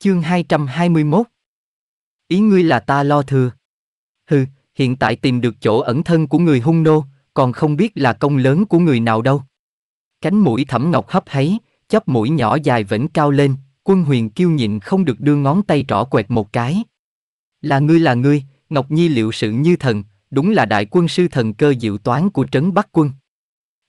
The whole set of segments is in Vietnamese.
Chương 221 Ý ngươi là ta lo thừa. Hừ, hiện tại tìm được chỗ ẩn thân của người hung nô, còn không biết là công lớn của người nào đâu. Cánh mũi thẩm ngọc hấp háy, chóp mũi nhỏ dài vẫn cao lên, quân huyền kiêu nhịn không được đưa ngón tay trỏ quẹt một cái. Là ngươi là ngươi, Ngọc Nhi liệu sự như thần, đúng là đại quân sư thần cơ diệu toán của trấn Bắc quân.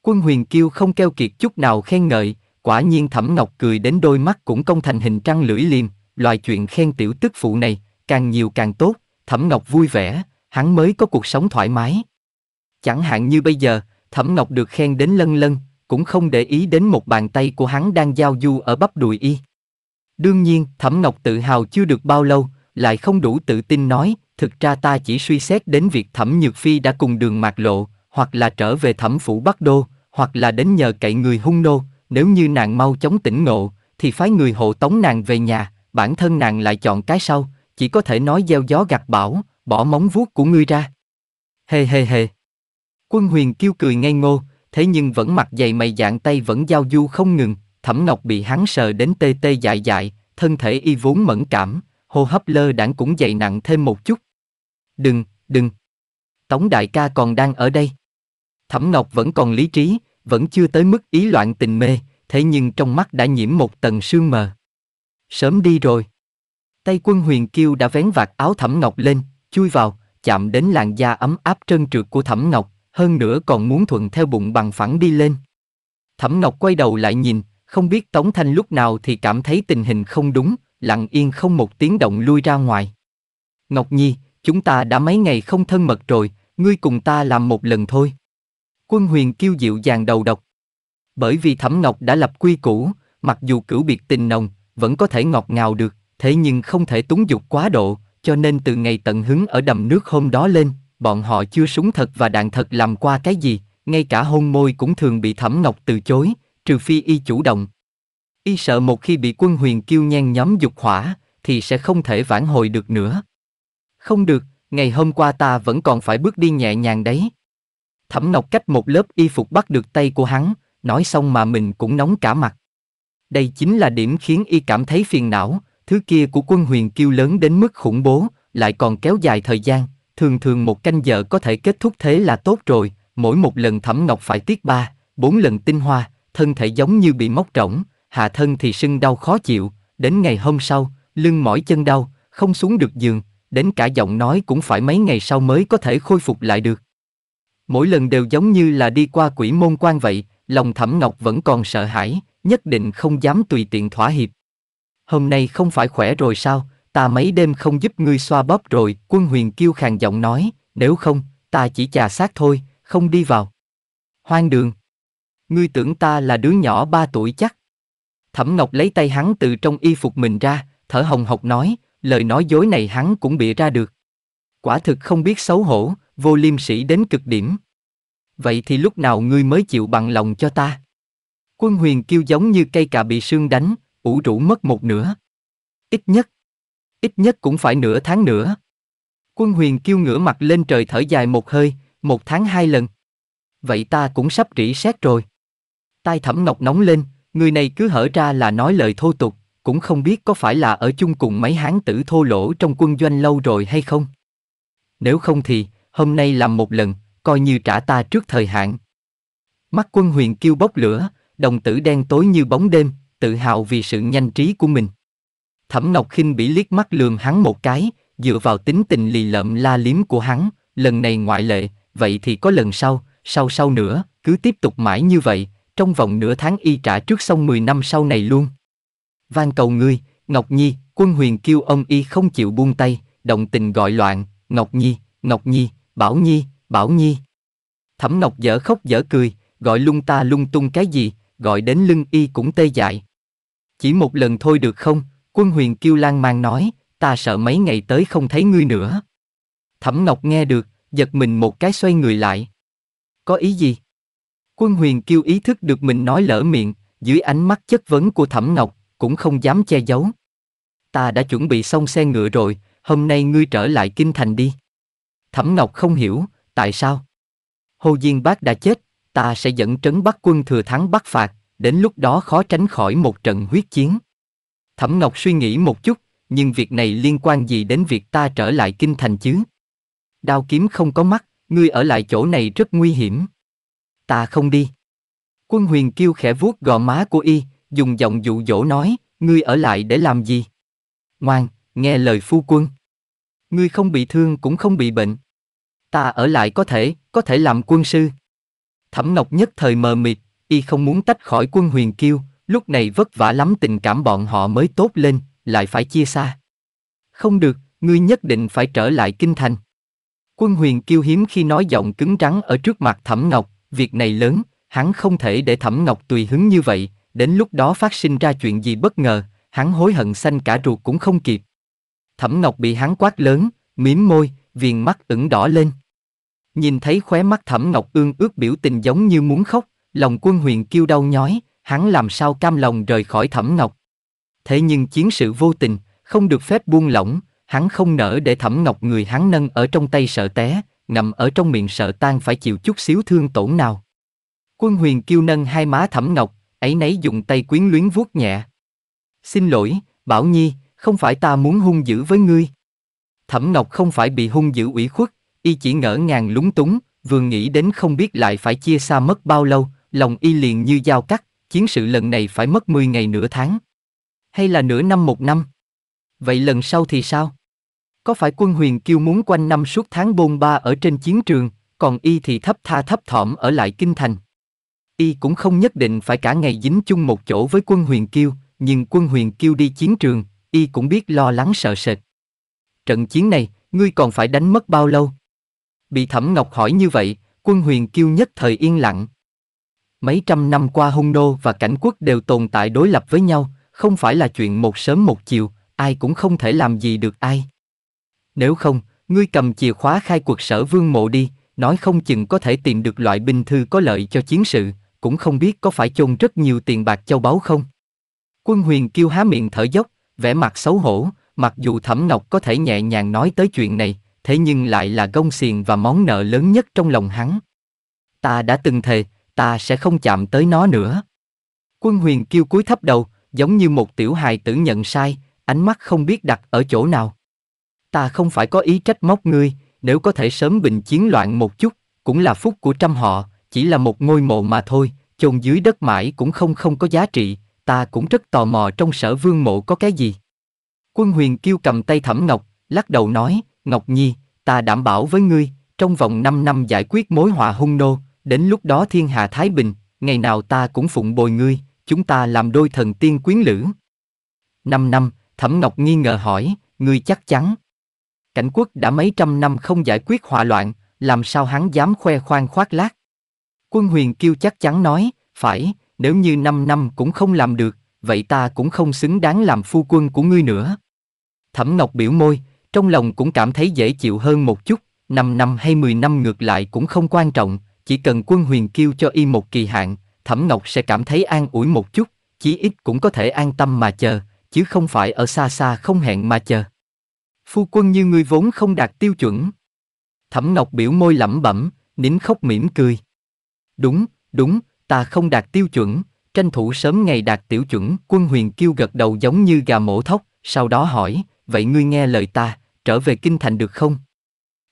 Quân huyền kiêu không keo kiệt chút nào khen ngợi, quả nhiên thẩm ngọc cười đến đôi mắt cũng công thành hình trăng lưỡi liềm, loài chuyện khen tiểu tức phụ này, càng nhiều càng tốt, Thẩm Ngọc vui vẻ, hắn mới có cuộc sống thoải mái. Chẳng hạn như bây giờ, Thẩm Ngọc được khen đến lân lân, cũng không để ý đến một bàn tay của hắn đang giao du ở bắp đùi y. Đương nhiên, Thẩm Ngọc tự hào chưa được bao lâu, lại không đủ tự tin nói, thực ra ta chỉ suy xét đến việc Thẩm Nhược Phi đã cùng đường mạc lộ, hoặc là trở về Thẩm Phủ Bắc Đô, hoặc là đến nhờ cậy người hung nô, nếu như nàng mau chóng tỉnh ngộ, thì phái người hộ tống nàng về nhà, bản thân nàng lại chọn cái sau, chỉ có thể nói gieo gió gặt bão, bỏ móng vuốt của ngươi ra. Hề hề hề. Quân huyền kêu cười ngây ngô, thế nhưng vẫn mặt dày mày dạng tay vẫn giao du không ngừng, thẩm ngọc bị hắn sờ đến tê tê dại dại, thân thể y vốn mẫn cảm, hô hấp lơ đãng cũng dày nặng thêm một chút. Đừng, đừng. Tống đại ca còn đang ở đây. Thẩm ngọc vẫn còn lý trí, vẫn chưa tới mức ý loạn tình mê, thế nhưng trong mắt đã nhiễm một tầng sương mờ. Sớm đi rồi. Tay quân huyền kiêu đã vén vạt áo thẩm ngọc lên, chui vào, chạm đến làn da ấm áp trơn trượt của thẩm ngọc, hơn nữa còn muốn thuận theo bụng bằng phẳng đi lên. Thẩm ngọc quay đầu lại nhìn, không biết Tống Thanh lúc nào thì cảm thấy tình hình không đúng, lặng yên không một tiếng động lui ra ngoài. Ngọc Nhi, chúng ta đã mấy ngày không thân mật rồi, ngươi cùng ta làm một lần thôi. Quân huyền kiêu dịu dàng đầu độc. Bởi vì Thẩm Ngọc đã lập quy củ, mặc dù cửu biệt tình nồng, vẫn có thể ngọt ngào được, thế nhưng không thể túng dục quá độ, cho nên từ ngày tận hứng ở đầm nước hôm đó lên, bọn họ chưa súng thật và đạn thật làm qua cái gì, ngay cả hôn môi cũng thường bị Thẩm Ngọc từ chối, trừ phi y chủ động. Y sợ một khi bị quân huyền kiêu nhen nhóm dục hỏa, thì sẽ không thể vãn hồi được nữa. Không được, ngày hôm qua ta vẫn còn phải bước đi nhẹ nhàng đấy. Thẩm Ngọc cách một lớp y phục bắt được tay của hắn, nói xong mà mình cũng nóng cả mặt. Đây chính là điểm khiến y cảm thấy phiền não, thứ kia của quân huyền kêu lớn đến mức khủng bố, lại còn kéo dài thời gian, thường thường một canh giờ có thể kết thúc thế là tốt rồi, mỗi một lần thẩm ngọc phải tiết ba, bốn lần tinh hoa, thân thể giống như bị móc rỗng, hạ thân thì sưng đau khó chịu, đến ngày hôm sau, lưng mỏi chân đau, không xuống được giường, đến cả giọng nói cũng phải mấy ngày sau mới có thể khôi phục lại được. Mỗi lần đều giống như là đi qua quỷ môn quan vậy, lòng thẩm ngọc vẫn còn sợ hãi, nhất định không dám tùy tiện thỏa hiệp. Hôm nay không phải khỏe rồi sao, ta mấy đêm không giúp ngươi xoa bóp rồi, quân huyền kêu khàn giọng nói, nếu không, ta chỉ chà sát thôi, không đi vào. Hoang đường. Ngươi tưởng ta là đứa nhỏ ba tuổi chắc. Thẩm Ngọc lấy tay hắn từ trong y phục mình ra, thở hồng hộc nói, lời nói dối này hắn cũng bịa ra được. Quả thực không biết xấu hổ, vô liêm sỉ đến cực điểm. Vậy thì lúc nào ngươi mới chịu bằng lòng cho ta? Quân huyền kêu giống như cây cà bị sương đánh, ủ rũ mất một nửa. Ít nhất. Ít nhất cũng phải nửa tháng nữa. Quân huyền kêu ngửa mặt lên trời thở dài một hơi, một tháng hai lần. Vậy ta cũng sắp rỉ sét rồi. Tai thẩm ngọc nóng lên, người này cứ hở ra là nói lời thô tục, cũng không biết có phải là ở chung cùng mấy hán tử thô lỗ trong quân doanh lâu rồi hay không. Nếu không thì, hôm nay làm một lần, coi như trả ta trước thời hạn. Mắt quân huyền kêu bốc lửa, đồng tử đen tối như bóng đêm, tự hào vì sự nhanh trí của mình. Thẩm Ngọc khinh bị liếc mắt lườm hắn một cái, dựa vào tính tình lì lợm la liếm của hắn, lần này ngoại lệ, vậy thì có lần sau, sau sau nữa, cứ tiếp tục mãi như vậy, trong vòng nửa tháng y trả trước xong 10 năm sau này luôn. van cầu ngươi, Ngọc Nhi, quân huyền kêu ông y không chịu buông tay, động tình gọi loạn, Ngọc Nhi, Ngọc Nhi, Bảo Nhi, Bảo Nhi. Thẩm Ngọc dở khóc dở cười, gọi lung ta lung tung cái gì, gọi đến lưng y cũng tê dại. Chỉ một lần thôi được không, quân huyền kêu lan mang nói, ta sợ mấy ngày tới không thấy ngươi nữa. Thẩm Ngọc nghe được, giật mình một cái xoay người lại. Có ý gì? Quân huyền kêu ý thức được mình nói lỡ miệng, dưới ánh mắt chất vấn của Thẩm Ngọc, cũng không dám che giấu. Ta đã chuẩn bị xong xe ngựa rồi, hôm nay ngươi trở lại kinh thành đi. Thẩm Ngọc không hiểu, tại sao? Hồ Diên Bác đã chết, ta sẽ dẫn trấn bắt quân thừa thắng bắt phạt, đến lúc đó khó tránh khỏi một trận huyết chiến. Thẩm Ngọc suy nghĩ một chút, nhưng việc này liên quan gì đến việc ta trở lại kinh thành chứ? Đao kiếm không có mắt, ngươi ở lại chỗ này rất nguy hiểm. Ta không đi. Quân huyền kêu khẽ vuốt gò má của y, dùng giọng dụ dỗ nói, ngươi ở lại để làm gì? Ngoan, nghe lời phu quân. Ngươi không bị thương cũng không bị bệnh. Ta ở lại có thể, có thể làm quân sư. Thẩm Ngọc nhất thời mờ mịt, y không muốn tách khỏi quân huyền kiêu, lúc này vất vả lắm tình cảm bọn họ mới tốt lên, lại phải chia xa. Không được, ngươi nhất định phải trở lại kinh thành. Quân huyền kiêu hiếm khi nói giọng cứng rắn ở trước mặt Thẩm Ngọc, việc này lớn, hắn không thể để Thẩm Ngọc tùy hứng như vậy, đến lúc đó phát sinh ra chuyện gì bất ngờ, hắn hối hận xanh cả ruột cũng không kịp. Thẩm Ngọc bị hắn quát lớn, mím môi, viền mắt ửng đỏ lên nhìn thấy khóe mắt thẩm ngọc ương ước biểu tình giống như muốn khóc, lòng quân huyền kêu đau nhói, hắn làm sao cam lòng rời khỏi thẩm ngọc. Thế nhưng chiến sự vô tình, không được phép buông lỏng, hắn không nỡ để thẩm ngọc người hắn nâng ở trong tay sợ té, ngậm ở trong miệng sợ tan phải chịu chút xíu thương tổn nào. Quân huyền kêu nâng hai má thẩm ngọc, ấy nấy dùng tay quyến luyến vuốt nhẹ. Xin lỗi, Bảo Nhi, không phải ta muốn hung dữ với ngươi. Thẩm Ngọc không phải bị hung dữ ủy khuất, y chỉ ngỡ ngàng lúng túng, vừa nghĩ đến không biết lại phải chia xa mất bao lâu, lòng y liền như dao cắt, chiến sự lần này phải mất 10 ngày nửa tháng. Hay là nửa năm một năm? Vậy lần sau thì sao? Có phải quân huyền kiêu muốn quanh năm suốt tháng bôn ba ở trên chiến trường, còn y thì thấp tha thấp thỏm ở lại kinh thành? Y cũng không nhất định phải cả ngày dính chung một chỗ với quân huyền kiêu, nhưng quân huyền kiêu đi chiến trường, y cũng biết lo lắng sợ sệt. Trận chiến này, ngươi còn phải đánh mất bao lâu, Bị Thẩm Ngọc hỏi như vậy, quân huyền kiêu nhất thời yên lặng. Mấy trăm năm qua hung đô và cảnh quốc đều tồn tại đối lập với nhau, không phải là chuyện một sớm một chiều, ai cũng không thể làm gì được ai. Nếu không, ngươi cầm chìa khóa khai cuộc sở vương mộ đi, nói không chừng có thể tìm được loại binh thư có lợi cho chiến sự, cũng không biết có phải chôn rất nhiều tiền bạc châu báu không. Quân huyền kiêu há miệng thở dốc, vẻ mặt xấu hổ, mặc dù Thẩm Ngọc có thể nhẹ nhàng nói tới chuyện này, thế nhưng lại là gông xiềng và món nợ lớn nhất trong lòng hắn. Ta đã từng thề, ta sẽ không chạm tới nó nữa. Quân huyền kêu cúi thấp đầu, giống như một tiểu hài tử nhận sai, ánh mắt không biết đặt ở chỗ nào. Ta không phải có ý trách móc ngươi, nếu có thể sớm bình chiến loạn một chút, cũng là phúc của trăm họ, chỉ là một ngôi mộ mà thôi, chôn dưới đất mãi cũng không không có giá trị, ta cũng rất tò mò trong sở vương mộ có cái gì. Quân huyền kêu cầm tay thẩm ngọc, lắc đầu nói, Ngọc Nhi, ta đảm bảo với ngươi, trong vòng 5 năm giải quyết mối họa hung nô, đến lúc đó thiên hạ thái bình, ngày nào ta cũng phụng bồi ngươi, chúng ta làm đôi thần tiên quyến lữ. 5 năm, Thẩm Ngọc nghi ngờ hỏi, ngươi chắc chắn. Cảnh quốc đã mấy trăm năm không giải quyết họa loạn, làm sao hắn dám khoe khoang khoác lác. Quân huyền kêu chắc chắn nói, phải, nếu như 5 năm cũng không làm được, vậy ta cũng không xứng đáng làm phu quân của ngươi nữa. Thẩm Ngọc biểu môi, trong lòng cũng cảm thấy dễ chịu hơn một chút, 5 năm hay 10 năm ngược lại cũng không quan trọng, chỉ cần quân huyền kêu cho y một kỳ hạn, Thẩm Ngọc sẽ cảm thấy an ủi một chút, chí ít cũng có thể an tâm mà chờ, chứ không phải ở xa xa không hẹn mà chờ. Phu quân như ngươi vốn không đạt tiêu chuẩn. Thẩm Ngọc biểu môi lẩm bẩm, nín khóc mỉm cười. Đúng, đúng, ta không đạt tiêu chuẩn, tranh thủ sớm ngày đạt tiểu chuẩn, quân huyền kêu gật đầu giống như gà mổ thóc, sau đó hỏi, vậy ngươi nghe lời ta, trở về kinh thành được không?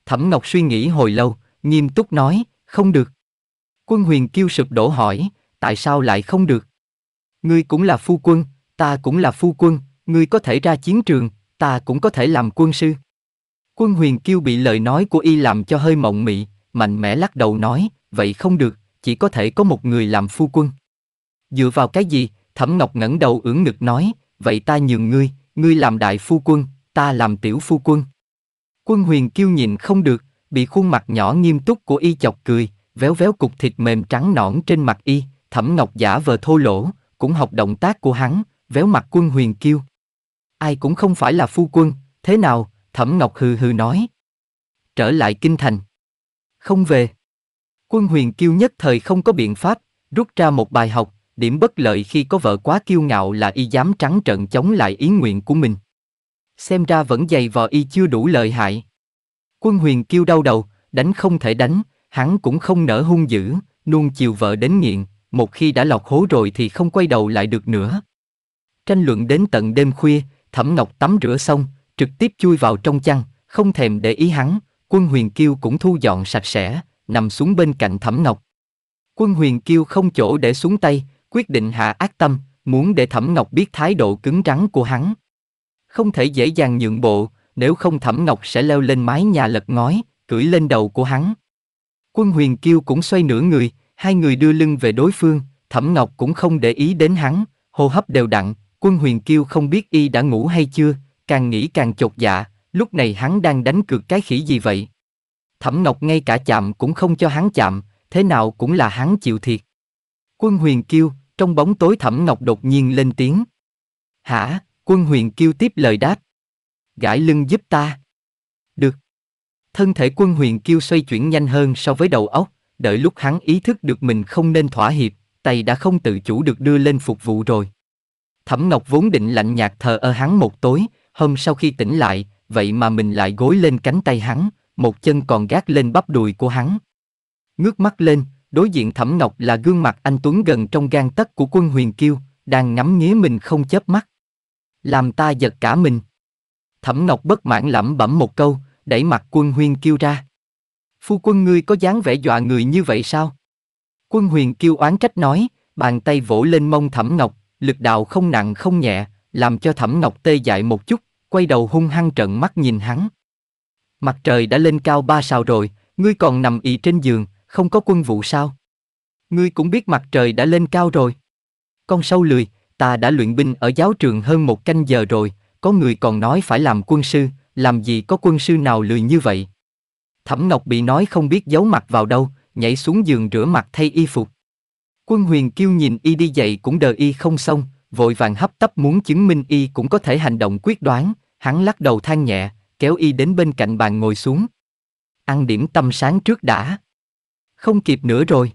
Thẩm Ngọc suy nghĩ hồi lâu, nghiêm túc nói, không được. Quân huyền kêu sụp đổ hỏi, tại sao lại không được? Ngươi cũng là phu quân, ta cũng là phu quân, ngươi có thể ra chiến trường, ta cũng có thể làm quân sư. Quân huyền kêu bị lời nói của y làm cho hơi mộng mị, mạnh mẽ lắc đầu nói, vậy không được, chỉ có thể có một người làm phu quân. Dựa vào cái gì, Thẩm Ngọc ngẩng đầu ưỡn ngực nói, vậy ta nhường ngươi, ngươi làm đại phu quân, ta làm tiểu phu quân. Quân huyền kiêu nhìn không được, bị khuôn mặt nhỏ nghiêm túc của y chọc cười, véo véo cục thịt mềm trắng nõn trên mặt y, thẩm ngọc giả vờ thô lỗ, cũng học động tác của hắn, véo mặt quân huyền kiêu. Ai cũng không phải là phu quân, thế nào, thẩm ngọc hừ hừ nói. Trở lại kinh thành. Không về. Quân huyền kiêu nhất thời không có biện pháp, rút ra một bài học, điểm bất lợi khi có vợ quá kiêu ngạo là y dám trắng trợn chống lại ý nguyện của mình. Xem ra vẫn dày vò y chưa đủ lợi hại. Quân huyền kêu đau đầu, đánh không thể đánh, hắn cũng không nỡ hung dữ, nuông chiều vợ đến nghiện, một khi đã lọt hố rồi thì không quay đầu lại được nữa. Tranh luận đến tận đêm khuya, Thẩm Ngọc tắm rửa xong, trực tiếp chui vào trong chăn, không thèm để ý hắn, quân huyền kêu cũng thu dọn sạch sẽ, nằm xuống bên cạnh Thẩm Ngọc. Quân huyền kêu không chỗ để xuống tay, quyết định hạ ác tâm, muốn để Thẩm Ngọc biết thái độ cứng rắn của hắn không thể dễ dàng nhượng bộ, nếu không Thẩm Ngọc sẽ leo lên mái nhà lật ngói, cưỡi lên đầu của hắn. Quân huyền kiêu cũng xoay nửa người, hai người đưa lưng về đối phương, Thẩm Ngọc cũng không để ý đến hắn, hô hấp đều đặn, quân huyền kiêu không biết y đã ngủ hay chưa, càng nghĩ càng chột dạ, lúc này hắn đang đánh cược cái khỉ gì vậy? Thẩm Ngọc ngay cả chạm cũng không cho hắn chạm, thế nào cũng là hắn chịu thiệt. Quân huyền kiêu, trong bóng tối Thẩm Ngọc đột nhiên lên tiếng. Hả, Quân huyền kêu tiếp lời đáp. Gãi lưng giúp ta. Được. Thân thể quân huyền kêu xoay chuyển nhanh hơn so với đầu óc, đợi lúc hắn ý thức được mình không nên thỏa hiệp, tay đã không tự chủ được đưa lên phục vụ rồi. Thẩm Ngọc vốn định lạnh nhạt thờ ơ hắn một tối, hôm sau khi tỉnh lại, vậy mà mình lại gối lên cánh tay hắn, một chân còn gác lên bắp đùi của hắn. Ngước mắt lên, đối diện Thẩm Ngọc là gương mặt anh Tuấn gần trong gan tất của quân huyền kiêu, đang ngắm nghía mình không chớp mắt làm ta giật cả mình. Thẩm Ngọc bất mãn lẩm bẩm một câu, đẩy mặt quân huyên kêu ra. Phu quân ngươi có dáng vẻ dọa người như vậy sao? Quân huyền kêu oán trách nói, bàn tay vỗ lên mông Thẩm Ngọc, lực đạo không nặng không nhẹ, làm cho Thẩm Ngọc tê dại một chút, quay đầu hung hăng trận mắt nhìn hắn. Mặt trời đã lên cao ba sao rồi, ngươi còn nằm ì trên giường, không có quân vụ sao? Ngươi cũng biết mặt trời đã lên cao rồi. Con sâu lười, ta đã luyện binh ở giáo trường hơn một canh giờ rồi, có người còn nói phải làm quân sư, làm gì có quân sư nào lười như vậy. Thẩm Ngọc bị nói không biết giấu mặt vào đâu, nhảy xuống giường rửa mặt thay y phục. Quân huyền kêu nhìn y đi dậy cũng đờ y không xong, vội vàng hấp tấp muốn chứng minh y cũng có thể hành động quyết đoán, hắn lắc đầu than nhẹ, kéo y đến bên cạnh bàn ngồi xuống. Ăn điểm tâm sáng trước đã. Không kịp nữa rồi.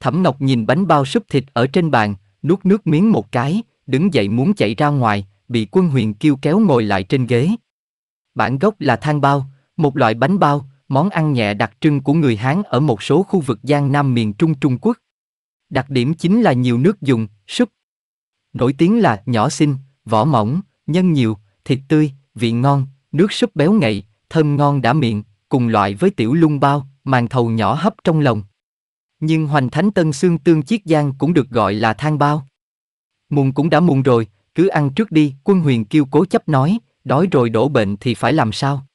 Thẩm Ngọc nhìn bánh bao súp thịt ở trên bàn, nuốt nước miếng một cái, đứng dậy muốn chạy ra ngoài, bị quân huyền kêu kéo ngồi lại trên ghế. Bản gốc là than bao, một loại bánh bao, món ăn nhẹ đặc trưng của người Hán ở một số khu vực Giang Nam miền Trung Trung Quốc. Đặc điểm chính là nhiều nước dùng, súp. Nổi tiếng là nhỏ xinh, vỏ mỏng, nhân nhiều, thịt tươi, vị ngon, nước súp béo ngậy, thơm ngon đã miệng, cùng loại với tiểu lung bao, màng thầu nhỏ hấp trong lòng. Nhưng hoành thánh tân xương tương chiết giang cũng được gọi là thang bao. Mùng cũng đã mùng rồi, cứ ăn trước đi, quân huyền kêu cố chấp nói, đói rồi đổ bệnh thì phải làm sao?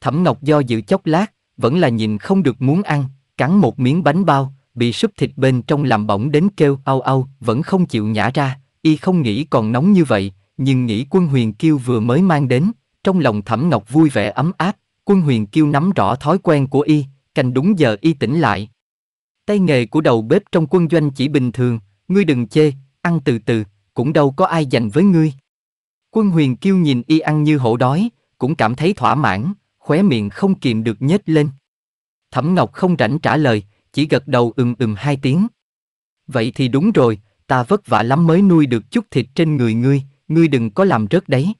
Thẩm Ngọc do dự chốc lát, vẫn là nhìn không được muốn ăn, cắn một miếng bánh bao, bị súp thịt bên trong làm bỏng đến kêu au au, vẫn không chịu nhả ra, y không nghĩ còn nóng như vậy, nhưng nghĩ quân huyền kiêu vừa mới mang đến, trong lòng Thẩm Ngọc vui vẻ ấm áp, quân huyền kiêu nắm rõ thói quen của y, canh đúng giờ y tỉnh lại, Tay nghề của đầu bếp trong quân doanh chỉ bình thường, ngươi đừng chê, ăn từ từ, cũng đâu có ai dành với ngươi. Quân huyền kiêu nhìn y ăn như hổ đói, cũng cảm thấy thỏa mãn, khóe miệng không kìm được nhếch lên. Thẩm Ngọc không rảnh trả lời, chỉ gật đầu ừm ừm hai tiếng. Vậy thì đúng rồi, ta vất vả lắm mới nuôi được chút thịt trên người ngươi, ngươi đừng có làm rớt đấy.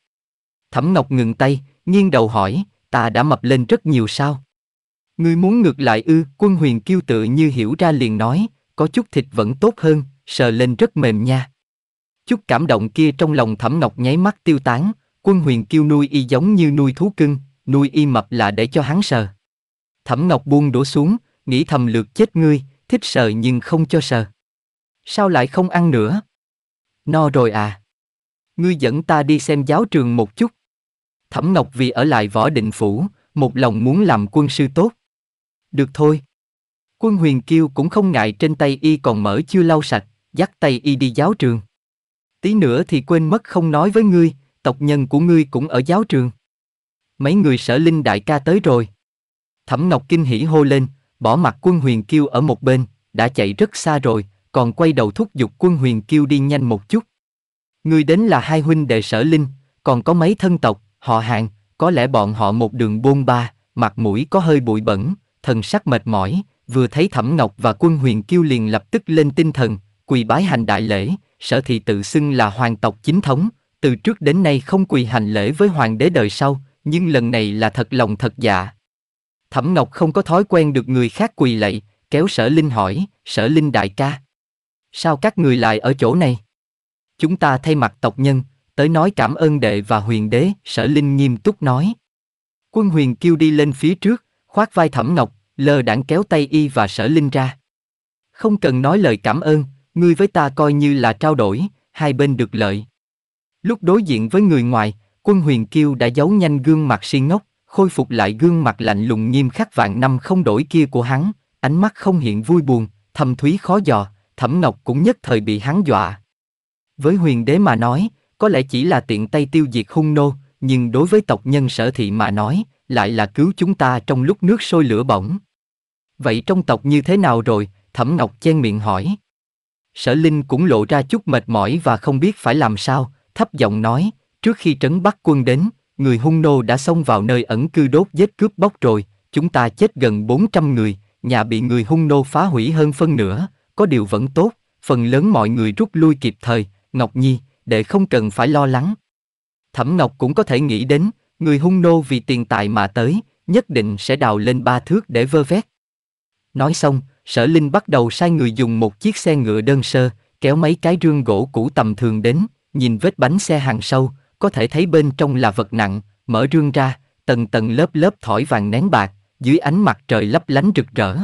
Thẩm Ngọc ngừng tay, nghiêng đầu hỏi, ta đã mập lên rất nhiều sao? Ngươi muốn ngược lại ư, quân huyền kiêu tự như hiểu ra liền nói, có chút thịt vẫn tốt hơn, sờ lên rất mềm nha. Chút cảm động kia trong lòng thẩm ngọc nháy mắt tiêu tán, quân huyền kiêu nuôi y giống như nuôi thú cưng, nuôi y mập là để cho hắn sờ. Thẩm ngọc buông đổ xuống, nghĩ thầm lượt chết ngươi, thích sờ nhưng không cho sờ. Sao lại không ăn nữa? No rồi à. Ngươi dẫn ta đi xem giáo trường một chút. Thẩm ngọc vì ở lại võ định phủ, một lòng muốn làm quân sư tốt được thôi. Quân huyền kiêu cũng không ngại trên tay y còn mở chưa lau sạch, dắt tay y đi giáo trường. Tí nữa thì quên mất không nói với ngươi, tộc nhân của ngươi cũng ở giáo trường. Mấy người sở linh đại ca tới rồi. Thẩm Ngọc kinh hỉ hô lên, bỏ mặt quân huyền kiêu ở một bên, đã chạy rất xa rồi, còn quay đầu thúc giục quân huyền kiêu đi nhanh một chút. Ngươi đến là hai huynh đệ sở linh, còn có mấy thân tộc, họ hàng, có lẽ bọn họ một đường bôn ba, mặt mũi có hơi bụi bẩn, thần sắc mệt mỏi, vừa thấy Thẩm Ngọc và quân huyền kiêu liền lập tức lên tinh thần, quỳ bái hành đại lễ, sở thị tự xưng là hoàng tộc chính thống, từ trước đến nay không quỳ hành lễ với hoàng đế đời sau, nhưng lần này là thật lòng thật dạ. Thẩm Ngọc không có thói quen được người khác quỳ lạy, kéo sở linh hỏi, sở linh đại ca. Sao các người lại ở chỗ này? Chúng ta thay mặt tộc nhân, tới nói cảm ơn đệ và huyền đế, sở linh nghiêm túc nói. Quân huyền kêu đi lên phía trước, Khoát vai Thẩm Ngọc, lơ đãng kéo tay y và sở linh ra. Không cần nói lời cảm ơn, ngươi với ta coi như là trao đổi, hai bên được lợi. Lúc đối diện với người ngoài, quân huyền kiêu đã giấu nhanh gương mặt si ngốc, khôi phục lại gương mặt lạnh lùng nghiêm khắc vạn năm không đổi kia của hắn, ánh mắt không hiện vui buồn, thầm thúy khó dò, thẩm ngọc cũng nhất thời bị hắn dọa. Với huyền đế mà nói, có lẽ chỉ là tiện tay tiêu diệt hung nô, nhưng đối với tộc nhân sở thị mà nói, lại là cứu chúng ta trong lúc nước sôi lửa bỏng. Vậy trong tộc như thế nào rồi? Thẩm Ngọc chen miệng hỏi. Sở Linh cũng lộ ra chút mệt mỏi và không biết phải làm sao, thấp giọng nói, trước khi trấn bắt quân đến, người hung nô đã xông vào nơi ẩn cư đốt giết cướp bóc rồi, chúng ta chết gần 400 người, nhà bị người hung nô phá hủy hơn phân nửa, có điều vẫn tốt, phần lớn mọi người rút lui kịp thời, Ngọc Nhi, để không cần phải lo lắng. Thẩm Ngọc cũng có thể nghĩ đến, Người hung nô vì tiền tài mà tới, nhất định sẽ đào lên ba thước để vơ vét. Nói xong, sở linh bắt đầu sai người dùng một chiếc xe ngựa đơn sơ, kéo mấy cái rương gỗ cũ tầm thường đến, nhìn vết bánh xe hàng sâu, có thể thấy bên trong là vật nặng, mở rương ra, tầng tầng lớp lớp thỏi vàng nén bạc, dưới ánh mặt trời lấp lánh rực rỡ.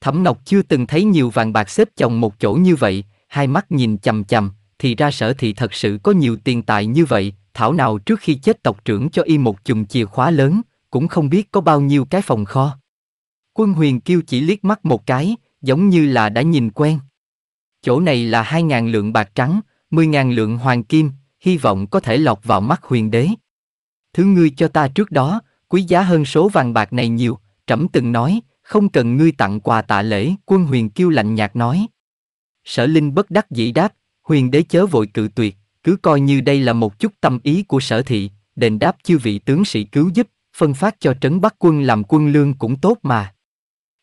Thẩm Ngọc chưa từng thấy nhiều vàng bạc xếp chồng một chỗ như vậy, hai mắt nhìn chằm chằm, thì ra sở thị thật sự có nhiều tiền tài như vậy, thảo nào trước khi chết tộc trưởng cho y một chùm chìa khóa lớn, cũng không biết có bao nhiêu cái phòng kho. Quân huyền kêu chỉ liếc mắt một cái, giống như là đã nhìn quen. Chỗ này là hai ngàn lượng bạc trắng, mười ngàn lượng hoàng kim, hy vọng có thể lọt vào mắt huyền đế. Thứ ngươi cho ta trước đó, quý giá hơn số vàng bạc này nhiều, trẫm từng nói, không cần ngươi tặng quà tạ lễ, quân huyền kêu lạnh nhạt nói. Sở Linh bất đắc dĩ đáp, huyền đế chớ vội cự tuyệt, cứ coi như đây là một chút tâm ý của sở thị, đền đáp chư vị tướng sĩ cứu giúp, phân phát cho trấn Bắc quân làm quân lương cũng tốt mà.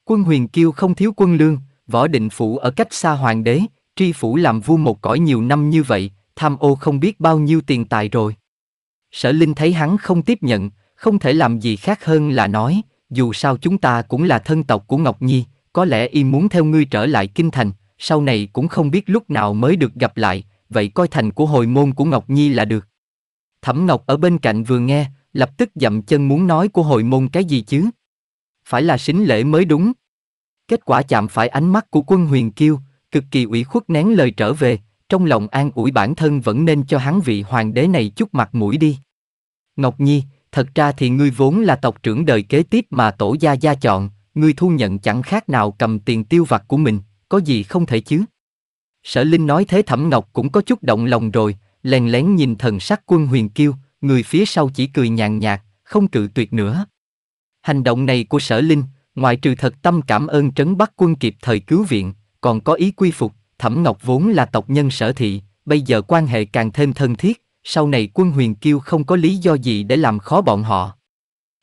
Quân huyền kiêu không thiếu quân lương, võ định phủ ở cách xa hoàng đế, tri phủ làm vua một cõi nhiều năm như vậy, tham ô không biết bao nhiêu tiền tài rồi. Sở Linh thấy hắn không tiếp nhận, không thể làm gì khác hơn là nói, dù sao chúng ta cũng là thân tộc của Ngọc Nhi, có lẽ y muốn theo ngươi trở lại kinh thành, sau này cũng không biết lúc nào mới được gặp lại, vậy coi thành của hồi môn của Ngọc Nhi là được. Thẩm Ngọc ở bên cạnh vừa nghe, lập tức dậm chân muốn nói của hồi môn cái gì chứ. Phải là xính lễ mới đúng. Kết quả chạm phải ánh mắt của quân huyền kiêu, cực kỳ ủy khuất nén lời trở về, trong lòng an ủi bản thân vẫn nên cho hắn vị hoàng đế này chút mặt mũi đi. Ngọc Nhi, thật ra thì ngươi vốn là tộc trưởng đời kế tiếp mà tổ gia gia chọn, ngươi thu nhận chẳng khác nào cầm tiền tiêu vặt của mình, có gì không thể chứ? Sở Linh nói thế Thẩm Ngọc cũng có chút động lòng rồi, lèn lén nhìn thần sắc quân huyền kiêu, người phía sau chỉ cười nhàn nhạt, không cự tuyệt nữa. Hành động này của sở linh, ngoại trừ thật tâm cảm ơn trấn bắc quân kịp thời cứu viện, còn có ý quy phục, thẩm ngọc vốn là tộc nhân sở thị, bây giờ quan hệ càng thêm thân thiết, sau này quân huyền kiêu không có lý do gì để làm khó bọn họ.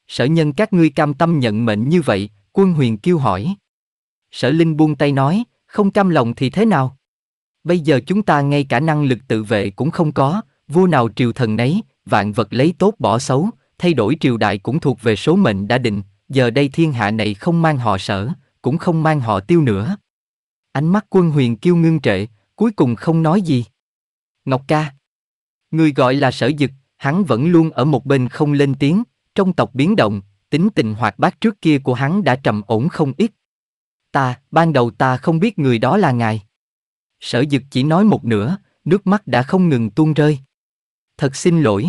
Sở nhân các ngươi cam tâm nhận mệnh như vậy, quân huyền kiêu hỏi. Sở linh buông tay nói, không cam lòng thì thế nào? Bây giờ chúng ta ngay cả năng lực tự vệ cũng không có, vua nào triều thần nấy, vạn vật lấy tốt bỏ xấu, thay đổi triều đại cũng thuộc về số mệnh đã định, giờ đây thiên hạ này không mang họ sở, cũng không mang họ tiêu nữa. Ánh mắt quân huyền kiêu ngưng trệ, cuối cùng không nói gì. Ngọc ca. Người gọi là sở dực, hắn vẫn luôn ở một bên không lên tiếng, trong tộc biến động, tính tình hoạt bát trước kia của hắn đã trầm ổn không ít. Ta, ban đầu ta không biết người đó là ngài. Sở dực chỉ nói một nửa, nước mắt đã không ngừng tuôn rơi. Thật xin lỗi.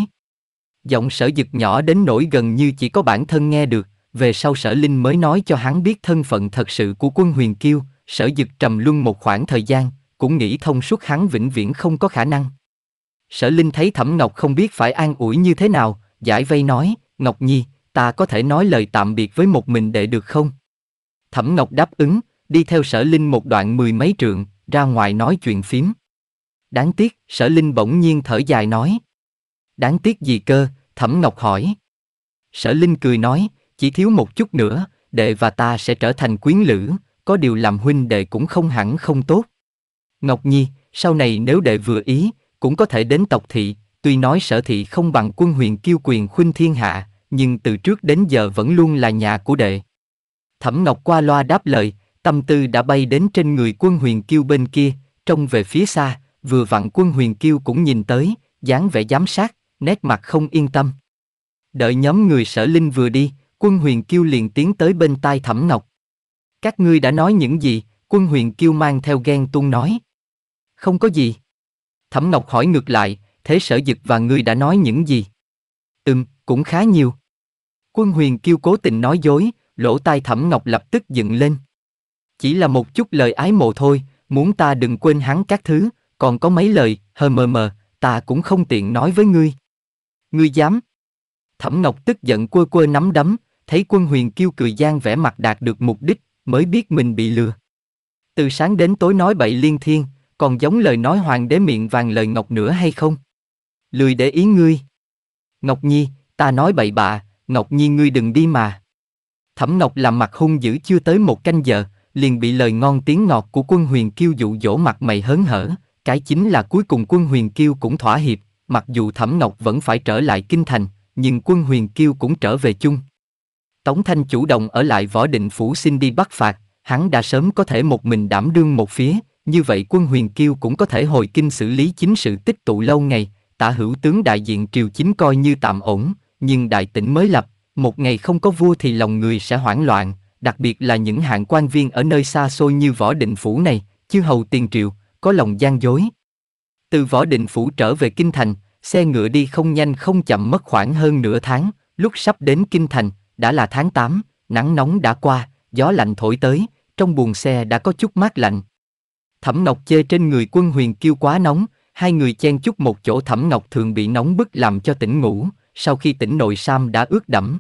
Giọng sở dực nhỏ đến nỗi gần như chỉ có bản thân nghe được, về sau sở linh mới nói cho hắn biết thân phận thật sự của quân huyền kiêu, sở dực trầm luân một khoảng thời gian, cũng nghĩ thông suốt hắn vĩnh viễn không có khả năng. Sở linh thấy thẩm ngọc không biết phải an ủi như thế nào, giải vây nói, Ngọc Nhi, ta có thể nói lời tạm biệt với một mình đệ được không? Thẩm Ngọc đáp ứng, đi theo sở linh một đoạn mười mấy trượng, ra ngoài nói chuyện phím. Đáng tiếc, sở linh bỗng nhiên thở dài nói. Đáng tiếc gì cơ, thẩm ngọc hỏi. Sở linh cười nói, chỉ thiếu một chút nữa, đệ và ta sẽ trở thành quyến lữ, có điều làm huynh đệ cũng không hẳn không tốt. Ngọc Nhi, sau này nếu đệ vừa ý, cũng có thể đến tộc thị, tuy nói sở thị không bằng quân huyền kiêu quyền khuynh thiên hạ, nhưng từ trước đến giờ vẫn luôn là nhà của đệ. Thẩm Ngọc qua loa đáp lời, Tâm tư đã bay đến trên người quân huyền kiêu bên kia, trông về phía xa, vừa vặn quân huyền kiêu cũng nhìn tới, dáng vẻ giám sát, nét mặt không yên tâm. Đợi nhóm người sở linh vừa đi, quân huyền kiêu liền tiến tới bên tai thẩm ngọc. Các ngươi đã nói những gì, quân huyền kiêu mang theo ghen tuông nói. Không có gì. Thẩm ngọc hỏi ngược lại, thế sở dực và ngươi đã nói những gì? Ừm, cũng khá nhiều. Quân huyền kiêu cố tình nói dối, lỗ tai thẩm ngọc lập tức dựng lên. Chỉ là một chút lời ái mộ thôi, muốn ta đừng quên hắn các thứ, còn có mấy lời, hờ mờ mờ, ta cũng không tiện nói với ngươi. Ngươi dám. Thẩm Ngọc tức giận quơ quơ nắm đấm, thấy quân huyền kêu cười gian vẻ mặt đạt được mục đích, mới biết mình bị lừa. Từ sáng đến tối nói bậy liên thiên, còn giống lời nói hoàng đế miệng vàng lời Ngọc nữa hay không? Lười để ý ngươi. Ngọc Nhi, ta nói bậy bạ, Ngọc Nhi ngươi đừng đi mà. Thẩm Ngọc làm mặt hung dữ chưa tới một canh giờ, liền bị lời ngon tiếng ngọt của quân huyền kiêu dụ dỗ mặt mày hớn hở, cái chính là cuối cùng quân huyền kiêu cũng thỏa hiệp, mặc dù Thẩm Ngọc vẫn phải trở lại kinh thành, nhưng quân huyền kiêu cũng trở về chung. Tống Thanh chủ động ở lại võ định phủ xin đi bắt phạt, hắn đã sớm có thể một mình đảm đương một phía, như vậy quân huyền kiêu cũng có thể hồi kinh xử lý chính sự tích tụ lâu ngày, tả hữu tướng đại diện triều chính coi như tạm ổn, nhưng đại tỉnh mới lập, một ngày không có vua thì lòng người sẽ hoảng loạn, đặc biệt là những hạng quan viên ở nơi xa xôi như Võ Định Phủ này, chư hầu tiền triệu, có lòng gian dối. Từ Võ Định Phủ trở về Kinh Thành, xe ngựa đi không nhanh không chậm mất khoảng hơn nửa tháng, lúc sắp đến Kinh Thành, đã là tháng 8, nắng nóng đã qua, gió lạnh thổi tới, trong buồng xe đã có chút mát lạnh. Thẩm Ngọc chê trên người quân huyền kêu quá nóng, hai người chen chút một chỗ Thẩm Ngọc thường bị nóng bức làm cho tỉnh ngủ, sau khi tỉnh nội Sam đã ướt đẫm.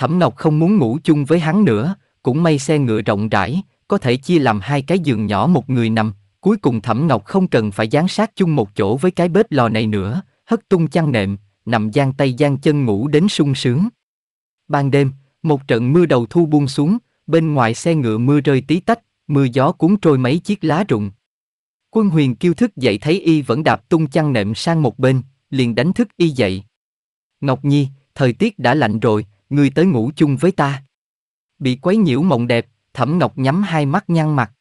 Thẩm Ngọc không muốn ngủ chung với hắn nữa, cũng may xe ngựa rộng rãi, có thể chia làm hai cái giường nhỏ một người nằm, cuối cùng Thẩm Ngọc không cần phải dán sát chung một chỗ với cái bếp lò này nữa, hất tung chăn nệm, nằm giang tay giang chân ngủ đến sung sướng. Ban đêm, một trận mưa đầu thu buông xuống, bên ngoài xe ngựa mưa rơi tí tách, mưa gió cuốn trôi mấy chiếc lá rụng. Quân huyền kêu thức dậy thấy y vẫn đạp tung chăn nệm sang một bên, liền đánh thức y dậy. Ngọc Nhi, thời tiết đã lạnh rồi, ngươi tới ngủ chung với ta. Bị quấy nhiễu mộng đẹp, Thẩm Ngọc nhắm hai mắt nhăn mặt.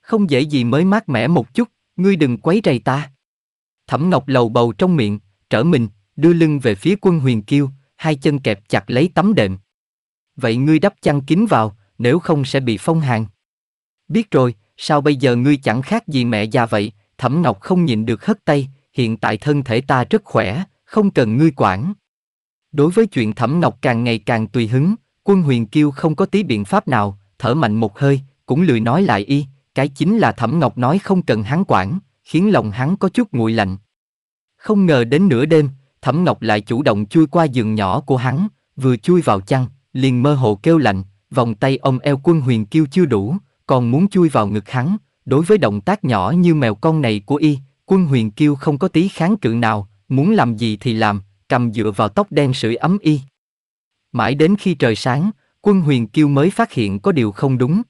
Không dễ gì mới mát mẻ một chút, ngươi đừng quấy rầy ta. Thẩm Ngọc lầu bầu trong miệng, trở mình, đưa lưng về phía quân huyền kiêu, hai chân kẹp chặt lấy tấm đệm. Vậy ngươi đắp chăn kín vào, nếu không sẽ bị phong hàn. Biết rồi, sao bây giờ ngươi chẳng khác gì mẹ già vậy, Thẩm Ngọc không nhịn được hất tay, hiện tại thân thể ta rất khỏe, không cần ngươi quản. Đối với chuyện Thẩm Ngọc càng ngày càng tùy hứng, quân huyền kiêu không có tí biện pháp nào, thở mạnh một hơi, cũng lười nói lại y, cái chính là Thẩm Ngọc nói không cần hắn quản, khiến lòng hắn có chút nguội lạnh. Không ngờ đến nửa đêm, Thẩm Ngọc lại chủ động chui qua giường nhỏ của hắn, vừa chui vào chăn, liền mơ hồ kêu lạnh, vòng tay ông eo quân huyền kiêu chưa đủ, còn muốn chui vào ngực hắn, đối với động tác nhỏ như mèo con này của y, quân huyền kiêu không có tí kháng cự nào, muốn làm gì thì làm, cầm dựa vào tóc đen sưởi ấm y. Mãi đến khi trời sáng, quân huyền kiêu mới phát hiện có điều không đúng.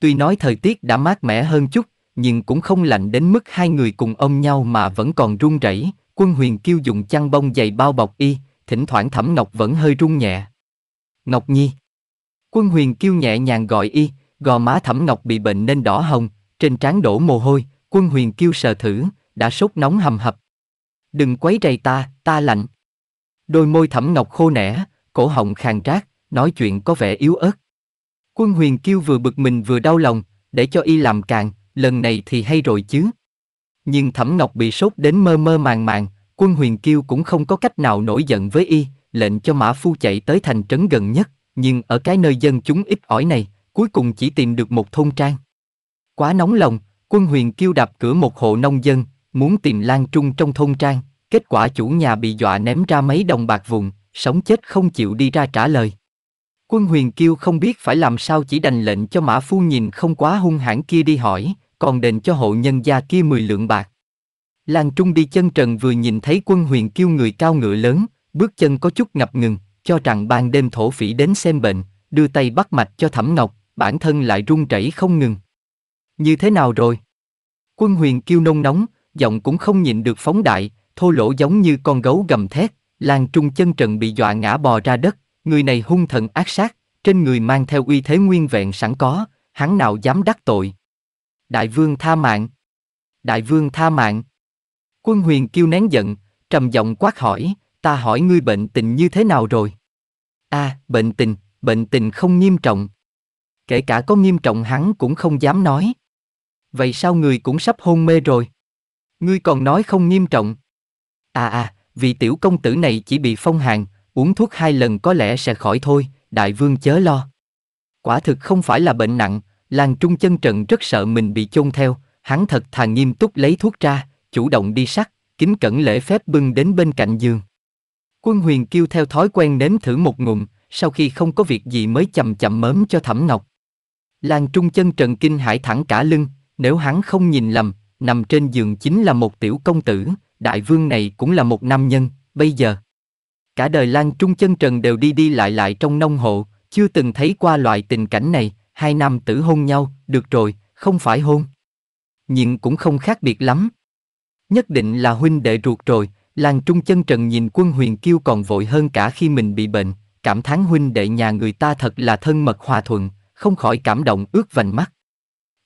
Tuy nói thời tiết đã mát mẻ hơn chút, nhưng cũng không lạnh đến mức hai người cùng ôm nhau mà vẫn còn run rẩy. Quân huyền kiêu dùng chăn bông dày bao bọc y, thỉnh thoảng thẩm ngọc vẫn hơi run nhẹ. Ngọc Nhi Quân huyền kiêu nhẹ nhàng gọi y, gò má thẩm ngọc bị bệnh nên đỏ hồng, trên trán đổ mồ hôi, quân huyền kiêu sờ thử, đã sốt nóng hầm hập. Đừng quấy rầy ta, ta lạnh. Đôi môi thẩm ngọc khô nẻ, cổ họng khàn rác, nói chuyện có vẻ yếu ớt. Quân huyền kêu vừa bực mình vừa đau lòng, để cho y làm càng, lần này thì hay rồi chứ. Nhưng thẩm ngọc bị sốt đến mơ mơ màng màng, quân huyền kêu cũng không có cách nào nổi giận với y, lệnh cho mã phu chạy tới thành trấn gần nhất, nhưng ở cái nơi dân chúng ít ỏi này, cuối cùng chỉ tìm được một thôn trang. Quá nóng lòng, quân huyền kêu đạp cửa một hộ nông dân, muốn tìm Lan Trung trong thôn trang, kết quả chủ nhà bị dọa ném ra mấy đồng bạc vùng, sống chết không chịu đi ra trả lời. Quân huyền kiêu không biết phải làm sao chỉ đành lệnh cho mã phu nhìn không quá hung hãn kia đi hỏi, còn đền cho hộ nhân gia kia 10 lượng bạc. Lan Trung đi chân trần vừa nhìn thấy quân huyền kiêu người cao ngựa lớn, bước chân có chút ngập ngừng, cho rằng ban đêm thổ phỉ đến xem bệnh, đưa tay bắt mạch cho Thẩm Ngọc, bản thân lại run rẩy không ngừng. Như thế nào rồi? Quân huyền kiêu nông nóng, giọng cũng không nhịn được phóng đại, thô lỗ giống như con gấu gầm thét, Lan Trung chân trần bị dọa ngã bò ra đất, người này hung thần ác sát, trên người mang theo uy thế nguyên vẹn sẵn có, hắn nào dám đắc tội. Đại vương tha mạng. Đại vương tha mạng. Quân huyền kêu nén giận, trầm giọng quát hỏi, ta hỏi ngươi bệnh tình như thế nào rồi? a bệnh tình, bệnh tình không nghiêm trọng. Kể cả có nghiêm trọng hắn cũng không dám nói. Vậy sao người cũng sắp hôn mê rồi? Ngươi còn nói không nghiêm trọng. À à, vị tiểu công tử này chỉ bị phong hàn, uống thuốc hai lần có lẽ sẽ khỏi thôi, đại vương chớ lo. Quả thực không phải là bệnh nặng, làng trung chân trần rất sợ mình bị chôn theo, hắn thật thà nghiêm túc lấy thuốc ra, chủ động đi sắc, kính cẩn lễ phép bưng đến bên cạnh giường. Quân huyền kêu theo thói quen nếm thử một ngụm, sau khi không có việc gì mới chậm chậm mớm cho thẩm ngọc. Làng trung chân trần kinh hãi thẳng cả lưng, nếu hắn không nhìn lầm, nằm trên giường chính là một tiểu công tử, đại vương này cũng là một nam nhân, bây giờ. Cả đời Lan Trung chân trần đều đi đi lại lại trong nông hộ, chưa từng thấy qua loại tình cảnh này, hai nam tử hôn nhau, được rồi, không phải hôn. Nhưng cũng không khác biệt lắm. Nhất định là huynh đệ ruột rồi, Lan Trung chân trần nhìn quân huyền kiêu còn vội hơn cả khi mình bị bệnh, cảm thán huynh đệ nhà người ta thật là thân mật hòa thuận, không khỏi cảm động ướt vành mắt.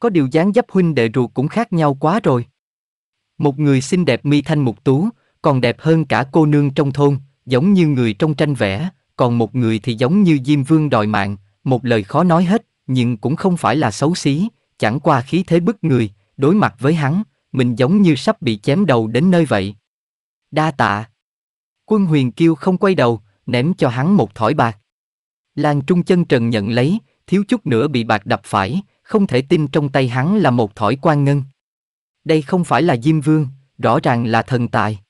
Có điều dáng dấp huynh đệ ruột cũng khác nhau quá rồi. Một người xinh đẹp mi thanh mục tú, còn đẹp hơn cả cô nương trong thôn, giống như người trong tranh vẽ, còn một người thì giống như Diêm Vương đòi mạng, một lời khó nói hết, nhưng cũng không phải là xấu xí, chẳng qua khí thế bức người, đối mặt với hắn, mình giống như sắp bị chém đầu đến nơi vậy. Đa tạ. Quân huyền kiêu không quay đầu, ném cho hắn một thỏi bạc. Lan trung chân trần nhận lấy, thiếu chút nữa bị bạc đập phải, không thể tin trong tay hắn là một thỏi quan ngân. Đây không phải là Diêm Vương, rõ ràng là thần tài.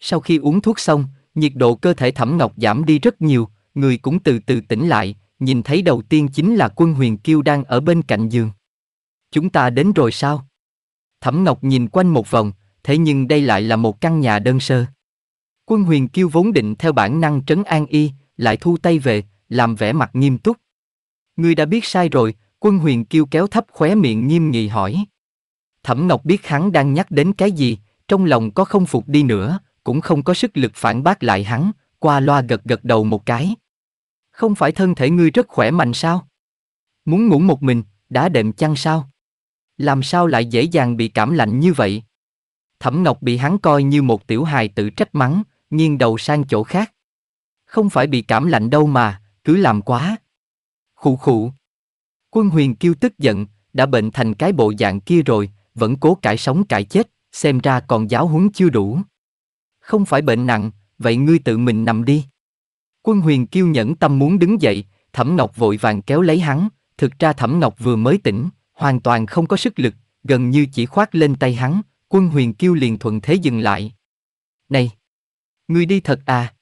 Sau khi uống thuốc xong, nhiệt độ cơ thể Thẩm Ngọc giảm đi rất nhiều, người cũng từ từ tỉnh lại, nhìn thấy đầu tiên chính là quân huyền kiêu đang ở bên cạnh giường. Chúng ta đến rồi sao? Thẩm Ngọc nhìn quanh một vòng, thế nhưng đây lại là một căn nhà đơn sơ. Quân huyền kiêu vốn định theo bản năng trấn an y, lại thu tay về, làm vẻ mặt nghiêm túc. người đã biết sai rồi, Quân huyền kêu kéo thấp khóe miệng nghiêm nghị hỏi. Thẩm Ngọc biết hắn đang nhắc đến cái gì, trong lòng có không phục đi nữa, cũng không có sức lực phản bác lại hắn, qua loa gật gật đầu một cái. Không phải thân thể ngươi rất khỏe mạnh sao? Muốn ngủ một mình, đã đệm chăn sao? Làm sao lại dễ dàng bị cảm lạnh như vậy? Thẩm Ngọc bị hắn coi như một tiểu hài tự trách mắng, nghiêng đầu sang chỗ khác. Không phải bị cảm lạnh đâu mà, cứ làm quá. Khụ khụ, Quân huyền kêu tức giận, đã bệnh thành cái bộ dạng kia rồi, vẫn cố cãi sống cãi chết, xem ra còn giáo huấn chưa đủ. Không phải bệnh nặng, vậy ngươi tự mình nằm đi. Quân huyền kêu nhẫn tâm muốn đứng dậy, Thẩm Ngọc vội vàng kéo lấy hắn, thực ra Thẩm Ngọc vừa mới tỉnh, hoàn toàn không có sức lực, gần như chỉ khoác lên tay hắn, quân huyền kêu liền thuận thế dừng lại. Này! Ngươi đi thật à?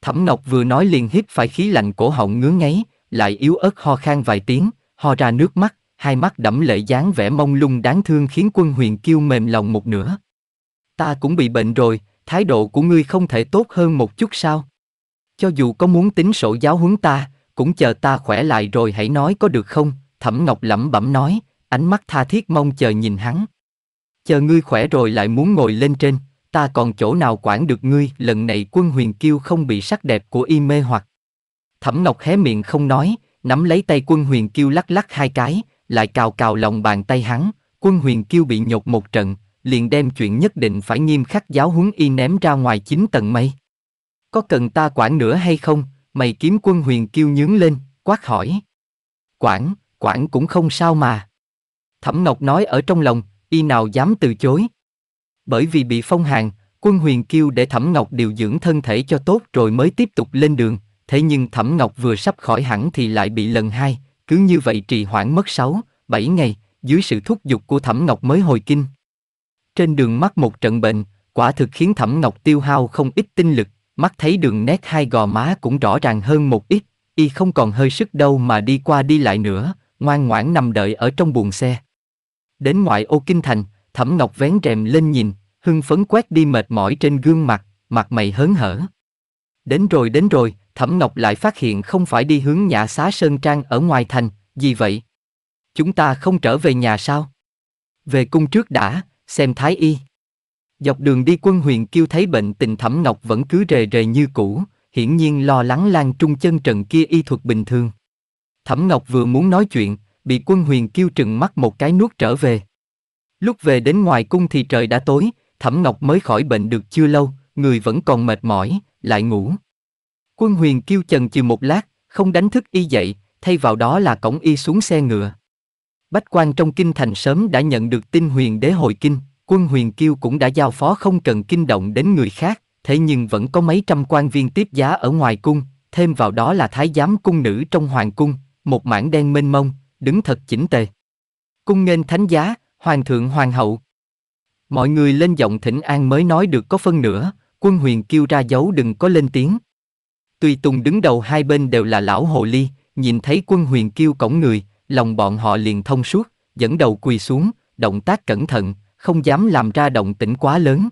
Thẩm Ngọc vừa nói liền hít phải khí lạnh cổ họng ngứa ngáy, lại yếu ớt ho khan vài tiếng, ho ra nước mắt, hai mắt đẫm lệ dáng vẻ mông lung đáng thương khiến quân huyền kiêu mềm lòng một nửa. Ta cũng bị bệnh rồi, thái độ của ngươi không thể tốt hơn một chút sao? Cho dù có muốn tính sổ giáo huấn ta, cũng chờ ta khỏe lại rồi hãy nói có được không? Thẩm Ngọc lẩm bẩm nói, ánh mắt tha thiết mong chờ nhìn hắn. Chờ ngươi khỏe rồi lại muốn ngồi lên trên, ta còn chỗ nào quản được ngươi, lần này quân huyền kiêu không bị sắc đẹp của y mê hoặc. Thẩm Ngọc hé miệng không nói, nắm lấy tay quân huyền kiêu lắc lắc hai cái, lại cào cào lòng bàn tay hắn, quân huyền kiêu bị nhột một trận, liền đem chuyện nhất định phải nghiêm khắc giáo huấn y ném ra ngoài chín tầng mây. Có cần ta quản nữa hay không? Mày kiếm quân huyền kiêu nhướng lên, quát hỏi. Quản, quản cũng không sao mà. Thẩm Ngọc nói ở trong lòng, y nào dám từ chối. Bởi vì bị phong hàng, quân huyền kiêu để Thẩm Ngọc điều dưỡng thân thể cho tốt rồi mới tiếp tục lên đường, thế nhưng Thẩm Ngọc vừa sắp khỏi hẳn thì lại bị lần hai, cứ như vậy trì hoãn mất 6, 7 ngày, dưới sự thúc giục của Thẩm Ngọc mới hồi kinh. Trên đường mắc một trận bệnh, quả thực khiến Thẩm Ngọc tiêu hao không ít tinh lực, mắt thấy đường nét hai gò má cũng rõ ràng hơn một ít, y không còn hơi sức đâu mà đi qua đi lại nữa, ngoan ngoãn nằm đợi ở trong buồng xe. Đến ngoại ô kinh thành, Thẩm Ngọc vén rèm lên nhìn, hưng phấn quét đi mệt mỏi trên gương mặt, mặt mày hớn hở. Đến rồi đến rồi, Thẩm Ngọc lại phát hiện không phải đi hướng nhà xá Sơn Trang ở ngoài thành, gì vậy? Chúng ta không trở về nhà sao? Về cung trước đã, xem thái y. Dọc đường đi quân huyền kêu thấy bệnh tình Thẩm Ngọc vẫn cứ rề rề như cũ, hiển nhiên lo lắng lan trung chân trần kia y thuật bình thường. Thẩm Ngọc vừa muốn nói chuyện, bị quân huyền kêu trừng mắt một cái nuốt trở về. Lúc về đến ngoài cung thì trời đã tối, Thẩm Ngọc mới khỏi bệnh được chưa lâu, người vẫn còn mệt mỏi, lại ngủ. Quân huyền kêu chần chừ một lát, không đánh thức y dậy, thay vào đó là cổng y xuống xe ngựa. Bách quan trong kinh thành sớm đã nhận được tin huyền đế hội kinh, quân huyền kêu cũng đã giao phó không cần kinh động đến người khác, thế nhưng vẫn có mấy trăm quan viên tiếp giá ở ngoài cung, thêm vào đó là thái giám cung nữ trong hoàng cung, một mảng đen mênh mông, đứng thật chỉnh tề. Cung nghênh thánh giá, hoàng thượng hoàng hậu. Mọi người lên giọng thỉnh an mới nói được có phân nửa, quân huyền kêu ra dấu đừng có lên tiếng. Tùy tùng đứng đầu hai bên đều là lão hồ ly, nhìn thấy quân huyền kêu cổng người, lòng bọn họ liền thông suốt, dẫn đầu quỳ xuống, động tác cẩn thận, không dám làm ra động tĩnh quá lớn.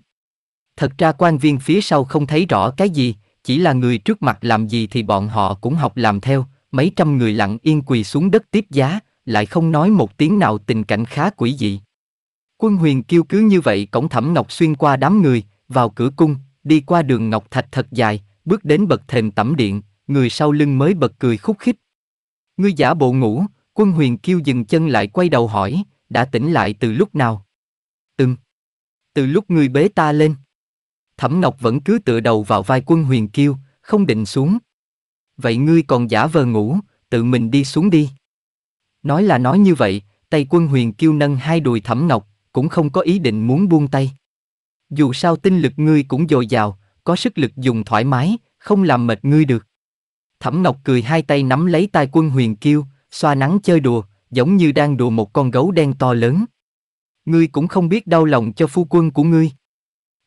Thật ra quan viên phía sau không thấy rõ cái gì, chỉ là người trước mặt làm gì thì bọn họ cũng học làm theo, mấy trăm người lặng yên quỳ xuống đất tiếp giá, lại không nói một tiếng nào tình cảnh khá quỷ dị. Quân huyền kêu cứ như vậy cổng thẩm ngọc xuyên qua đám người, vào cửa cung, đi qua đường ngọc thạch thật dài, bước đến bậc thềm tẩm điện, người sau lưng mới bật cười khúc khích. Ngươi giả bộ ngủ, quân huyền kêu dừng chân lại quay đầu hỏi, đã tỉnh lại từ lúc nào? Từng. Từ lúc ngươi bế ta lên. Thẩm Ngọc vẫn cứ tựa đầu vào vai quân huyền kêu không định xuống. Vậy ngươi còn giả vờ ngủ, tự mình đi xuống đi. Nói là nói như vậy, tay quân huyền kêu nâng hai đùi Thẩm Ngọc, cũng không có ý định muốn buông tay. Dù sao tinh lực ngươi cũng dồi dào, có sức lực dùng thoải mái, không làm mệt ngươi được. Thẩm Ngọc cười hai tay nắm lấy tay quân huyền kiêu, xoa nắng chơi đùa, giống như đang đùa một con gấu đen to lớn. Ngươi cũng không biết đau lòng cho phu quân của ngươi.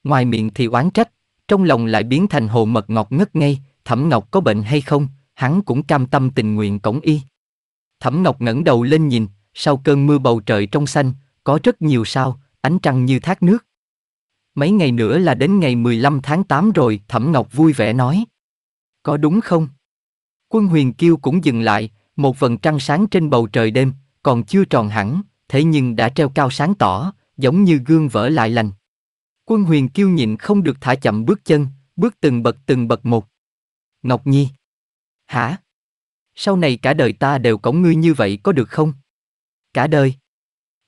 Ngoài miệng thì oán trách, trong lòng lại biến thành hồ mật ngọt ngất ngây, Thẩm Ngọc có bệnh hay không, hắn cũng cam tâm tình nguyện cổng y. Thẩm Ngọc ngẩng đầu lên nhìn, sau cơn mưa bầu trời trong xanh, có rất nhiều sao, ánh trăng như thác nước. Mấy ngày nữa là đến ngày 15 tháng 8 rồi, Thẩm Ngọc vui vẻ nói. Có đúng không? Quân huyền kiêu cũng dừng lại, một vần trăng sáng trên bầu trời đêm, còn chưa tròn hẳn, thế nhưng đã treo cao sáng tỏ, giống như gương vỡ lại lành. Quân huyền kiêu nhịn không được thả chậm bước chân, bước từng bậc từng bậc một. Ngọc Nhi. Hả? Sau này cả đời ta đều cổng ngươi như vậy có được không? Cả đời.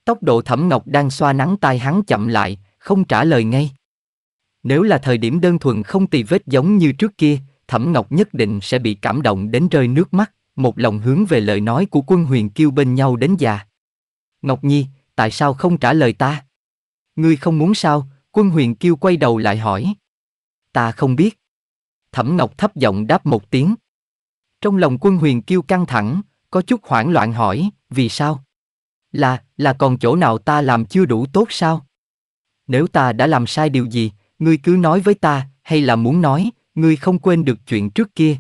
Tốc độ thẩm ngọc đang xoa nắng tai hắn chậm lại, không trả lời ngay. Nếu là thời điểm đơn thuần không tì vết giống như trước kia, Thẩm Ngọc nhất định sẽ bị cảm động đến rơi nước mắt, một lòng hướng về lời nói của quân huyền kiêu bên nhau đến già. Ngọc Nhi, tại sao không trả lời ta? Ngươi không muốn sao? Quân huyền kiêu quay đầu lại hỏi. Ta không biết. Thẩm Ngọc thấp giọng đáp một tiếng. Trong lòng quân huyền kiêu căng thẳng, có chút hoảng loạn hỏi, vì sao? Là, là còn chỗ nào ta làm chưa đủ tốt sao? nếu ta đã làm sai điều gì, ngươi cứ nói với ta, hay là muốn nói, ngươi không quên được chuyện trước kia.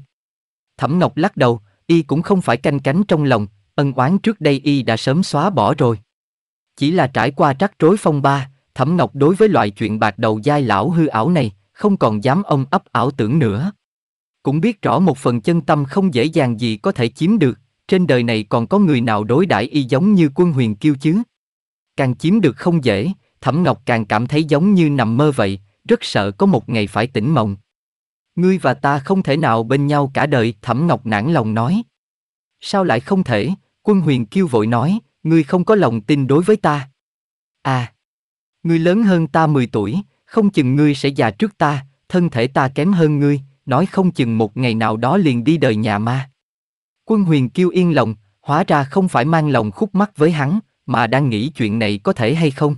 Thẩm Ngọc lắc đầu, y cũng không phải canh cánh trong lòng, ân oán trước đây y đã sớm xóa bỏ rồi. Chỉ là trải qua trắc rối phong ba, Thẩm Ngọc đối với loại chuyện bạc đầu dai lão hư ảo này, không còn dám ông ấp ảo tưởng nữa. Cũng biết rõ một phần chân tâm không dễ dàng gì có thể chiếm được, trên đời này còn có người nào đối đãi y giống như quân huyền kiêu chứ. Càng chiếm được không dễ, Thẩm Ngọc càng cảm thấy giống như nằm mơ vậy, rất sợ có một ngày phải tỉnh mộng. Ngươi và ta không thể nào bên nhau cả đời, Thẩm Ngọc nản lòng nói. Sao lại không thể? Quân huyền kêu vội nói, ngươi không có lòng tin đối với ta. À, ngươi lớn hơn ta 10 tuổi, không chừng ngươi sẽ già trước ta, thân thể ta kém hơn ngươi, nói không chừng một ngày nào đó liền đi đời nhà ma. Quân huyền kêu yên lòng, hóa ra không phải mang lòng khúc mắc với hắn, mà đang nghĩ chuyện này có thể hay không.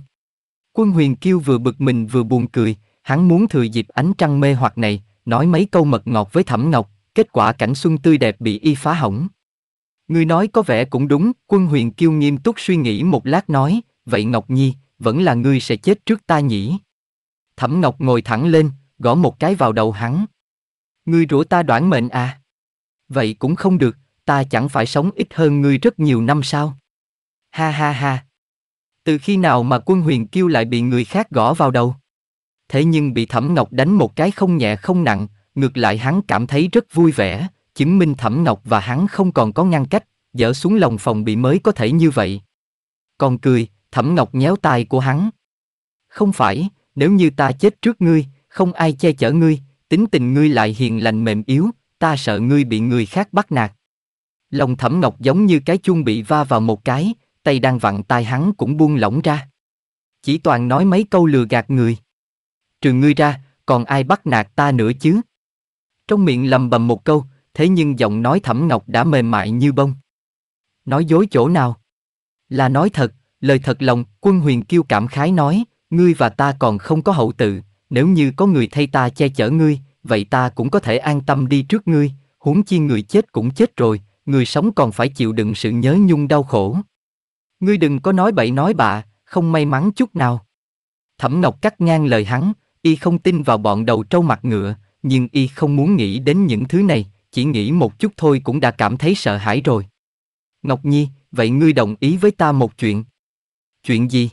Quân huyền kiêu vừa bực mình vừa buồn cười, hắn muốn thừa dịp ánh trăng mê hoặc này, nói mấy câu mật ngọt với thẩm ngọc, kết quả cảnh xuân tươi đẹp bị y phá hỏng. Người nói có vẻ cũng đúng, quân huyền kiêu nghiêm túc suy nghĩ một lát nói, vậy Ngọc Nhi, vẫn là ngươi sẽ chết trước ta nhỉ? Thẩm Ngọc ngồi thẳng lên, gõ một cái vào đầu hắn. Ngươi rủa ta đoản mệnh à? Vậy cũng không được, ta chẳng phải sống ít hơn ngươi rất nhiều năm sao? Ha ha ha, từ khi nào mà quân huyền kiêu lại bị người khác gõ vào đầu? Thế nhưng bị Thẩm Ngọc đánh một cái không nhẹ không nặng, ngược lại hắn cảm thấy rất vui vẻ, chứng minh Thẩm Ngọc và hắn không còn có ngăn cách, dỡ xuống lòng phòng bị mới có thể như vậy. Còn cười, Thẩm Ngọc nhéo tai của hắn. Không phải, nếu như ta chết trước ngươi, không ai che chở ngươi, tính tình ngươi lại hiền lành mềm yếu, ta sợ ngươi bị người khác bắt nạt. Lòng Thẩm Ngọc giống như cái chuông bị va vào một cái, tay đang vặn tai hắn cũng buông lỏng ra. Chỉ toàn nói mấy câu lừa gạt người. Trừ ngươi ra, còn ai bắt nạt ta nữa chứ? Trong miệng lầm bầm một câu, thế nhưng giọng nói thẩm ngọc đã mềm mại như bông. Nói dối chỗ nào? Là nói thật, lời thật lòng, quân huyền kiêu cảm khái nói, ngươi và ta còn không có hậu tự, nếu như có người thay ta che chở ngươi, vậy ta cũng có thể an tâm đi trước ngươi, huống chi người chết cũng chết rồi, người sống còn phải chịu đựng sự nhớ nhung đau khổ. Ngươi đừng có nói bậy nói bạ, không may mắn chút nào. Thẩm Ngọc cắt ngang lời hắn, y không tin vào bọn đầu trâu mặt ngựa, nhưng y không muốn nghĩ đến những thứ này, chỉ nghĩ một chút thôi cũng đã cảm thấy sợ hãi rồi. Ngọc Nhi, vậy ngươi đồng ý với ta một chuyện. Chuyện gì?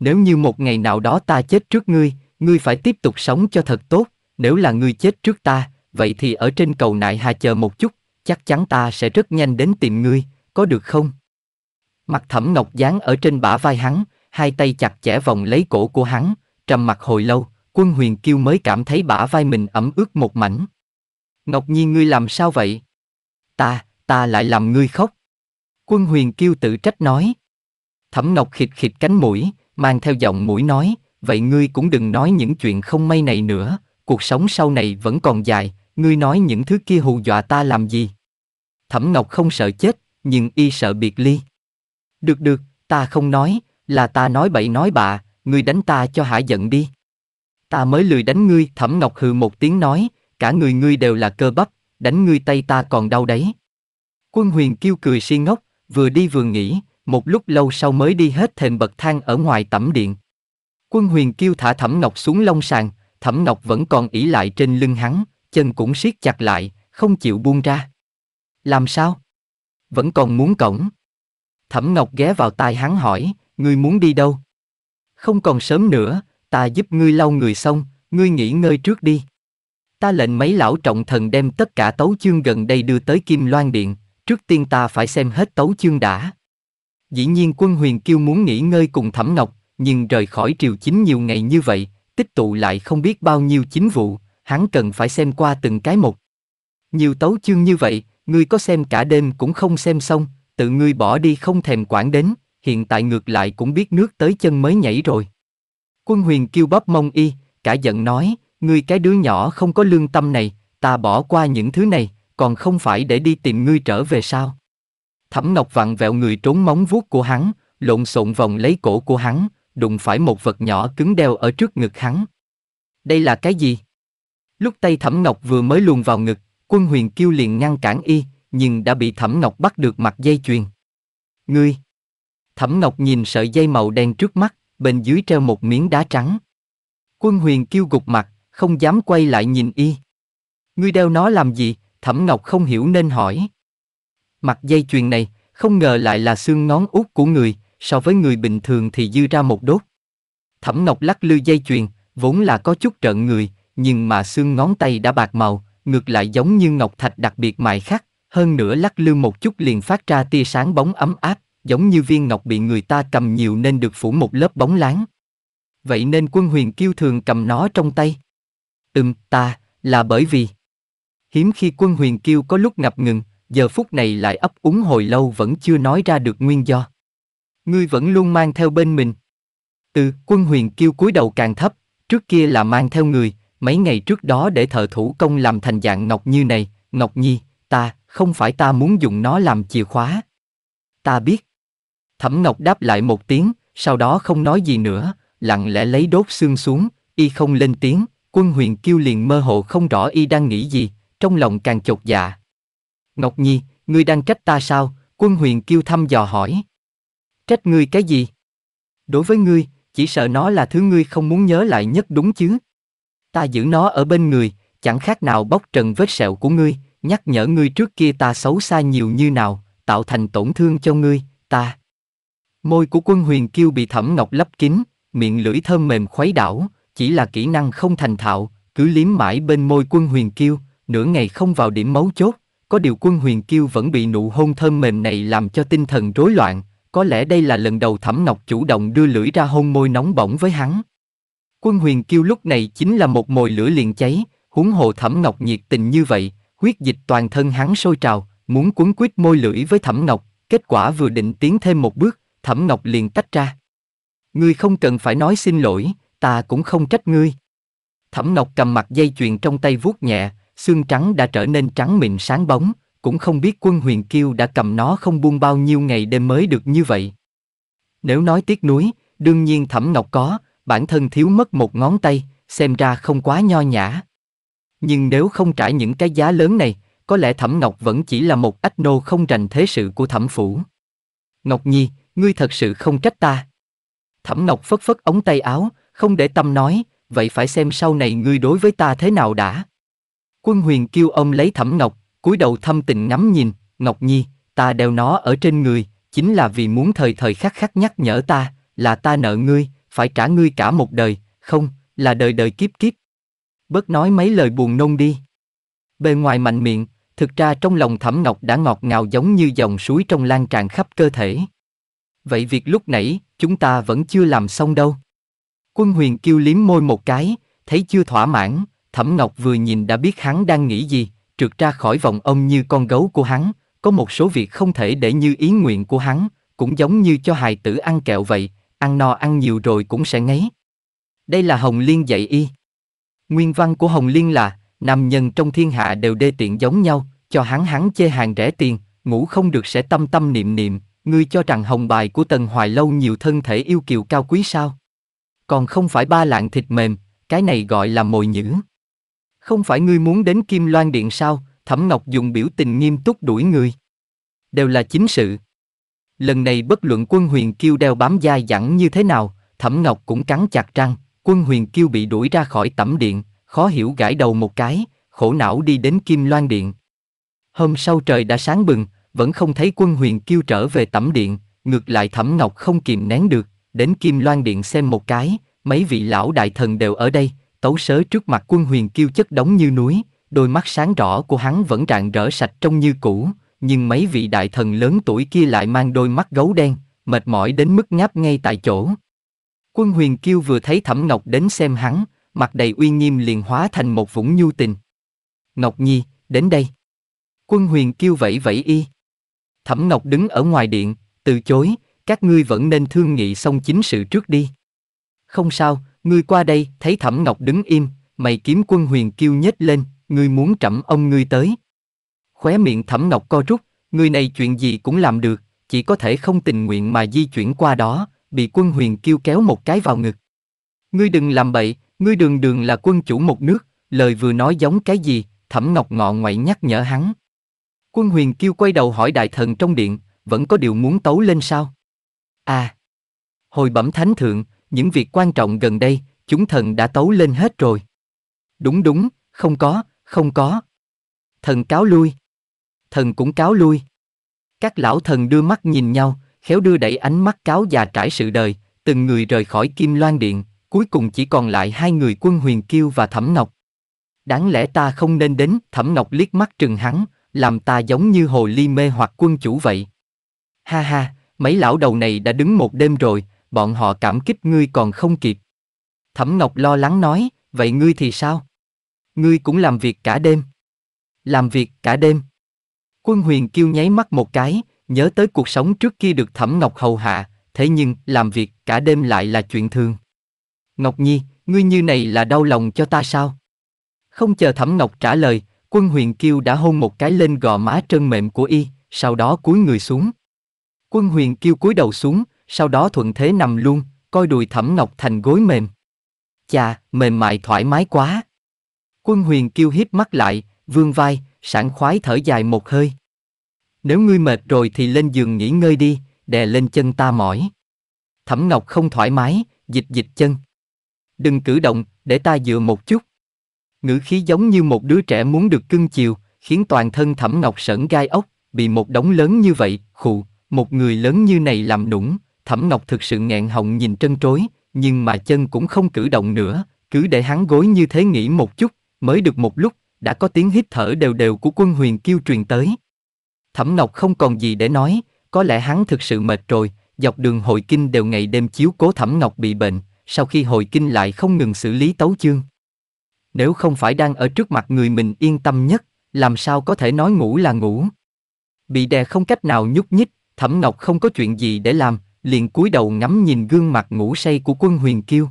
Nếu như một ngày nào đó ta chết trước ngươi, ngươi phải tiếp tục sống cho thật tốt, nếu là ngươi chết trước ta, vậy thì ở trên cầu nại hà chờ một chút, chắc chắn ta sẽ rất nhanh đến tìm ngươi, có được không? Mặt thẩm ngọc dán ở trên bả vai hắn, hai tay chặt chẽ vòng lấy cổ của hắn, trầm mặt hồi lâu, quân huyền kiêu mới cảm thấy bả vai mình ẩm ướt một mảnh. Ngọc Nhi ngươi làm sao vậy? Ta, ta lại làm ngươi khóc. Quân huyền kiêu tự trách nói. Thẩm Ngọc khịt khịt cánh mũi, mang theo giọng mũi nói, vậy ngươi cũng đừng nói những chuyện không may này nữa, cuộc sống sau này vẫn còn dài, ngươi nói những thứ kia hù dọa ta làm gì? Thẩm Ngọc không sợ chết, nhưng y sợ biệt ly. Được được, ta không nói, là ta nói bậy nói bạ, ngươi đánh ta cho hả giận đi. Ta mới lười đánh ngươi, Thẩm Ngọc hừ một tiếng nói, cả người ngươi đều là cơ bắp, đánh ngươi tay ta còn đau đấy. Quân huyền kêu cười si ngốc, vừa đi vừa nghĩ, một lúc lâu sau mới đi hết thềm bậc thang ở ngoài tẩm điện. Quân huyền kêu thả Thẩm Ngọc xuống long sàn, Thẩm Ngọc vẫn còn ỉ lại trên lưng hắn, chân cũng siết chặt lại, không chịu buông ra. Làm sao? Vẫn còn muốn cổng. Thẩm Ngọc ghé vào tai hắn hỏi, ngươi muốn đi đâu? Không còn sớm nữa, ta giúp ngươi lau người xong, ngươi nghỉ ngơi trước đi. Ta lệnh mấy lão trọng thần đem tất cả tấu chương gần đây đưa tới Kim Loan Điện, trước tiên ta phải xem hết tấu chương đã. Dĩ nhiên quân huyền kêu muốn nghỉ ngơi cùng Thẩm Ngọc, nhưng rời khỏi triều chính nhiều ngày như vậy, tích tụ lại không biết bao nhiêu chính vụ, hắn cần phải xem qua từng cái một. Nhiều tấu chương như vậy, ngươi có xem cả đêm cũng không xem xong, tự ngươi bỏ đi không thèm quản đến, hiện tại ngược lại cũng biết nước tới chân mới nhảy rồi. Quân huyền kêu bắp mông y, cả giận nói, ngươi cái đứa nhỏ không có lương tâm này, ta bỏ qua những thứ này, còn không phải để đi tìm ngươi trở về sao. Thẩm Ngọc vặn vẹo người trốn móng vuốt của hắn, lộn xộn vòng lấy cổ của hắn, đụng phải một vật nhỏ cứng đeo ở trước ngực hắn. Đây là cái gì? Lúc tay Thẩm Ngọc vừa mới luồn vào ngực, quân huyền kêu liền ngăn cản y, nhưng đã bị Thẩm Ngọc bắt được mặt dây chuyền. Ngươi! Thẩm Ngọc nhìn sợi dây màu đen trước mắt, bên dưới treo một miếng đá trắng. Quân huyền kêu gục mặt, không dám quay lại nhìn y. Ngươi đeo nó làm gì? Thẩm Ngọc không hiểu nên hỏi. Mặt dây chuyền này, không ngờ lại là xương ngón út của người, so với người bình thường thì dư ra một đốt. Thẩm Ngọc lắc lư dây chuyền, vốn là có chút trợn người, nhưng mà xương ngón tay đã bạc màu, ngược lại giống như ngọc thạch đặc biệt mài khắc hơn nữa lắc lư một chút liền phát ra tia sáng bóng ấm áp, giống như viên ngọc bị người ta cầm nhiều nên được phủ một lớp bóng láng. Vậy nên quân huyền kiêu thường cầm nó trong tay. Ừm, ta, là bởi vì... Hiếm khi quân huyền kiêu có lúc ngập ngừng, giờ phút này lại ấp úng hồi lâu vẫn chưa nói ra được nguyên do. Ngươi vẫn luôn mang theo bên mình. Từ quân huyền kiêu cúi đầu càng thấp, trước kia là mang theo người, mấy ngày trước đó để thợ thủ công làm thành dạng ngọc như này, ngọc nhi, ta, không phải ta muốn dùng nó làm chìa khóa. Ta biết. Thẩm Ngọc đáp lại một tiếng, sau đó không nói gì nữa, lặng lẽ lấy đốt xương xuống, y không lên tiếng, quân huyền kêu liền mơ hồ không rõ y đang nghĩ gì, trong lòng càng chột dạ. Ngọc Nhi, ngươi đang trách ta sao? Quân huyền kêu thăm dò hỏi. Trách ngươi cái gì? Đối với ngươi, chỉ sợ nó là thứ ngươi không muốn nhớ lại nhất đúng chứ. Ta giữ nó ở bên người, chẳng khác nào bóc trần vết sẹo của ngươi, nhắc nhở ngươi trước kia ta xấu xa nhiều như nào, tạo thành tổn thương cho ngươi, ta. Môi của quân huyền kiêu bị thẩm ngọc lấp kín, miệng lưỡi thơm mềm khuấy đảo, chỉ là kỹ năng không thành thạo, cứ liếm mãi bên môi quân huyền kiêu, nửa ngày không vào điểm mấu chốt, có điều quân huyền kiêu vẫn bị nụ hôn thơm mềm này làm cho tinh thần rối loạn, có lẽ đây là lần đầu thẩm ngọc chủ động đưa lưỡi ra hôn môi nóng bỏng với hắn. Quân huyền kiêu lúc này chính là một mồi lửa liền cháy, huống hồ thẩm ngọc nhiệt tình như vậy, Huyết dịch toàn thân hắn sôi trào, muốn cuốn quýt môi lưỡi với Thẩm Ngọc, kết quả vừa định tiến thêm một bước, Thẩm Ngọc liền tách ra. Ngươi không cần phải nói xin lỗi, ta cũng không trách ngươi. Thẩm Ngọc cầm mặt dây chuyền trong tay vuốt nhẹ, xương trắng đã trở nên trắng mịn sáng bóng, cũng không biết quân huyền kiêu đã cầm nó không buông bao nhiêu ngày đêm mới được như vậy. Nếu nói tiếc nuối, đương nhiên Thẩm Ngọc có, bản thân thiếu mất một ngón tay, xem ra không quá nho nhã. Nhưng nếu không trả những cái giá lớn này, có lẽ Thẩm Ngọc vẫn chỉ là một ách nô không rành thế sự của Thẩm Phủ. Ngọc Nhi, ngươi thật sự không trách ta. Thẩm Ngọc phất phất ống tay áo, không để tâm nói, vậy phải xem sau này ngươi đối với ta thế nào đã. Quân huyền kêu ông lấy Thẩm Ngọc, cúi đầu thâm tình ngắm nhìn, Ngọc Nhi, ta đeo nó ở trên người, chính là vì muốn thời thời khắc khắc nhắc nhở ta, là ta nợ ngươi, phải trả ngươi cả một đời, không, là đời đời kiếp kiếp bớt nói mấy lời buồn nôn đi. Bề ngoài mạnh miệng, thực ra trong lòng thẩm ngọc đã ngọt ngào giống như dòng suối trong lan tràn khắp cơ thể. Vậy việc lúc nãy, chúng ta vẫn chưa làm xong đâu. Quân huyền kêu liếm môi một cái, thấy chưa thỏa mãn, thẩm ngọc vừa nhìn đã biết hắn đang nghĩ gì, trượt ra khỏi vòng ông như con gấu của hắn, có một số việc không thể để như ý nguyện của hắn, cũng giống như cho hài tử ăn kẹo vậy, ăn no ăn nhiều rồi cũng sẽ ngấy. Đây là Hồng Liên dạy y. Nguyên văn của Hồng Liên là, nam nhân trong thiên hạ đều đê tiện giống nhau, cho hắn hắn chê hàng rẻ tiền, ngủ không được sẽ tâm tâm niệm niệm, ngươi cho rằng hồng bài của Tần Hoài Lâu nhiều thân thể yêu kiều cao quý sao? Còn không phải ba lạng thịt mềm, cái này gọi là mồi nhữ. Không phải ngươi muốn đến Kim Loan Điện sao, Thẩm Ngọc dùng biểu tình nghiêm túc đuổi ngươi. Đều là chính sự. Lần này bất luận quân huyền kêu đeo bám dai dẳng như thế nào, Thẩm Ngọc cũng cắn chặt răng, Quân huyền kiêu bị đuổi ra khỏi tẩm điện, khó hiểu gãi đầu một cái, khổ não đi đến Kim Loan Điện. Hôm sau trời đã sáng bừng, vẫn không thấy quân huyền kiêu trở về tẩm điện, ngược lại Thẩm Ngọc không kìm nén được, đến Kim Loan Điện xem một cái, mấy vị lão đại thần đều ở đây, tấu sớ trước mặt quân huyền kiêu chất đóng như núi, đôi mắt sáng rõ của hắn vẫn rạng rỡ sạch trông như cũ, nhưng mấy vị đại thần lớn tuổi kia lại mang đôi mắt gấu đen, mệt mỏi đến mức ngáp ngay tại chỗ. Quân huyền kiêu vừa thấy Thẩm Ngọc đến xem hắn, mặt đầy uy nghiêm liền hóa thành một vũng nhu tình. Ngọc Nhi, đến đây. Quân huyền kiêu vẫy vẫy y. Thẩm Ngọc đứng ở ngoài điện, từ chối, các ngươi vẫn nên thương nghị xong chính sự trước đi. Không sao, ngươi qua đây, thấy Thẩm Ngọc đứng im, mày kiếm quân huyền kiêu nhếch lên, ngươi muốn trẫm ông ngươi tới. Khóe miệng Thẩm Ngọc co rút, người này chuyện gì cũng làm được, chỉ có thể không tình nguyện mà di chuyển qua đó, bị quân huyền kêu kéo một cái vào ngực. Ngươi đừng làm bậy, ngươi đường đường là quân chủ một nước, lời vừa nói giống cái gì, thẩm ngọc ngọ ngoại nhắc nhở hắn. Quân huyền kêu quay đầu hỏi đại thần trong điện, vẫn có điều muốn tấu lên sao? À! Hồi bẩm thánh thượng, những việc quan trọng gần đây, chúng thần đã tấu lên hết rồi. Đúng đúng, không có, không có. Thần cáo lui. Thần cũng cáo lui. Các lão thần đưa mắt nhìn nhau, khéo đưa đẩy ánh mắt cáo già trải sự đời, từng người rời khỏi Kim Loan Điện, cuối cùng chỉ còn lại hai người quân huyền kiêu và thẩm ngọc. Đáng lẽ ta không nên đến, thẩm ngọc liếc mắt trừng hắn, làm ta giống như hồ ly mê hoặc quân chủ vậy. Ha ha, mấy lão đầu này đã đứng một đêm rồi, bọn họ cảm kích ngươi còn không kịp. Thẩm ngọc lo lắng nói, vậy ngươi thì sao? Ngươi cũng làm việc cả đêm. Làm việc cả đêm. Quân huyền kiêu nháy mắt một cái, nhớ tới cuộc sống trước kia được Thẩm Ngọc hầu hạ, thế nhưng làm việc cả đêm lại là chuyện thường. Ngọc Nhi, ngươi như này là đau lòng cho ta sao? Không chờ Thẩm Ngọc trả lời, quân huyền kiêu đã hôn một cái lên gò má trơn mềm của y, sau đó cúi người xuống. Quân huyền kiêu cúi đầu xuống, sau đó thuận thế nằm luôn, coi đùi Thẩm Ngọc thành gối mềm. Chà, mềm mại thoải mái quá. Quân huyền kiêu hít mắt lại, vương vai, sảng khoái thở dài một hơi. Nếu ngươi mệt rồi thì lên giường nghỉ ngơi đi, đè lên chân ta mỏi. Thẩm Ngọc không thoải mái, dịch dịch chân. Đừng cử động, để ta dựa một chút. Ngữ khí giống như một đứa trẻ muốn được cưng chiều, khiến toàn thân Thẩm Ngọc sởn gai ốc, bị một đống lớn như vậy, khụ, một người lớn như này làm nũng, Thẩm Ngọc thực sự nghẹn họng nhìn trân trối, nhưng mà chân cũng không cử động nữa, cứ để hắn gối như thế nghỉ một chút, mới được một lúc, đã có tiếng hít thở đều đều của quân huyền kêu truyền tới, Thẩm Ngọc không còn gì để nói, có lẽ hắn thực sự mệt rồi, dọc đường hội kinh đều ngày đêm chiếu cố Thẩm Ngọc bị bệnh, sau khi hội kinh lại không ngừng xử lý tấu chương. Nếu không phải đang ở trước mặt người mình yên tâm nhất, làm sao có thể nói ngủ là ngủ. Bị đè không cách nào nhúc nhích, Thẩm Ngọc không có chuyện gì để làm, liền cúi đầu ngắm nhìn gương mặt ngủ say của quân huyền kiêu.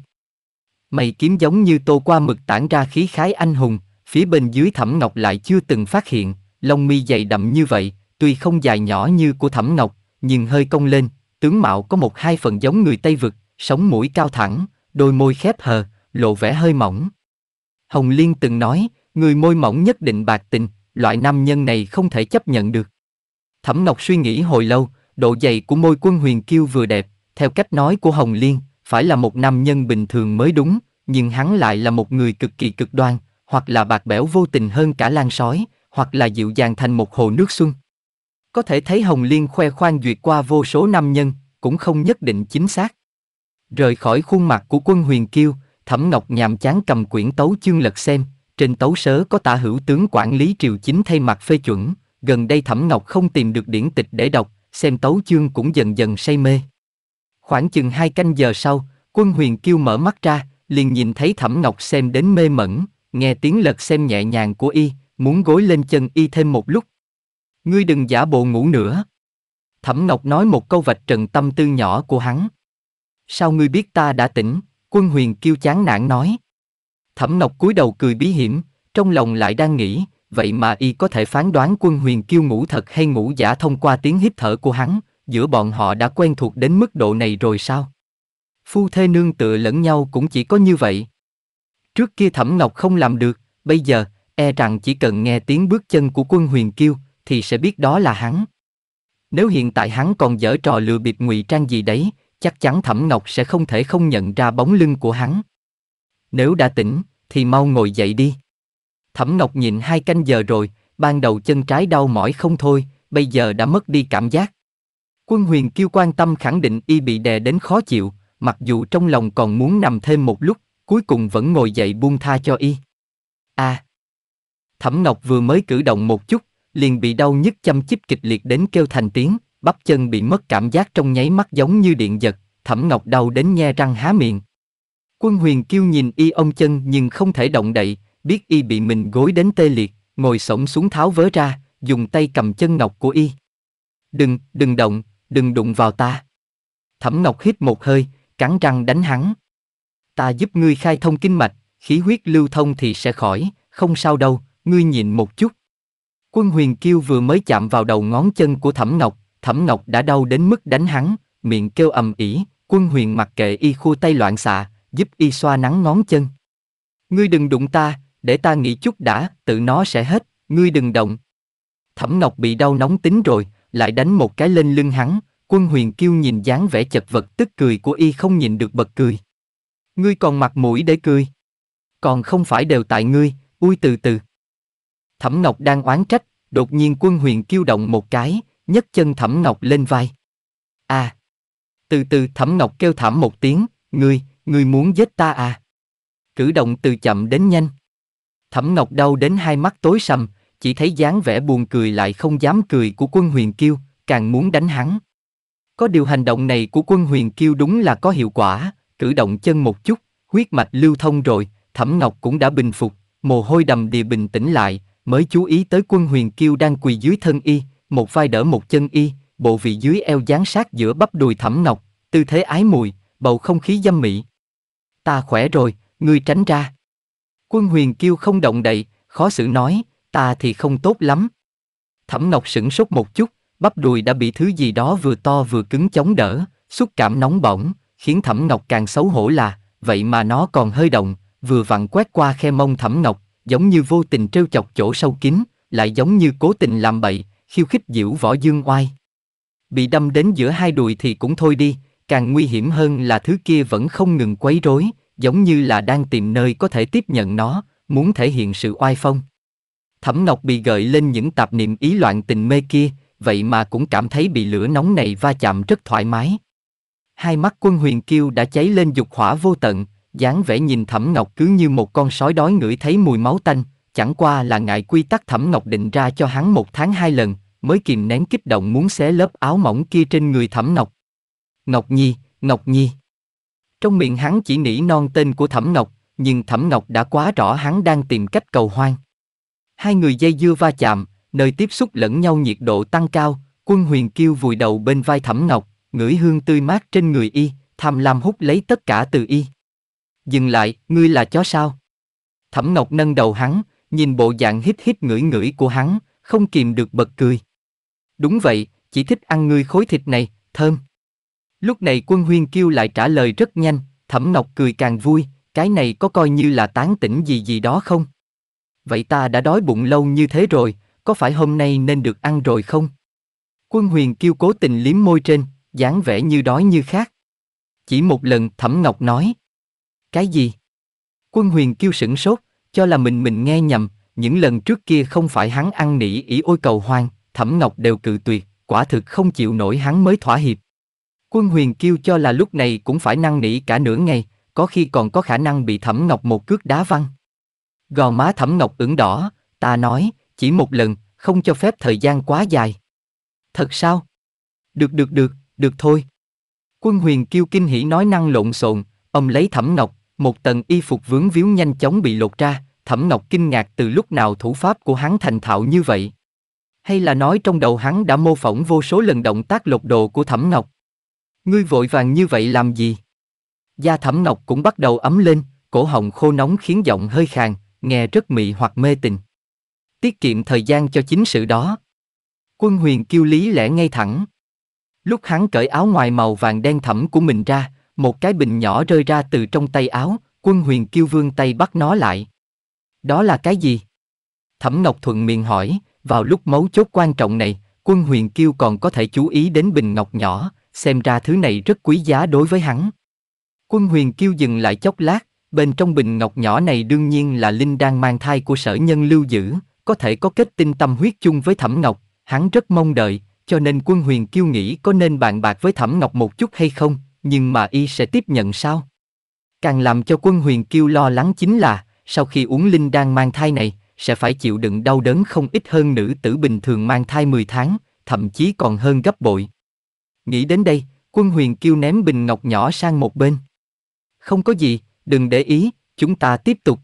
Mày kiếm giống như tô qua mực tản ra khí khái anh hùng, phía bên dưới Thẩm Ngọc lại chưa từng phát hiện, lông mi dày đậm như vậy, tuy không dài nhỏ như của thẩm ngọc, nhưng hơi cong lên, tướng mạo có một hai phần giống người Tây Vực, sống mũi cao thẳng, đôi môi khép hờ, lộ vẻ hơi mỏng. Hồng Liên từng nói, người môi mỏng nhất định bạc tình, loại nam nhân này không thể chấp nhận được. Thẩm Ngọc suy nghĩ hồi lâu, độ dày của môi quân huyền kiêu vừa đẹp, theo cách nói của Hồng Liên, phải là một nam nhân bình thường mới đúng, nhưng hắn lại là một người cực kỳ cực đoan, hoặc là bạc bẽo vô tình hơn cả lan sói, hoặc là dịu dàng thành một hồ nước xuân. Có thể thấy Hồng Liên khoe khoang duyệt qua vô số nam nhân, cũng không nhất định chính xác. Rời khỏi khuôn mặt của quân huyền kiêu, Thẩm Ngọc nhàm chán cầm quyển tấu chương lật xem, trên tấu sớ có tả hữu tướng quản lý triều chính thay mặt phê chuẩn, gần đây Thẩm Ngọc không tìm được điển tịch để đọc, xem tấu chương cũng dần dần say mê. Khoảng chừng hai canh giờ sau, quân huyền kiêu mở mắt ra, liền nhìn thấy Thẩm Ngọc xem đến mê mẩn, nghe tiếng lật xem nhẹ nhàng của y, muốn gối lên chân y thêm một lúc, Ngươi đừng giả bộ ngủ nữa. Thẩm Ngọc nói một câu vạch trần tâm tư nhỏ của hắn. Sao ngươi biết ta đã tỉnh? Quân huyền kêu chán nản nói. Thẩm Ngọc cúi đầu cười bí hiểm, trong lòng lại đang nghĩ, vậy mà y có thể phán đoán quân huyền kêu ngủ thật hay ngủ giả thông qua tiếng hít thở của hắn, giữa bọn họ đã quen thuộc đến mức độ này rồi sao? Phu thê nương tựa lẫn nhau cũng chỉ có như vậy. Trước kia Thẩm Ngọc không làm được, bây giờ, e rằng chỉ cần nghe tiếng bước chân của quân huyền kêu thì sẽ biết đó là hắn. Nếu hiện tại hắn còn dở trò lừa bịp ngụy trang gì đấy, chắc chắn Thẩm Ngọc sẽ không thể không nhận ra bóng lưng của hắn. Nếu đã tỉnh, thì mau ngồi dậy đi. Thẩm Ngọc nhìn hai canh giờ rồi, ban đầu chân trái đau mỏi không thôi, bây giờ đã mất đi cảm giác. Quân huyền kêu quan tâm khẳng định y bị đè đến khó chịu, mặc dù trong lòng còn muốn nằm thêm một lúc, cuối cùng vẫn ngồi dậy buông tha cho y. a à, Thẩm Ngọc vừa mới cử động một chút, liền bị đau nhức chăm chích kịch liệt đến kêu thành tiếng, bắp chân bị mất cảm giác trong nháy mắt giống như điện giật, thẩm ngọc đau đến nhe răng há miệng. Quân huyền kêu nhìn y ông chân nhưng không thể động đậy, biết y bị mình gối đến tê liệt, ngồi sổng xuống tháo vớ ra, dùng tay cầm chân ngọc của y. Đừng, đừng động, đừng đụng vào ta. Thẩm ngọc hít một hơi, cắn răng đánh hắn. Ta giúp ngươi khai thông kinh mạch, khí huyết lưu thông thì sẽ khỏi, không sao đâu, ngươi nhìn một chút. Quân huyền kiêu vừa mới chạm vào đầu ngón chân của Thẩm Ngọc, Thẩm Ngọc đã đau đến mức đánh hắn, miệng kêu ầm ĩ, quân huyền mặc kệ y khu tay loạn xạ, giúp y xoa nắng ngón chân. Ngươi đừng đụng ta, để ta nghỉ chút đã, tự nó sẽ hết, ngươi đừng động. Thẩm Ngọc bị đau nóng tính rồi, lại đánh một cái lên lưng hắn, quân huyền kiêu nhìn dáng vẻ chật vật tức cười của y không nhìn được bật cười. Ngươi còn mặt mũi để cười. Còn không phải đều tại ngươi, ui từ từ. Thẩm Ngọc đang oán trách, đột nhiên quân huyền kêu động một cái, nhấc chân Thẩm Ngọc lên vai. À! Từ từ Thẩm Ngọc kêu thảm một tiếng, ngươi, ngươi muốn giết ta à? Cử động từ chậm đến nhanh. Thẩm Ngọc đau đến hai mắt tối sầm, chỉ thấy dáng vẻ buồn cười lại không dám cười của quân huyền kiêu, càng muốn đánh hắn. Có điều hành động này của quân huyền kiêu đúng là có hiệu quả, cử động chân một chút, huyết mạch lưu thông rồi, Thẩm Ngọc cũng đã bình phục, mồ hôi đầm đìa bình tĩnh lại, mới chú ý tới quân huyền kiêu đang quỳ dưới thân y, một vai đỡ một chân y, bộ vị dưới eo dán sát giữa bắp đùi thẩm ngọc, tư thế ái mùi, bầu không khí dâm mị. Ta khỏe rồi, ngươi tránh ra. Quân huyền kiêu không động đậy, khó xử nói, ta thì không tốt lắm. Thẩm ngọc sửng sốt một chút, bắp đùi đã bị thứ gì đó vừa to vừa cứng chống đỡ, xúc cảm nóng bỏng, khiến thẩm ngọc càng xấu hổ là, vậy mà nó còn hơi động, vừa vặn quét qua khe mông thẩm ngọc, giống như vô tình trêu chọc chỗ sâu kín, lại giống như cố tình làm bậy, khiêu khích diễu võ dương oai. Bị đâm đến giữa hai đùi thì cũng thôi đi, càng nguy hiểm hơn là thứ kia vẫn không ngừng quấy rối, giống như là đang tìm nơi có thể tiếp nhận nó, muốn thể hiện sự oai phong. Thẩm Ngọc bị gợi lên những tạp niệm ý loạn tình mê kia, vậy mà cũng cảm thấy bị lửa nóng này va chạm rất thoải mái. Hai mắt quân huyền kiêu đã cháy lên dục hỏa vô tận, dáng vẻ nhìn Thẩm Ngọc cứ như một con sói đói ngửi thấy mùi máu tanh, chẳng qua là ngại quy tắc Thẩm Ngọc định ra cho hắn một tháng hai lần, mới kìm nén kích động muốn xé lớp áo mỏng kia trên người Thẩm Ngọc. Ngọc Nhi, Ngọc Nhi. Trong miệng hắn chỉ nỉ non tên của Thẩm Ngọc, nhưng Thẩm Ngọc đã quá rõ hắn đang tìm cách cầu hoang. Hai người dây dưa va chạm, nơi tiếp xúc lẫn nhau nhiệt độ tăng cao, quân huyền kiêu vùi đầu bên vai Thẩm Ngọc, ngửi hương tươi mát trên người y, tham lam hút lấy tất cả từ y dừng lại, ngươi là chó sao? Thẩm Ngọc nâng đầu hắn, nhìn bộ dạng hít hít ngửi ngửi của hắn, không kìm được bật cười. Đúng vậy, chỉ thích ăn ngươi khối thịt này, thơm. Lúc này quân huyên kêu lại trả lời rất nhanh, thẩm Ngọc cười càng vui, cái này có coi như là tán tỉnh gì gì đó không? Vậy ta đã đói bụng lâu như thế rồi, có phải hôm nay nên được ăn rồi không? Quân huyền kêu cố tình liếm môi trên, dáng vẻ như đói như khác. Chỉ một lần thẩm Ngọc nói, cái gì? Quân huyền kêu sửng sốt, cho là mình mình nghe nhầm, những lần trước kia không phải hắn ăn nỉ ý ôi cầu hoang, thẩm ngọc đều cự tuyệt, quả thực không chịu nổi hắn mới thỏa hiệp. Quân huyền kêu cho là lúc này cũng phải năng nỉ cả nửa ngày, có khi còn có khả năng bị thẩm ngọc một cước đá văng. Gò má thẩm ngọc ửng đỏ, ta nói, chỉ một lần, không cho phép thời gian quá dài. Thật sao? Được được được, được thôi. Quân huyền kêu kinh hỉ nói năng lộn xộn, ông lấy thẩm ngọc, một tầng y phục vướng víu nhanh chóng bị lột ra, Thẩm Ngọc kinh ngạc từ lúc nào thủ pháp của hắn thành thạo như vậy. Hay là nói trong đầu hắn đã mô phỏng vô số lần động tác lột đồ của Thẩm Ngọc. Ngươi vội vàng như vậy làm gì? Da Thẩm Ngọc cũng bắt đầu ấm lên, cổ họng khô nóng khiến giọng hơi khàn, nghe rất mị hoặc mê tình. Tiết kiệm thời gian cho chính sự đó. Quân huyền kiêu lý lẽ ngay thẳng. Lúc hắn cởi áo ngoài màu vàng đen thẩm của mình ra, một cái bình nhỏ rơi ra từ trong tay áo, quân huyền kiêu vương tay bắt nó lại. Đó là cái gì? Thẩm Ngọc Thuận miệng hỏi, vào lúc mấu chốt quan trọng này, quân huyền kiêu còn có thể chú ý đến bình ngọc nhỏ, xem ra thứ này rất quý giá đối với hắn. Quân huyền kiêu dừng lại chốc lát, bên trong bình ngọc nhỏ này đương nhiên là linh đang mang thai của sở nhân lưu giữ, có thể có kết tinh tâm huyết chung với thẩm ngọc, hắn rất mong đợi, cho nên quân huyền kiêu nghĩ có nên bàn bạc với thẩm ngọc một chút hay không, nhưng mà y sẽ tiếp nhận sao? Càng làm cho quân huyền kiêu lo lắng chính là, sau khi uống linh đan mang thai này, sẽ phải chịu đựng đau đớn không ít hơn nữ tử bình thường mang thai 10 tháng, thậm chí còn hơn gấp bội. Nghĩ đến đây, quân huyền kiêu ném bình ngọc nhỏ sang một bên. Không có gì, đừng để ý, chúng ta tiếp tục.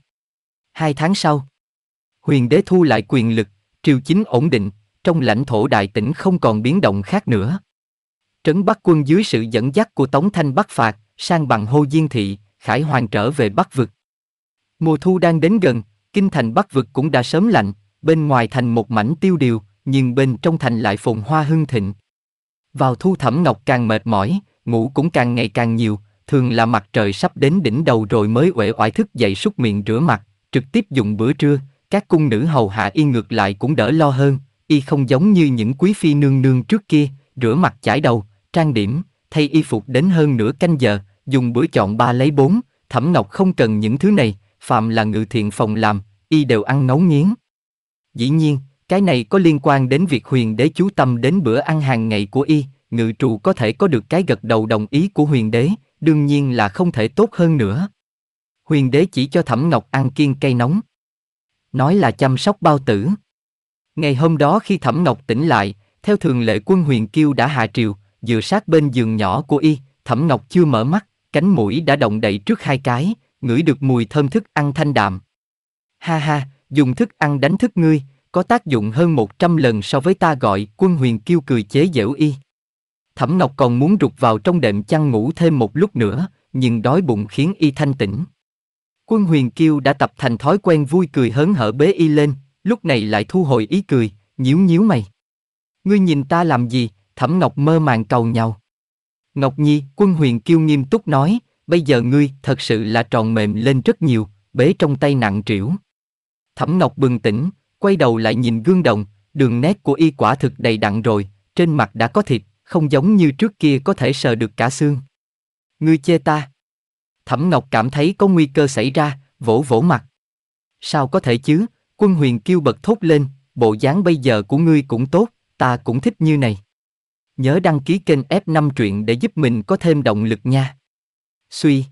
Hai tháng sau, huyền đế thu lại quyền lực, triều chính ổn định, trong lãnh thổ đại tỉnh không còn biến động khác nữa. Trấn Bắc quân dưới sự dẫn dắt của Tống Thanh Bắc phạt, sang bằng hô diên thị, Khải Hoàn trở về Bắc vực. Mùa thu đang đến gần, kinh thành Bắc vực cũng đã sớm lạnh, bên ngoài thành một mảnh tiêu điều, nhưng bên trong thành lại phồn hoa hưng thịnh. Vào thu thẩm ngọc càng mệt mỏi, ngủ cũng càng ngày càng nhiều, thường là mặt trời sắp đến đỉnh đầu rồi mới uể oải thức dậy súc miệng rửa mặt, trực tiếp dùng bữa trưa, các cung nữ hầu hạ y ngược lại cũng đỡ lo hơn, y không giống như những quý phi nương nương trước kia, rửa mặt chải đầu, trang điểm, thay y phục đến hơn nửa canh giờ, dùng bữa chọn ba lấy bốn, Thẩm Ngọc không cần những thứ này, phạm là ngự thiện phòng làm, y đều ăn nấu nghiến. Dĩ nhiên, cái này có liên quan đến việc huyền đế chú tâm đến bữa ăn hàng ngày của y, ngự trù có thể có được cái gật đầu đồng ý của huyền đế, đương nhiên là không thể tốt hơn nữa. Huyền đế chỉ cho Thẩm Ngọc ăn kiên cây nóng. Nói là chăm sóc bao tử. Ngày hôm đó khi Thẩm Ngọc tỉnh lại, theo thường lệ quân huyền kiêu đã hạ triều, dựa sát bên giường nhỏ của y, Thẩm Ngọc chưa mở mắt, cánh mũi đã động đậy trước hai cái, ngửi được mùi thơm thức ăn thanh đạm. Ha ha, dùng thức ăn đánh thức ngươi, có tác dụng hơn 100 lần so với ta gọi quân huyền kêu cười chế giễu y. Thẩm Ngọc còn muốn rụt vào trong đệm chăn ngủ thêm một lúc nữa, nhưng đói bụng khiến y thanh tỉnh Quân huyền kiêu đã tập thành thói quen vui cười hớn hở bế y lên, lúc này lại thu hồi ý cười, nhíu nhíu mày. Ngươi nhìn ta làm gì, Thẩm Ngọc mơ màng cầu nhau. Ngọc Nhi, quân huyền kiêu nghiêm túc nói, bây giờ ngươi thật sự là tròn mềm lên rất nhiều, bế trong tay nặng trĩu. Thẩm Ngọc bừng tỉnh, quay đầu lại nhìn gương đồng, đường nét của y quả thực đầy đặn rồi, trên mặt đã có thịt, không giống như trước kia có thể sờ được cả xương. Ngươi chê ta. Thẩm Ngọc cảm thấy có nguy cơ xảy ra, vỗ vỗ mặt. Sao có thể chứ, quân huyền kiêu bật thốt lên, bộ dáng bây giờ của ngươi cũng tốt, ta cũng thích như này. Nhớ đăng ký kênh F5 truyện để giúp mình có thêm động lực nha. Suy.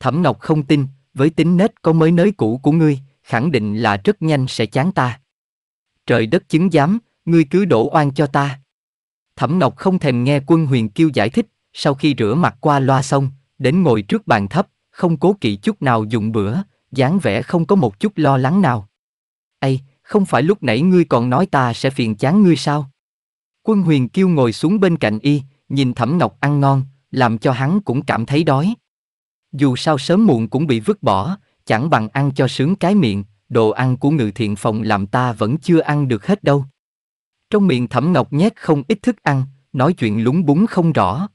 Thẩm Ngọc không tin, với tính nết có mới nới cũ của ngươi, khẳng định là rất nhanh sẽ chán ta. Trời đất chứng giám, ngươi cứ đổ oan cho ta. Thẩm Ngọc không thèm nghe quân huyền kêu giải thích, sau khi rửa mặt qua loa xong, đến ngồi trước bàn thấp, không cố kỵ chút nào dùng bữa, dáng vẻ không có một chút lo lắng nào. Ây, không phải lúc nãy ngươi còn nói ta sẽ phiền chán ngươi sao? Quân huyền kiêu ngồi xuống bên cạnh y, nhìn thẩm ngọc ăn ngon, làm cho hắn cũng cảm thấy đói. Dù sao sớm muộn cũng bị vứt bỏ, chẳng bằng ăn cho sướng cái miệng, đồ ăn của ngự thiện phòng làm ta vẫn chưa ăn được hết đâu. Trong miệng thẩm ngọc nhét không ít thức ăn, nói chuyện lúng búng không rõ.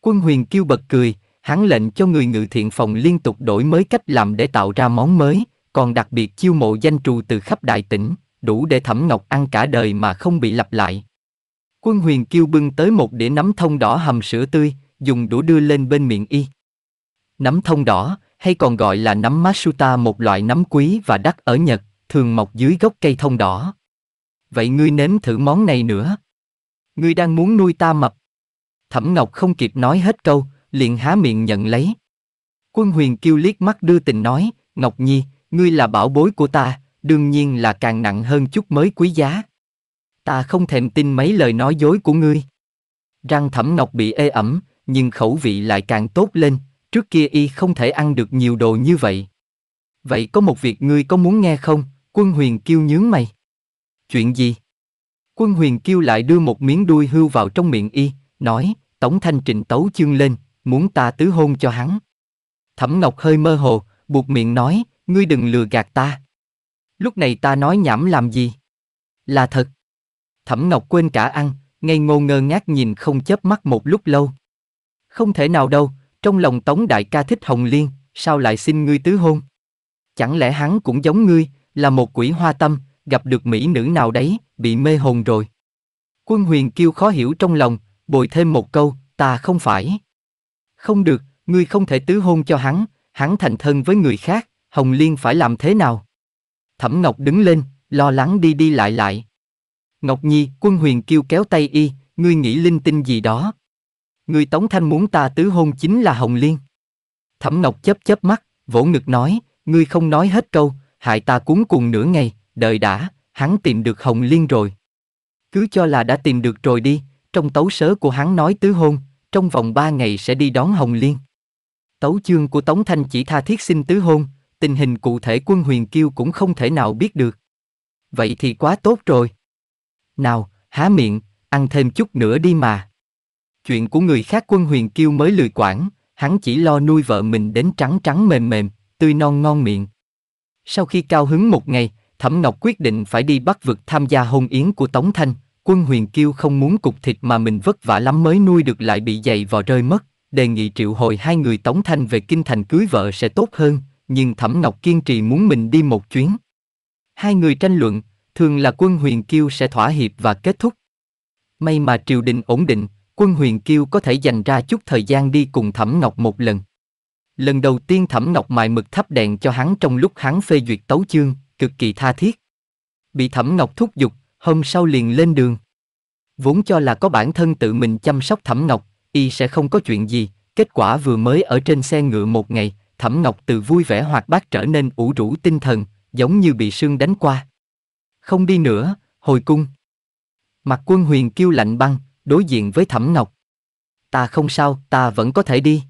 Quân huyền kiêu bật cười, hắn lệnh cho người ngự thiện phòng liên tục đổi mới cách làm để tạo ra món mới, còn đặc biệt chiêu mộ danh trù từ khắp đại tỉnh, đủ để thẩm ngọc ăn cả đời mà không bị lặp lại. Quân huyền kêu bưng tới một đĩa nấm thông đỏ hầm sữa tươi, dùng đũa đưa lên bên miệng y. Nấm thông đỏ, hay còn gọi là nấm Matsuta một loại nấm quý và đắt ở Nhật, thường mọc dưới gốc cây thông đỏ. Vậy ngươi nếm thử món này nữa. Ngươi đang muốn nuôi ta mập. Thẩm Ngọc không kịp nói hết câu, liền há miệng nhận lấy. Quân huyền kêu liếc mắt đưa tình nói, Ngọc Nhi, ngươi là bảo bối của ta, đương nhiên là càng nặng hơn chút mới quý giá ta không thèm tin mấy lời nói dối của ngươi. Răng thẩm ngọc bị ê ẩm, nhưng khẩu vị lại càng tốt lên, trước kia y không thể ăn được nhiều đồ như vậy. Vậy có một việc ngươi có muốn nghe không, quân huyền kêu nhướng mày. Chuyện gì? Quân huyền kêu lại đưa một miếng đuôi hưu vào trong miệng y, nói, Tống Thanh Trình tấu chương lên, muốn ta tứ hôn cho hắn. Thẩm Ngọc hơi mơ hồ, buộc miệng nói, ngươi đừng lừa gạt ta. Lúc này ta nói nhảm làm gì? Là thật. Thẩm Ngọc quên cả ăn, ngây ngô ngơ ngác nhìn không chớp mắt một lúc lâu. Không thể nào đâu, trong lòng Tống đại ca thích Hồng Liên, sao lại xin ngươi tứ hôn? Chẳng lẽ hắn cũng giống ngươi, là một quỷ hoa tâm, gặp được mỹ nữ nào đấy, bị mê hồn rồi. Quân huyền kêu khó hiểu trong lòng, bồi thêm một câu, ta không phải. Không được, ngươi không thể tứ hôn cho hắn, hắn thành thân với người khác, Hồng Liên phải làm thế nào? Thẩm Ngọc đứng lên, lo lắng đi đi lại lại, Ngọc Nhi, quân huyền kêu kéo tay y, ngươi nghĩ linh tinh gì đó. Người Tống Thanh muốn ta tứ hôn chính là Hồng Liên. Thẩm Ngọc chớp chớp mắt, vỗ ngực nói, ngươi không nói hết câu, hại ta cuốn cuồng nửa ngày, đợi đã, hắn tìm được Hồng Liên rồi. Cứ cho là đã tìm được rồi đi, trong tấu sớ của hắn nói tứ hôn, trong vòng ba ngày sẽ đi đón Hồng Liên. Tấu chương của Tống Thanh chỉ tha thiết xin tứ hôn, tình hình cụ thể quân huyền kiêu cũng không thể nào biết được. Vậy thì quá tốt rồi. Nào, há miệng, ăn thêm chút nữa đi mà. Chuyện của người khác quân huyền kiêu mới lười quản, hắn chỉ lo nuôi vợ mình đến trắng trắng mềm mềm, tươi non ngon miệng. Sau khi cao hứng một ngày, Thẩm Ngọc quyết định phải đi bắt vực tham gia hôn yến của Tống Thanh, quân huyền kiêu không muốn cục thịt mà mình vất vả lắm mới nuôi được lại bị dày vò rơi mất, đề nghị triệu hồi hai người Tống Thanh về kinh thành cưới vợ sẽ tốt hơn, nhưng Thẩm Ngọc kiên trì muốn mình đi một chuyến. Hai người tranh luận, thường là quân huyền kiêu sẽ thỏa hiệp và kết thúc. May mà triều đình ổn định, quân huyền kiêu có thể dành ra chút thời gian đi cùng Thẩm Ngọc một lần. Lần đầu tiên Thẩm Ngọc mài mực thắp đèn cho hắn trong lúc hắn phê duyệt tấu chương, cực kỳ tha thiết. Bị Thẩm Ngọc thúc giục, hôm sau liền lên đường. Vốn cho là có bản thân tự mình chăm sóc Thẩm Ngọc, y sẽ không có chuyện gì, kết quả vừa mới ở trên xe ngựa một ngày, Thẩm Ngọc từ vui vẻ hoạt bát trở nên ủ rũ tinh thần, giống như bị sương đánh qua. Không đi nữa, hồi cung. Mặt quân huyền kêu lạnh băng, đối diện với Thẩm Ngọc. Ta không sao, ta vẫn có thể đi.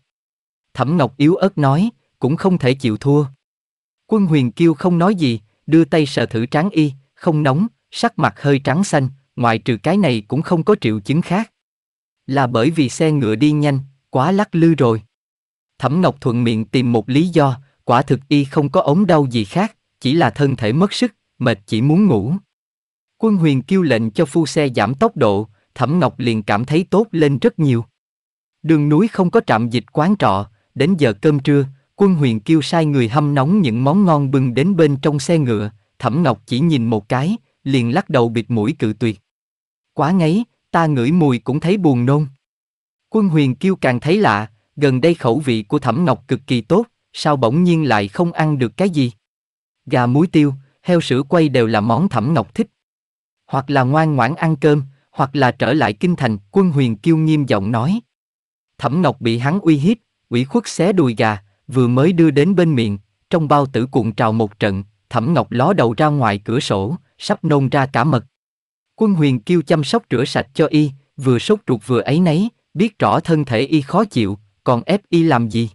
Thẩm Ngọc yếu ớt nói, cũng không thể chịu thua. Quân huyền kêu không nói gì, đưa tay sờ thử trán y, không nóng, sắc mặt hơi trắng xanh, ngoại trừ cái này cũng không có triệu chứng khác. Là bởi vì xe ngựa đi nhanh, quá lắc lư rồi. Thẩm Ngọc thuận miệng tìm một lý do, quả thực y không có ống đau gì khác, chỉ là thân thể mất sức, mệt chỉ muốn ngủ. Quân huyền kêu lệnh cho phu xe giảm tốc độ, Thẩm Ngọc liền cảm thấy tốt lên rất nhiều. Đường núi không có trạm dịch quán trọ, đến giờ cơm trưa, quân huyền kêu sai người hâm nóng những món ngon bưng đến bên trong xe ngựa, Thẩm Ngọc chỉ nhìn một cái, liền lắc đầu bịt mũi cự tuyệt. Quá ngấy, ta ngửi mùi cũng thấy buồn nôn. Quân huyền kêu càng thấy lạ, gần đây khẩu vị của Thẩm Ngọc cực kỳ tốt, sao bỗng nhiên lại không ăn được cái gì? Gà muối tiêu, heo sữa quay đều là món Thẩm Ngọc thích. Hoặc là ngoan ngoãn ăn cơm, hoặc là trở lại kinh thành, quân huyền kiêu nghiêm giọng nói. Thẩm Ngọc bị hắn uy hiếp, ủy khuất xé đùi gà, vừa mới đưa đến bên miệng, trong bao tử cuộn trào một trận, Thẩm Ngọc ló đầu ra ngoài cửa sổ, sắp nôn ra cả mật. Quân huyền kiêu chăm sóc rửa sạch cho y, vừa sốt ruột vừa ấy nấy, biết rõ thân thể y khó chịu, còn ép y làm gì.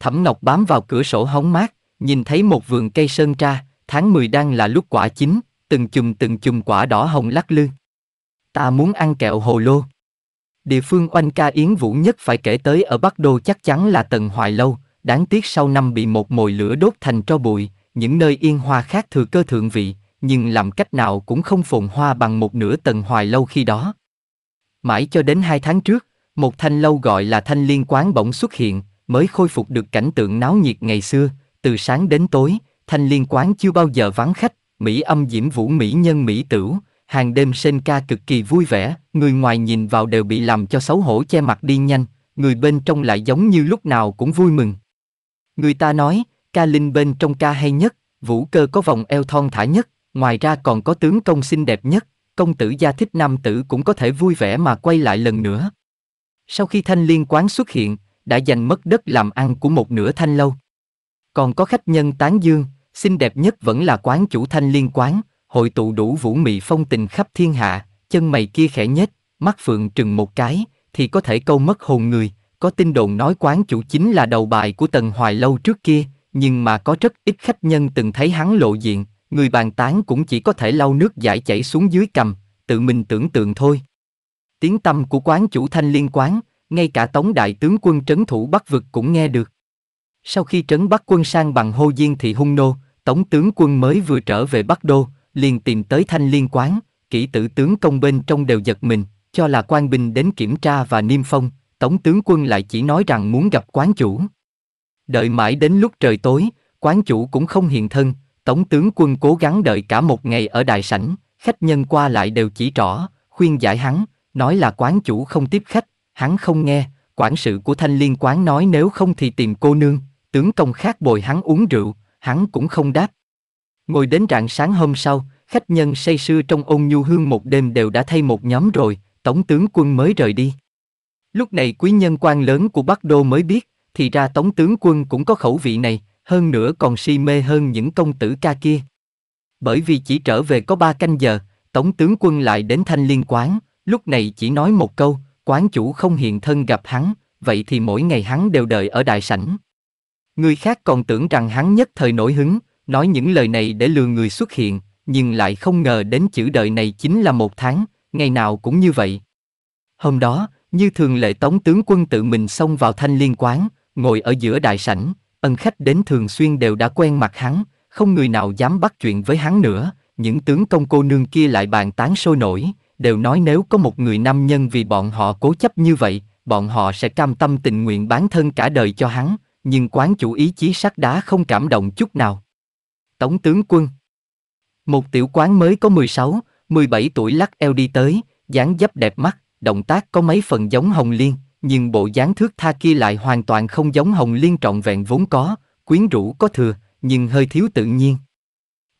Thẩm Ngọc bám vào cửa sổ hóng mát, nhìn thấy một vườn cây sơn tra, Tháng 10 đang là lúc quả chín, từng chùm từng chùm quả đỏ hồng lắc lư. Ta muốn ăn kẹo hồ lô. Địa phương oanh ca yến vũ nhất phải kể tới ở Bắc Đô chắc chắn là Tần Hoài Lâu, đáng tiếc sau năm bị một mồi lửa đốt thành tro bụi, những nơi yên hoa khác thừa cơ thượng vị, nhưng làm cách nào cũng không phồn hoa bằng một nửa Tần Hoài Lâu khi đó. Mãi cho đến hai tháng trước, một thanh lâu gọi là thanh liên quán bỗng xuất hiện, mới khôi phục được cảnh tượng náo nhiệt ngày xưa, từ sáng đến tối, Thanh Liên quán chưa bao giờ vắng khách, Mỹ âm diễm vũ Mỹ nhân Mỹ tửu, hàng đêm sên ca cực kỳ vui vẻ, người ngoài nhìn vào đều bị làm cho xấu hổ che mặt đi nhanh, người bên trong lại giống như lúc nào cũng vui mừng. Người ta nói, ca Linh bên trong ca hay nhất, vũ cơ có vòng eo thon thả nhất, ngoài ra còn có tướng công xinh đẹp nhất, công tử gia thích nam tử cũng có thể vui vẻ mà quay lại lần nữa. Sau khi thanh liên quán xuất hiện, đã giành mất đất làm ăn của một nửa thanh lâu. Còn có khách nhân tán dương, xinh đẹp nhất vẫn là quán chủ thanh liên quán, hội tụ đủ vũ mị phong tình khắp thiên hạ, chân mày kia khẽ nhếch, mắt phượng trừng một cái, thì có thể câu mất hồn người, có tin đồn nói quán chủ chính là đầu bài của Tần Hoài Lâu trước kia, nhưng mà có rất ít khách nhân từng thấy hắn lộ diện, người bàn tán cũng chỉ có thể lau nước giải chảy xuống dưới cầm, tự mình tưởng tượng thôi. Tiếng tâm của quán chủ thanh liên quán, ngay cả tống đại tướng quân trấn thủ bắc vực cũng nghe được. Sau khi trấn bắt quân sang bằng hô diên thị hung nô, tổng tướng quân mới vừa trở về Bắc Đô, liền tìm tới thanh liên quán, kỹ tử tướng công bên trong đều giật mình, cho là quan binh đến kiểm tra và niêm phong, tổng tướng quân lại chỉ nói rằng muốn gặp quán chủ. Đợi mãi đến lúc trời tối, quán chủ cũng không hiện thân, tổng tướng quân cố gắng đợi cả một ngày ở đại sảnh, khách nhân qua lại đều chỉ trỏ, khuyên giải hắn, nói là quán chủ không tiếp khách, hắn không nghe, quản sự của thanh liên quán nói nếu không thì tìm cô nương, tướng công khác bồi hắn uống rượu, hắn cũng không đáp. Ngồi đến rạng sáng hôm sau, khách nhân say sưa trong ôn nhu hương một đêm đều đã thay một nhóm rồi, tổng tướng quân mới rời đi. Lúc này quý nhân quan lớn của Bắc Đô mới biết, thì ra tổng tướng quân cũng có khẩu vị này, hơn nữa còn si mê hơn những công tử ca kia. Bởi vì chỉ trở về có ba canh giờ, tổng tướng quân lại đến thanh liên quán, lúc này chỉ nói một câu, quán chủ không hiện thân gặp hắn, vậy thì mỗi ngày hắn đều đợi ở đại sảnh. Người khác còn tưởng rằng hắn nhất thời nổi hứng, nói những lời này để lừa người xuất hiện, nhưng lại không ngờ đến chữ đời này chính là một tháng, ngày nào cũng như vậy. Hôm đó, như thường lệ tống tướng quân tự mình xông vào thanh liên quán, ngồi ở giữa đại sảnh, ân khách đến thường xuyên đều đã quen mặt hắn, không người nào dám bắt chuyện với hắn nữa, những tướng công cô nương kia lại bàn tán sôi nổi, đều nói nếu có một người nam nhân vì bọn họ cố chấp như vậy, bọn họ sẽ cam tâm tình nguyện bán thân cả đời cho hắn, nhưng quán chủ ý chí sắt đá không cảm động chút nào. Tổng tướng quân Một tiểu quán mới có 16, 17 tuổi lắc eo đi tới, dáng dấp đẹp mắt, động tác có mấy phần giống Hồng Liên, nhưng bộ dáng thước tha kia lại hoàn toàn không giống Hồng Liên trọn vẹn vốn có, quyến rũ có thừa, nhưng hơi thiếu tự nhiên.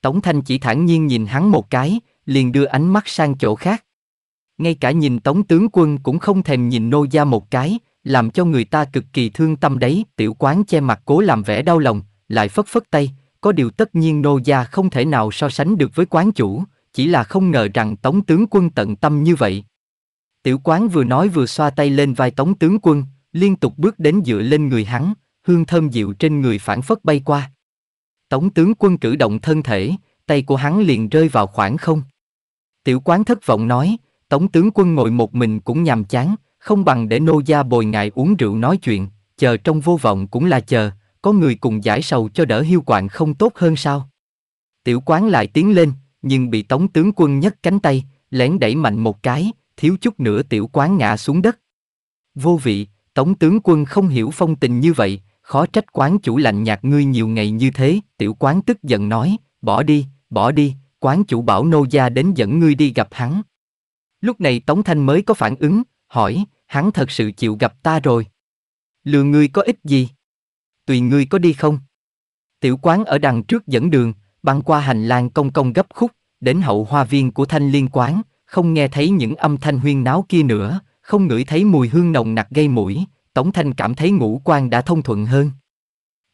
Tống Thanh chỉ thản nhiên nhìn hắn một cái, liền đưa ánh mắt sang chỗ khác. Ngay cả nhìn Tống tướng quân cũng không thèm nhìn nô gia một cái, làm cho người ta cực kỳ thương tâm đấy. Tiểu quán che mặt cố làm vẻ đau lòng, lại phất phất tay, có điều tất nhiên nô gia không thể nào so sánh được với quán chủ, chỉ là không ngờ rằng tống tướng quân tận tâm như vậy. Tiểu quán vừa nói vừa xoa tay lên vai tống tướng quân, liên tục bước đến dựa lên người hắn, hương thơm dịu trên người phản phất bay qua. Tống tướng quân cử động thân thể, tay của hắn liền rơi vào khoảng không. Tiểu quán thất vọng nói, tống tướng quân ngồi một mình cũng nhàm chán, không bằng để nô gia bồi ngài uống rượu nói chuyện, chờ trong vô vọng cũng là chờ, có người cùng giải sầu cho đỡ hiu quạng không tốt hơn sao. Tiểu quán lại tiến lên, nhưng bị tống tướng quân nhấc cánh tay, lén đẩy mạnh một cái, thiếu chút nữa tiểu quán ngã xuống đất. Vô vị, tống tướng quân không hiểu phong tình như vậy, khó trách quán chủ lạnh nhạt ngươi nhiều ngày như thế, tiểu quán tức giận nói, bỏ đi, bỏ đi, quán chủ bảo nô gia đến dẫn ngươi đi gặp hắn. Lúc này Tống Thanh mới có phản ứng, hỏi, hắn thật sự chịu gặp ta rồi. Lừa ngươi có ích gì? Tùy ngươi có đi không? Tiểu quán ở đằng trước dẫn đường, băng qua hành lang công công gấp khúc, đến hậu hoa viên của thanh liên quán, không nghe thấy những âm thanh huyên náo kia nữa, không ngửi thấy mùi hương nồng nặc gây mũi, Tống Thanh cảm thấy ngũ quan đã thông thuận hơn.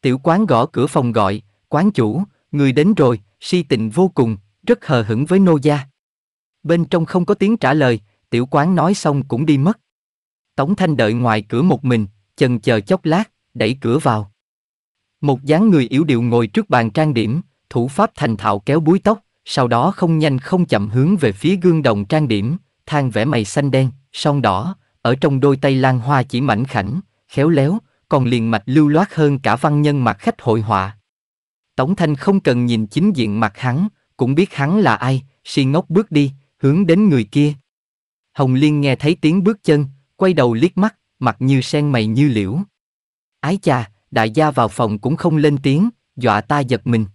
Tiểu quán gõ cửa phòng gọi, quán chủ, người đến rồi, si tình vô cùng, rất hờ hững với nô gia. Bên trong không có tiếng trả lời, tiểu quán nói xong cũng đi mất. Tống Thanh đợi ngoài cửa một mình, chần chờ chốc lát, đẩy cửa vào. Một dáng người yếu điệu ngồi trước bàn trang điểm, thủ pháp thành thạo kéo búi tóc, sau đó không nhanh không chậm hướng về phía gương đồng trang điểm, than vẽ mày xanh đen, son đỏ, ở trong đôi tay lan hoa chỉ mảnh khảnh, khéo léo, còn liền mạch lưu loát hơn cả văn nhân mặt khách hội họa. Tống Thanh không cần nhìn chính diện mặt hắn, cũng biết hắn là ai, si ngốc bước đi, hướng đến người kia. Hồng Liên nghe thấy tiếng bước chân, quay đầu liếc mắt, mặt như sen mày như liễu. Ái cha, đại gia vào phòng cũng không lên tiếng, dọa ta giật mình.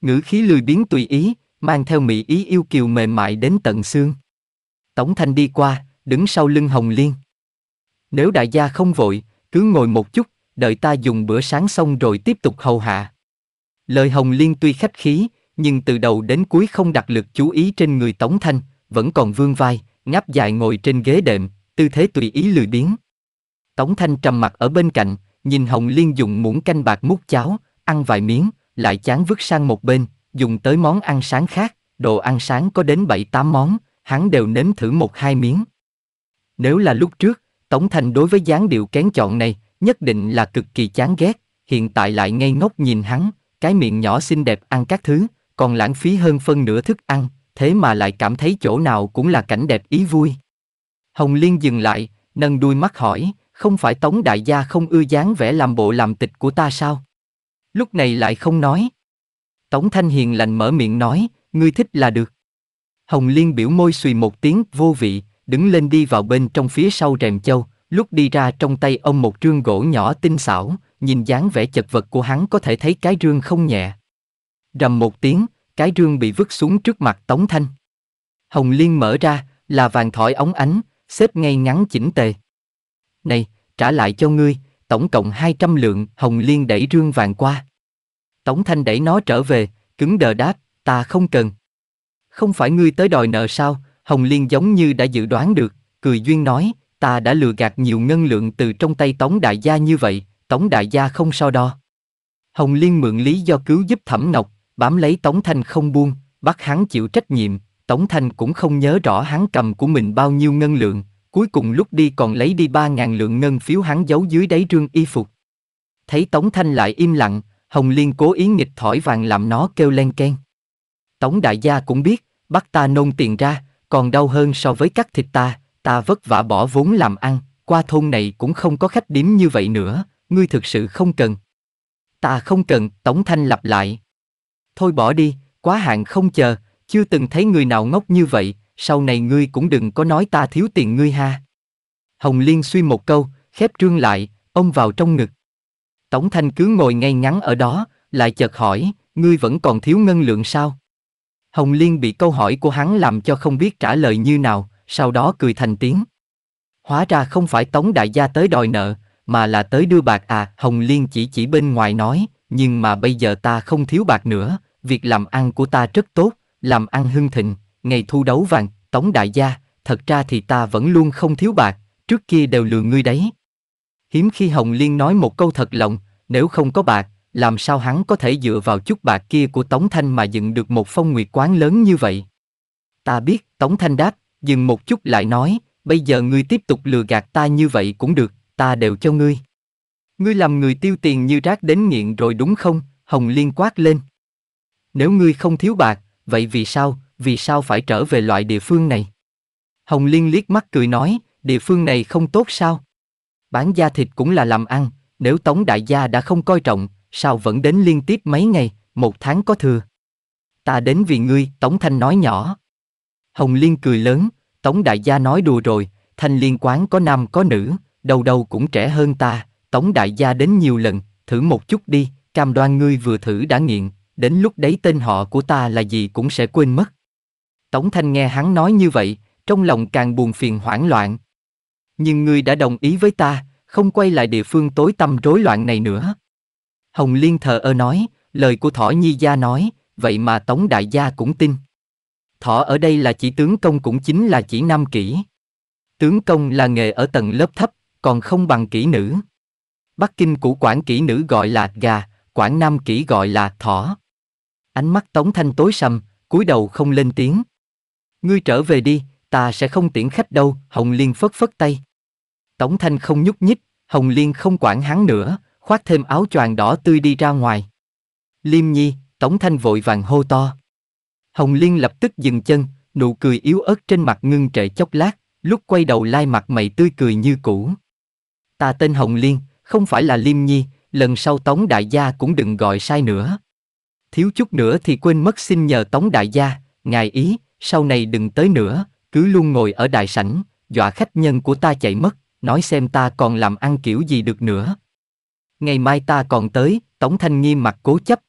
Ngữ khí lười biến tùy ý, mang theo mỹ ý yêu kiều mềm mại đến tận xương. Tống Thanh đi qua, đứng sau lưng Hồng Liên. Nếu đại gia không vội, cứ ngồi một chút, đợi ta dùng bữa sáng xong rồi tiếp tục hầu hạ. Lời Hồng Liên tuy khách khí, nhưng từ đầu đến cuối không đặt lực chú ý trên người Tống Thanh, vẫn còn vương vai, ngáp dài ngồi trên ghế đệm, tư thế tùy ý lười biếng. Tống Thanh trầm mặt ở bên cạnh, nhìn Hồng Liên dùng muỗng canh bạc múc cháo, ăn vài miếng, lại chán vứt sang một bên, dùng tới món ăn sáng khác, đồ ăn sáng có đến 7-8 món, hắn đều nếm thử một hai miếng. Nếu là lúc trước, Tống Thanh đối với dáng điệu kén chọn này, nhất định là cực kỳ chán ghét, hiện tại lại ngây ngốc nhìn hắn, cái miệng nhỏ xinh đẹp ăn các thứ, còn lãng phí hơn phân nửa thức ăn, thế mà lại cảm thấy chỗ nào cũng là cảnh đẹp ý vui. Hồng Liên dừng lại, nâng đuôi mắt hỏi, không phải Tống Đại Gia không ưa dáng vẻ làm bộ làm tịch của ta sao? Lúc này lại không nói. Tống Thanh Hiền lành mở miệng nói, ngươi thích là được. Hồng Liên biểu môi xùy một tiếng vô vị, đứng lên đi vào bên trong phía sau rèm châu, lúc đi ra trong tay ông một trương gỗ nhỏ tinh xảo, nhìn dáng vẻ chật vật của hắn có thể thấy cái rương không nhẹ. Rầm một tiếng, cái rương bị vứt xuống trước mặt Tống Thanh. Hồng Liên mở ra, là vàng thỏi ống ánh, xếp ngay ngắn chỉnh tề. Này, trả lại cho ngươi, tổng cộng 200 lượng, Hồng Liên đẩy rương vàng qua. Tống Thanh đẩy nó trở về, cứng đờ đáp, ta không cần. Không phải ngươi tới đòi nợ sao, Hồng Liên giống như đã dự đoán được, cười duyên nói, ta đã lừa gạt nhiều ngân lượng từ trong tay Tống Đại Gia như vậy, Tống Đại Gia không so đo. Hồng Liên mượn lý do cứu giúp Thẩm Ngọc, bám lấy Tống Thanh không buông, bắt hắn chịu trách nhiệm, Tống Thanh cũng không nhớ rõ hắn cầm của mình bao nhiêu ngân lượng, cuối cùng lúc đi còn lấy đi ba ngàn lượng ngân phiếu hắn giấu dưới đáy rương y phục. Thấy Tống Thanh lại im lặng, Hồng Liên cố ý nghịch thỏi vàng làm nó kêu len ken. Tống đại gia cũng biết, bắt ta nôn tiền ra, còn đau hơn so với cắt thịt ta, ta vất vả bỏ vốn làm ăn, qua thôn này cũng không có khách điếm như vậy nữa, ngươi thực sự không cần. Ta không cần, Tống Thanh lặp lại thôi bỏ đi, quá hạn không chờ, chưa từng thấy người nào ngốc như vậy, sau này ngươi cũng đừng có nói ta thiếu tiền ngươi ha. Hồng Liên suy một câu, khép trương lại, ông vào trong ngực. Tổng thanh cứ ngồi ngay ngắn ở đó, lại chợt hỏi, ngươi vẫn còn thiếu ngân lượng sao? Hồng Liên bị câu hỏi của hắn làm cho không biết trả lời như nào, sau đó cười thành tiếng. Hóa ra không phải Tống Đại Gia tới đòi nợ, mà là tới đưa bạc à, Hồng Liên chỉ chỉ bên ngoài nói, nhưng mà bây giờ ta không thiếu bạc nữa, việc làm ăn của ta rất tốt, làm ăn hưng thịnh, ngày thu đấu vàng, tống đại gia, thật ra thì ta vẫn luôn không thiếu bạc, trước kia đều lừa ngươi đấy. Hiếm khi Hồng Liên nói một câu thật lòng, nếu không có bạc, làm sao hắn có thể dựa vào chút bạc kia của Tống Thanh mà dựng được một phong nguyệt quán lớn như vậy? Ta biết, Tống Thanh đáp, dừng một chút lại nói, bây giờ ngươi tiếp tục lừa gạt ta như vậy cũng được, ta đều cho ngươi. Ngươi làm người tiêu tiền như rác đến nghiện rồi đúng không? Hồng Liên quát lên. Nếu ngươi không thiếu bạc, vậy vì sao, vì sao phải trở về loại địa phương này? Hồng Liên liếc mắt cười nói, địa phương này không tốt sao? Bán da thịt cũng là làm ăn, nếu Tống Đại Gia đã không coi trọng, sao vẫn đến liên tiếp mấy ngày, một tháng có thừa. Ta đến vì ngươi, Tống Thanh nói nhỏ. Hồng Liên cười lớn, Tống Đại Gia nói đùa rồi, Thanh Liên quán có nam có nữ, đầu đầu cũng trẻ hơn ta, Tống Đại Gia đến nhiều lần, thử một chút đi, cam đoan ngươi vừa thử đã nghiện, đến lúc đấy tên họ của ta là gì cũng sẽ quên mất. Tống Thanh nghe hắn nói như vậy, trong lòng càng buồn phiền hoảng loạn. Nhưng ngươi đã đồng ý với ta, không quay lại địa phương tối tăm rối loạn này nữa. Hồng Liên thờ ơ nói, lời của Thỏ Nhi Gia nói, vậy mà Tống Đại Gia cũng tin. Thỏ ở đây là chỉ tướng công cũng chính là chỉ nam kỹ. Tướng công là nghề ở tầng lớp thấp, còn không bằng kỹ nữ. Bắc Kinh cũ quản kỹ nữ gọi là gà, quản Nam kỹ gọi là thỏ. Ánh mắt Tống Thanh tối sầm, cúi đầu không lên tiếng. Ngươi trở về đi, ta sẽ không tiễn khách đâu, Hồng Liên phất phất tay. Tống Thanh không nhúc nhích, Hồng Liên không quản hắn nữa, khoác thêm áo choàng đỏ tươi đi ra ngoài. Liêm Nhi, Tống Thanh vội vàng hô to. Hồng Liên lập tức dừng chân, nụ cười yếu ớt trên mặt ngưng trệ chốc lát, lúc quay đầu lai mặt mày tươi cười như cũ. Ta tên Hồng Liên, không phải là Liêm Nhi, lần sau Tống Đại gia cũng đừng gọi sai nữa thiếu chút nữa thì quên mất xin nhờ tống đại gia, ngài ý, sau này đừng tới nữa, cứ luôn ngồi ở đại sảnh, dọa khách nhân của ta chạy mất, nói xem ta còn làm ăn kiểu gì được nữa. Ngày mai ta còn tới, Tống Thanh nghiêm mặt cố chấp.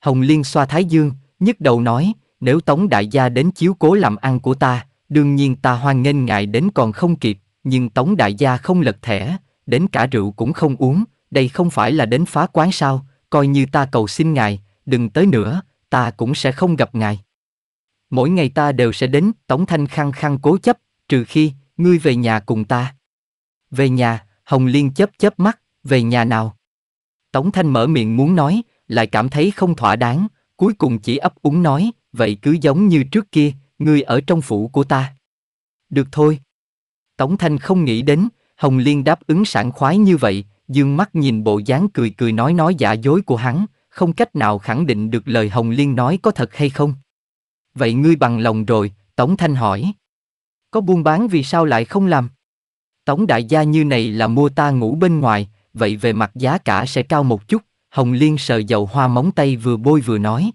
Hồng Liên xoa thái dương, nhức đầu nói, nếu Tống Đại gia đến chiếu cố làm ăn của ta, đương nhiên ta hoan nghênh ngài đến còn không kịp, nhưng Tống Đại gia không lật thẻ, đến cả rượu cũng không uống, đây không phải là đến phá quán sao, coi như ta cầu xin ngài, đừng tới nữa, ta cũng sẽ không gặp ngài. Mỗi ngày ta đều sẽ đến, Tống Thanh khăng khăng cố chấp, trừ khi, ngươi về nhà cùng ta. Về nhà, Hồng Liên chớp chớp mắt, về nhà nào? Tống Thanh mở miệng muốn nói, lại cảm thấy không thỏa đáng, cuối cùng chỉ ấp úng nói, vậy cứ giống như trước kia, ngươi ở trong phủ của ta. Được thôi. Tống Thanh không nghĩ đến, Hồng Liên đáp ứng sảng khoái như vậy, dương mắt nhìn bộ dáng cười cười nói nói giả dối của hắn, không cách nào khẳng định được lời Hồng Liên nói có thật hay không. Vậy ngươi bằng lòng rồi, Tống Thanh hỏi. Có buôn bán vì sao lại không làm? Tống đại gia như này là mua ta ngủ bên ngoài, vậy về mặt giá cả sẽ cao một chút, Hồng Liên sờ dầu hoa móng tay vừa bôi vừa nói.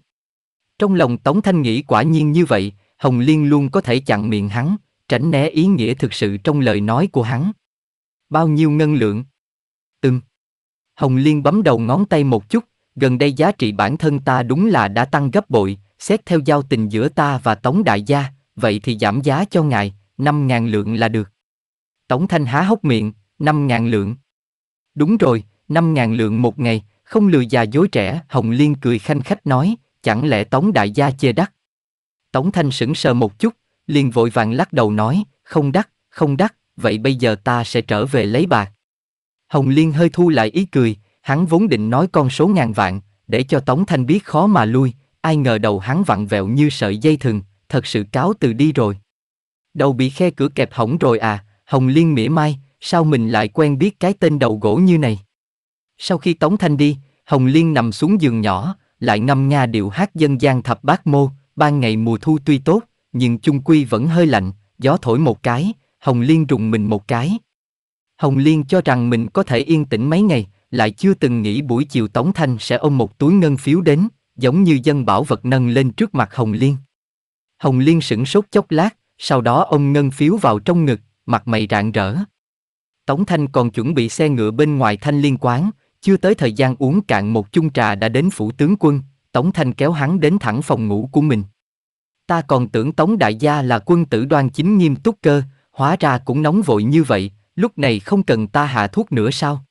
Trong lòng Tống Thanh nghĩ quả nhiên như vậy, Hồng Liên luôn có thể chặn miệng hắn, tránh né ý nghĩa thực sự trong lời nói của hắn. Bao nhiêu ngân lượng? từng Hồng Liên bấm đầu ngón tay một chút, gần đây giá trị bản thân ta đúng là đã tăng gấp bội, xét theo giao tình giữa ta và Tống Đại Gia, vậy thì giảm giá cho ngài, 5.000 lượng là được. Tống Thanh há hốc miệng, 5.000 lượng. Đúng rồi, 5.000 lượng một ngày, không lừa già dối trẻ, Hồng Liên cười khanh khách nói, chẳng lẽ Tống Đại Gia chê đắt. Tống Thanh sững sờ một chút, liền vội vàng lắc đầu nói, không đắt, không đắt, vậy bây giờ ta sẽ trở về lấy bạc. Hồng Liên hơi thu lại ý cười, Hắn vốn định nói con số ngàn vạn, để cho Tống Thanh biết khó mà lui, ai ngờ đầu hắn vặn vẹo như sợi dây thừng, thật sự cáo từ đi rồi. Đầu bị khe cửa kẹp hỏng rồi à, Hồng Liên mỉa mai, sao mình lại quen biết cái tên đầu gỗ như này. Sau khi Tống Thanh đi, Hồng Liên nằm xuống giường nhỏ, lại ngâm nga điệu hát dân gian thập bát mô, ban ngày mùa thu tuy tốt, nhưng chung quy vẫn hơi lạnh, gió thổi một cái, Hồng Liên rùng mình một cái. Hồng Liên cho rằng mình có thể yên tĩnh mấy ngày, lại chưa từng nghĩ buổi chiều Tống Thanh sẽ ôm một túi ngân phiếu đến, giống như dân bảo vật nâng lên trước mặt Hồng Liên. Hồng Liên sửng sốt chốc lát, sau đó ông ngân phiếu vào trong ngực, mặt mày rạng rỡ. Tống Thanh còn chuẩn bị xe ngựa bên ngoài Thanh Liên quán, chưa tới thời gian uống cạn một chung trà đã đến phủ tướng quân, Tống Thanh kéo hắn đến thẳng phòng ngủ của mình. Ta còn tưởng Tống Đại Gia là quân tử đoan chính nghiêm túc cơ, hóa ra cũng nóng vội như vậy, lúc này không cần ta hạ thuốc nữa sao?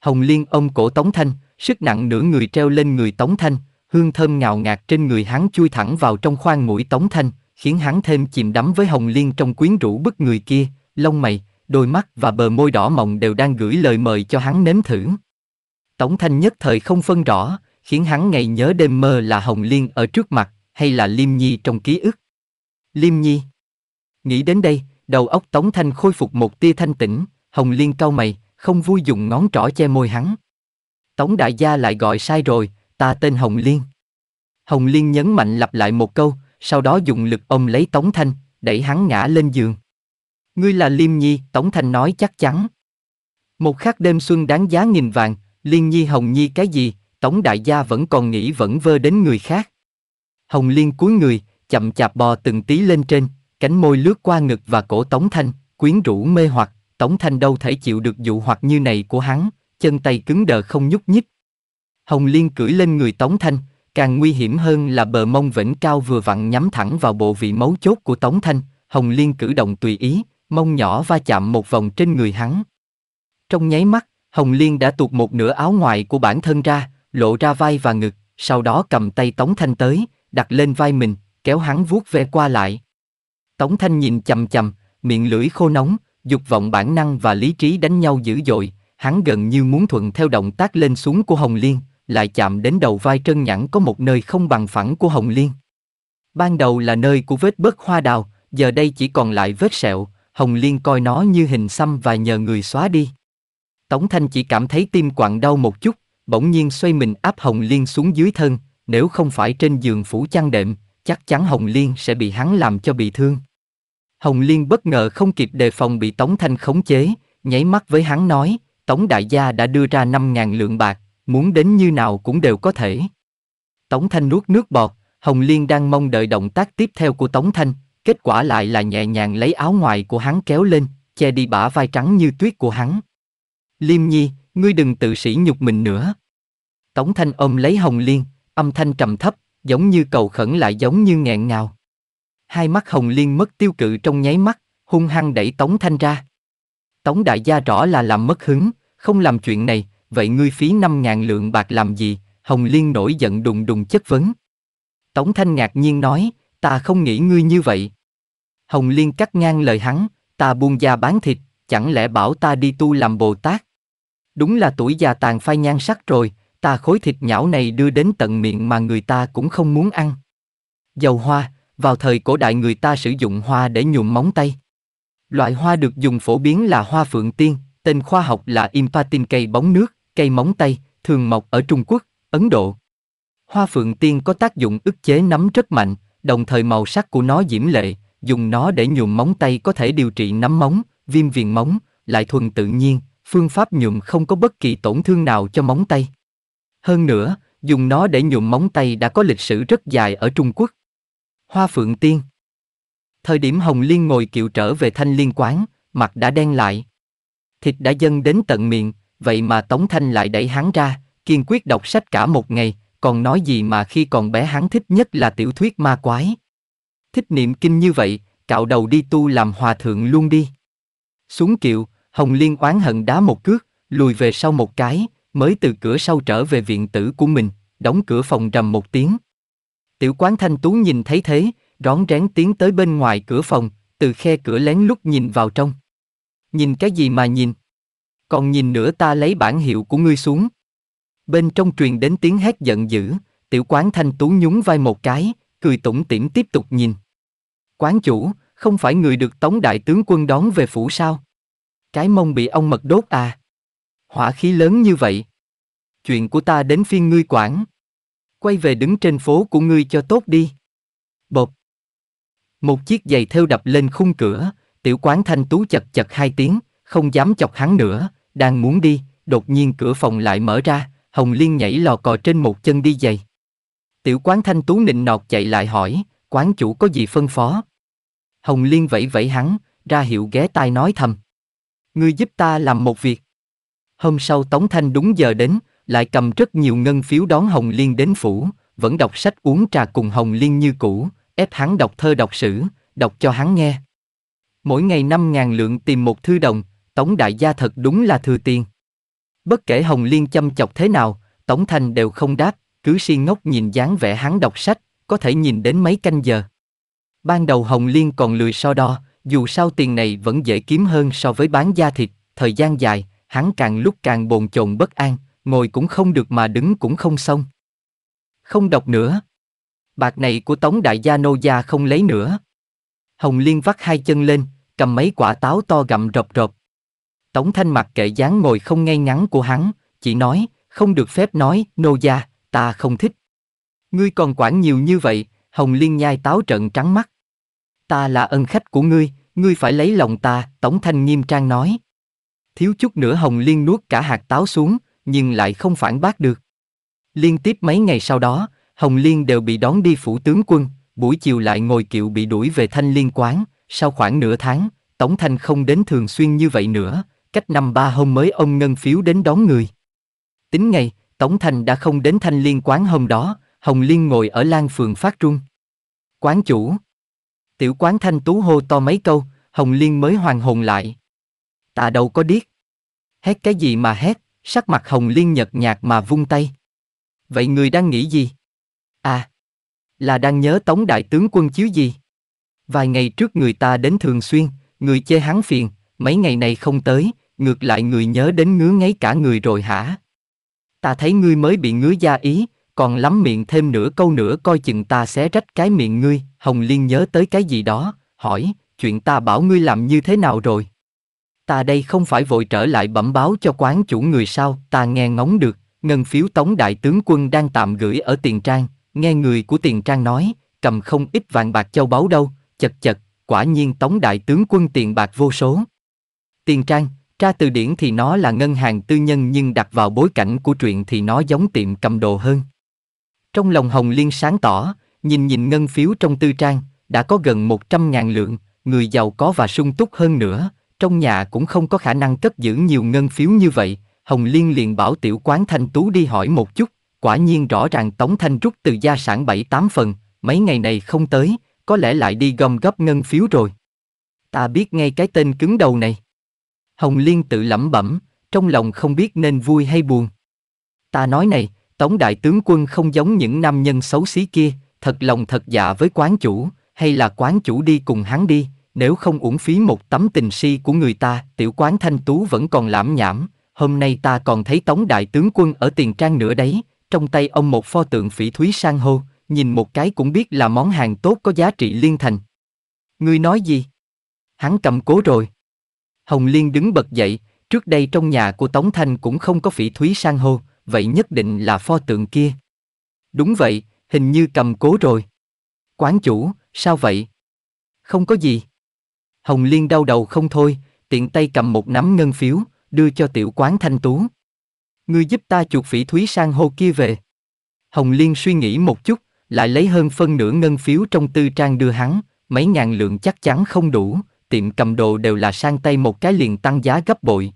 Hồng Liên ông cổ Tống Thanh, sức nặng nửa người treo lên người Tống Thanh, hương thơm ngào ngạt trên người hắn chui thẳng vào trong khoang mũi Tống Thanh, khiến hắn thêm chìm đắm với Hồng Liên trong quyến rũ bức người kia, lông mày, đôi mắt và bờ môi đỏ mọng đều đang gửi lời mời cho hắn nếm thử. Tống Thanh nhất thời không phân rõ, khiến hắn ngày nhớ đêm mơ là Hồng Liên ở trước mặt, hay là Liêm Nhi trong ký ức. Liêm Nhi Nghĩ đến đây, đầu óc Tống Thanh khôi phục một tia thanh tĩnh, Hồng Liên cau mày, không vui dùng ngón trỏ che môi hắn. Tống đại gia lại gọi sai rồi, ta tên Hồng Liên. Hồng Liên nhấn mạnh lặp lại một câu, sau đó dùng lực ôm lấy Tống Thanh, đẩy hắn ngã lên giường. Ngươi là Liêm Nhi, Tống Thanh nói chắc chắn. Một khắc đêm xuân đáng giá nghìn vàng, Liên Nhi Hồng Nhi cái gì, Tống Đại Gia vẫn còn nghĩ vẫn vơ đến người khác. Hồng Liên cúi người, chậm chạp bò từng tí lên trên, cánh môi lướt qua ngực và cổ Tống Thanh, quyến rũ mê hoặc tống thanh đâu thể chịu được dụ hoặc như này của hắn, chân tay cứng đờ không nhúc nhích. Hồng Liên cưỡi lên người Tống Thanh, càng nguy hiểm hơn là bờ mông vĩnh cao vừa vặn nhắm thẳng vào bộ vị mấu chốt của Tống Thanh, Hồng Liên cử động tùy ý, mông nhỏ va chạm một vòng trên người hắn. Trong nháy mắt, Hồng Liên đã tuột một nửa áo ngoài của bản thân ra, lộ ra vai và ngực, sau đó cầm tay Tống Thanh tới, đặt lên vai mình, kéo hắn vuốt ve qua lại. Tống Thanh nhìn chầm chầm, miệng lưỡi khô nóng, dục vọng bản năng và lý trí đánh nhau dữ dội, hắn gần như muốn thuận theo động tác lên xuống của Hồng Liên, lại chạm đến đầu vai trơn nhẵn có một nơi không bằng phẳng của Hồng Liên. Ban đầu là nơi của vết bớt hoa đào, giờ đây chỉ còn lại vết sẹo, Hồng Liên coi nó như hình xăm và nhờ người xóa đi. Tống Thanh chỉ cảm thấy tim quặn đau một chút, bỗng nhiên xoay mình áp Hồng Liên xuống dưới thân, nếu không phải trên giường phủ chăn đệm, chắc chắn Hồng Liên sẽ bị hắn làm cho bị thương. Hồng Liên bất ngờ không kịp đề phòng bị Tống Thanh khống chế, nháy mắt với hắn nói, Tống đại gia đã đưa ra 5.000 lượng bạc, muốn đến như nào cũng đều có thể. Tống Thanh nuốt nước bọt, Hồng Liên đang mong đợi động tác tiếp theo của Tống Thanh, kết quả lại là nhẹ nhàng lấy áo ngoài của hắn kéo lên, che đi bả vai trắng như tuyết của hắn. Liêm nhi, ngươi đừng tự sỉ nhục mình nữa. Tống Thanh ôm lấy Hồng Liên, âm thanh trầm thấp, giống như cầu khẩn lại giống như nghẹn ngào hai mắt Hồng Liên mất tiêu cự trong nháy mắt, hung hăng đẩy Tống Thanh ra. Tống đại gia rõ là làm mất hứng, không làm chuyện này, vậy ngươi phí 5.000 lượng bạc làm gì? Hồng Liên nổi giận đùng đùng chất vấn. Tống Thanh ngạc nhiên nói, ta không nghĩ ngươi như vậy. Hồng Liên cắt ngang lời hắn, ta buông da bán thịt, chẳng lẽ bảo ta đi tu làm Bồ Tát? Đúng là tuổi già tàn phai nhan sắc rồi, ta khối thịt nhão này đưa đến tận miệng mà người ta cũng không muốn ăn. Dầu hoa, vào thời cổ đại người ta sử dụng hoa để nhuộm móng tay. Loại hoa được dùng phổ biến là hoa phượng tiên, tên khoa học là Impatin cây bóng nước, cây móng tay, thường mọc ở Trung Quốc, Ấn Độ. Hoa phượng tiên có tác dụng ức chế nấm rất mạnh, đồng thời màu sắc của nó diễm lệ, dùng nó để nhuộm móng tay có thể điều trị nấm móng, viêm viền móng, lại thuần tự nhiên, phương pháp nhuộm không có bất kỳ tổn thương nào cho móng tay. Hơn nữa, dùng nó để nhuộm móng tay đã có lịch sử rất dài ở Trung Quốc. Hoa Phượng Tiên. Thời điểm Hồng Liên ngồi kiệu trở về Thanh Liên quán, mặt đã đen lại. Thịt đã dâng đến tận miệng, vậy mà Tống Thanh lại đẩy hắn ra, kiên quyết đọc sách cả một ngày, còn nói gì mà khi còn bé hắn thích nhất là tiểu thuyết ma quái. Thích niệm kinh như vậy, cạo đầu đi tu làm hòa thượng luôn đi. Xuống kiệu, Hồng Liên oán hận đá một cước, lùi về sau một cái, mới từ cửa sau trở về viện tử của mình, đóng cửa phòng rầm một tiếng. Tiểu quán thanh tú nhìn thấy thế, rón rén tiến tới bên ngoài cửa phòng, từ khe cửa lén lút nhìn vào trong. Nhìn cái gì mà nhìn? Còn nhìn nữa ta lấy bản hiệu của ngươi xuống. Bên trong truyền đến tiếng hét giận dữ, tiểu quán thanh tú nhún vai một cái, cười tủm tỉm tiếp tục nhìn. Quán chủ, không phải người được tống đại tướng quân đón về phủ sao? Cái mông bị ông mật đốt à? Hỏa khí lớn như vậy. Chuyện của ta đến phiên ngươi quản. Quay về đứng trên phố của ngươi cho tốt đi. Bột. Một chiếc giày theo đập lên khung cửa, tiểu quán thanh tú chật chật hai tiếng, không dám chọc hắn nữa, đang muốn đi, đột nhiên cửa phòng lại mở ra, Hồng Liên nhảy lò cò trên một chân đi giày. Tiểu quán thanh tú nịnh nọt chạy lại hỏi, quán chủ có gì phân phó? Hồng Liên vẫy vẫy hắn, ra hiệu ghé tai nói thầm. Ngươi giúp ta làm một việc. Hôm sau Tống Thanh đúng giờ đến, lại cầm rất nhiều ngân phiếu đón Hồng Liên đến phủ, vẫn đọc sách uống trà cùng Hồng Liên như cũ, ép hắn đọc thơ đọc sử, đọc cho hắn nghe. Mỗi ngày năm ngàn lượng tìm một thư đồng, Tống Đại Gia thật đúng là thừa tiền. Bất kể Hồng Liên chăm chọc thế nào, Tống Thanh đều không đáp, cứ si ngốc nhìn dáng vẻ hắn đọc sách, có thể nhìn đến mấy canh giờ. Ban đầu Hồng Liên còn lười so đo, dù sao tiền này vẫn dễ kiếm hơn so với bán da thịt, thời gian dài, hắn càng lúc càng bồn chồn bất an, ngồi cũng không được mà đứng cũng không xong. Không đọc nữa. Bạc này của Tống Đại Gia Nô Gia không lấy nữa. Hồng Liên vắt hai chân lên, cầm mấy quả táo to gặm rộp rộp. Tống Thanh mặc kệ dáng ngồi không ngay ngắn của hắn, chỉ nói, không được phép nói, Nô Gia, ta không thích. Ngươi còn quản nhiều như vậy, Hồng Liên nhai táo trận trắng mắt. Ta là ân khách của ngươi, ngươi phải lấy lòng ta, Tống Thanh nghiêm trang nói. Thiếu chút nữa Hồng Liên nuốt cả hạt táo xuống, nhưng lại không phản bác được. Liên tiếp mấy ngày sau đó, Hồng Liên đều bị đón đi phủ tướng quân, buổi chiều lại ngồi kiệu bị đuổi về Thanh Liên quán, sau khoảng nửa tháng, Tổng Thanh không đến thường xuyên như vậy nữa, cách năm ba hôm mới ông ngân phiếu đến đón người. Tính ngày, Tổng Thanh đã không đến Thanh Liên quán hôm đó, Hồng Liên ngồi ở lan phường phát trung. Quán chủ. Tiểu quán Thanh Tú hô to mấy câu, Hồng Liên mới hoàn hồn lại. Tạ đầu có điếc. Hét cái gì mà hét, sắc mặt Hồng Liên nhợt nhạt mà vung tay. Vậy người đang nghĩ gì? À, là đang nhớ Tống Đại Tướng Quân chứ gì? Vài ngày trước người ta đến thường xuyên, người chê hắn phiền, mấy ngày này không tới, ngược lại người nhớ đến ngứa ngáy cả người rồi hả? Ta thấy ngươi mới bị ngứa da ý, còn lắm miệng thêm nửa câu nữa coi chừng ta xé rách cái miệng ngươi, Hồng Liên nhớ tới cái gì đó, hỏi, chuyện ta bảo ngươi làm như thế nào rồi? ta đây không phải vội trở lại bẩm báo cho quán chủ người sao, ta nghe ngóng được, ngân phiếu tống đại tướng quân đang tạm gửi ở tiền trang, nghe người của tiền trang nói, cầm không ít vàng bạc châu báu đâu, chật chật, quả nhiên tống đại tướng quân tiền bạc vô số. Tiền trang, tra từ điển thì nó là ngân hàng tư nhân nhưng đặt vào bối cảnh của truyện thì nó giống tiệm cầm đồ hơn. Trong lòng Hồng Liên sáng tỏ, nhìn nhìn ngân phiếu trong tư trang, đã có gần 100 ngàn lượng, người giàu có và sung túc hơn nữa, trong nhà cũng không có khả năng cất giữ nhiều ngân phiếu như vậy, Hồng Liên liền bảo tiểu quán Thanh Tú đi hỏi một chút, quả nhiên rõ ràng Tống Thanh rút từ gia sản 7-8 phần, mấy ngày này không tới, có lẽ lại đi gom góp ngân phiếu rồi. Ta biết ngay cái tên cứng đầu này. Hồng Liên tự lẩm bẩm, trong lòng không biết nên vui hay buồn. Ta nói này, Tống Đại Tướng Quân không giống những nam nhân xấu xí kia, thật lòng thật dạ với quán chủ, hay là quán chủ đi cùng hắn đi, nếu không uổng phí một tấm tình si của người ta, tiểu quán thanh tú vẫn còn lãm nhảm, hôm nay ta còn thấy tống đại tướng quân ở tiền trang nữa đấy, trong tay ông một pho tượng phỉ thúy sang hô, nhìn một cái cũng biết là món hàng tốt có giá trị liên thành. người nói gì? Hắn cầm cố rồi. Hồng Liên đứng bật dậy, trước đây trong nhà của Tống Thanh cũng không có phỉ thúy sang hô, vậy nhất định là pho tượng kia. Đúng vậy, hình như cầm cố rồi. Quán chủ, sao vậy? Không có gì. Hồng Liên đau đầu không thôi, tiện tay cầm một nắm ngân phiếu, đưa cho tiểu quán thanh tú. Ngươi giúp ta chuộc phỉ thúy sang Hồ kia về. Hồng Liên suy nghĩ một chút, lại lấy hơn phân nửa ngân phiếu trong tư trang đưa hắn, mấy ngàn lượng chắc chắn không đủ, tiệm cầm đồ đều là sang tay một cái liền tăng giá gấp bội.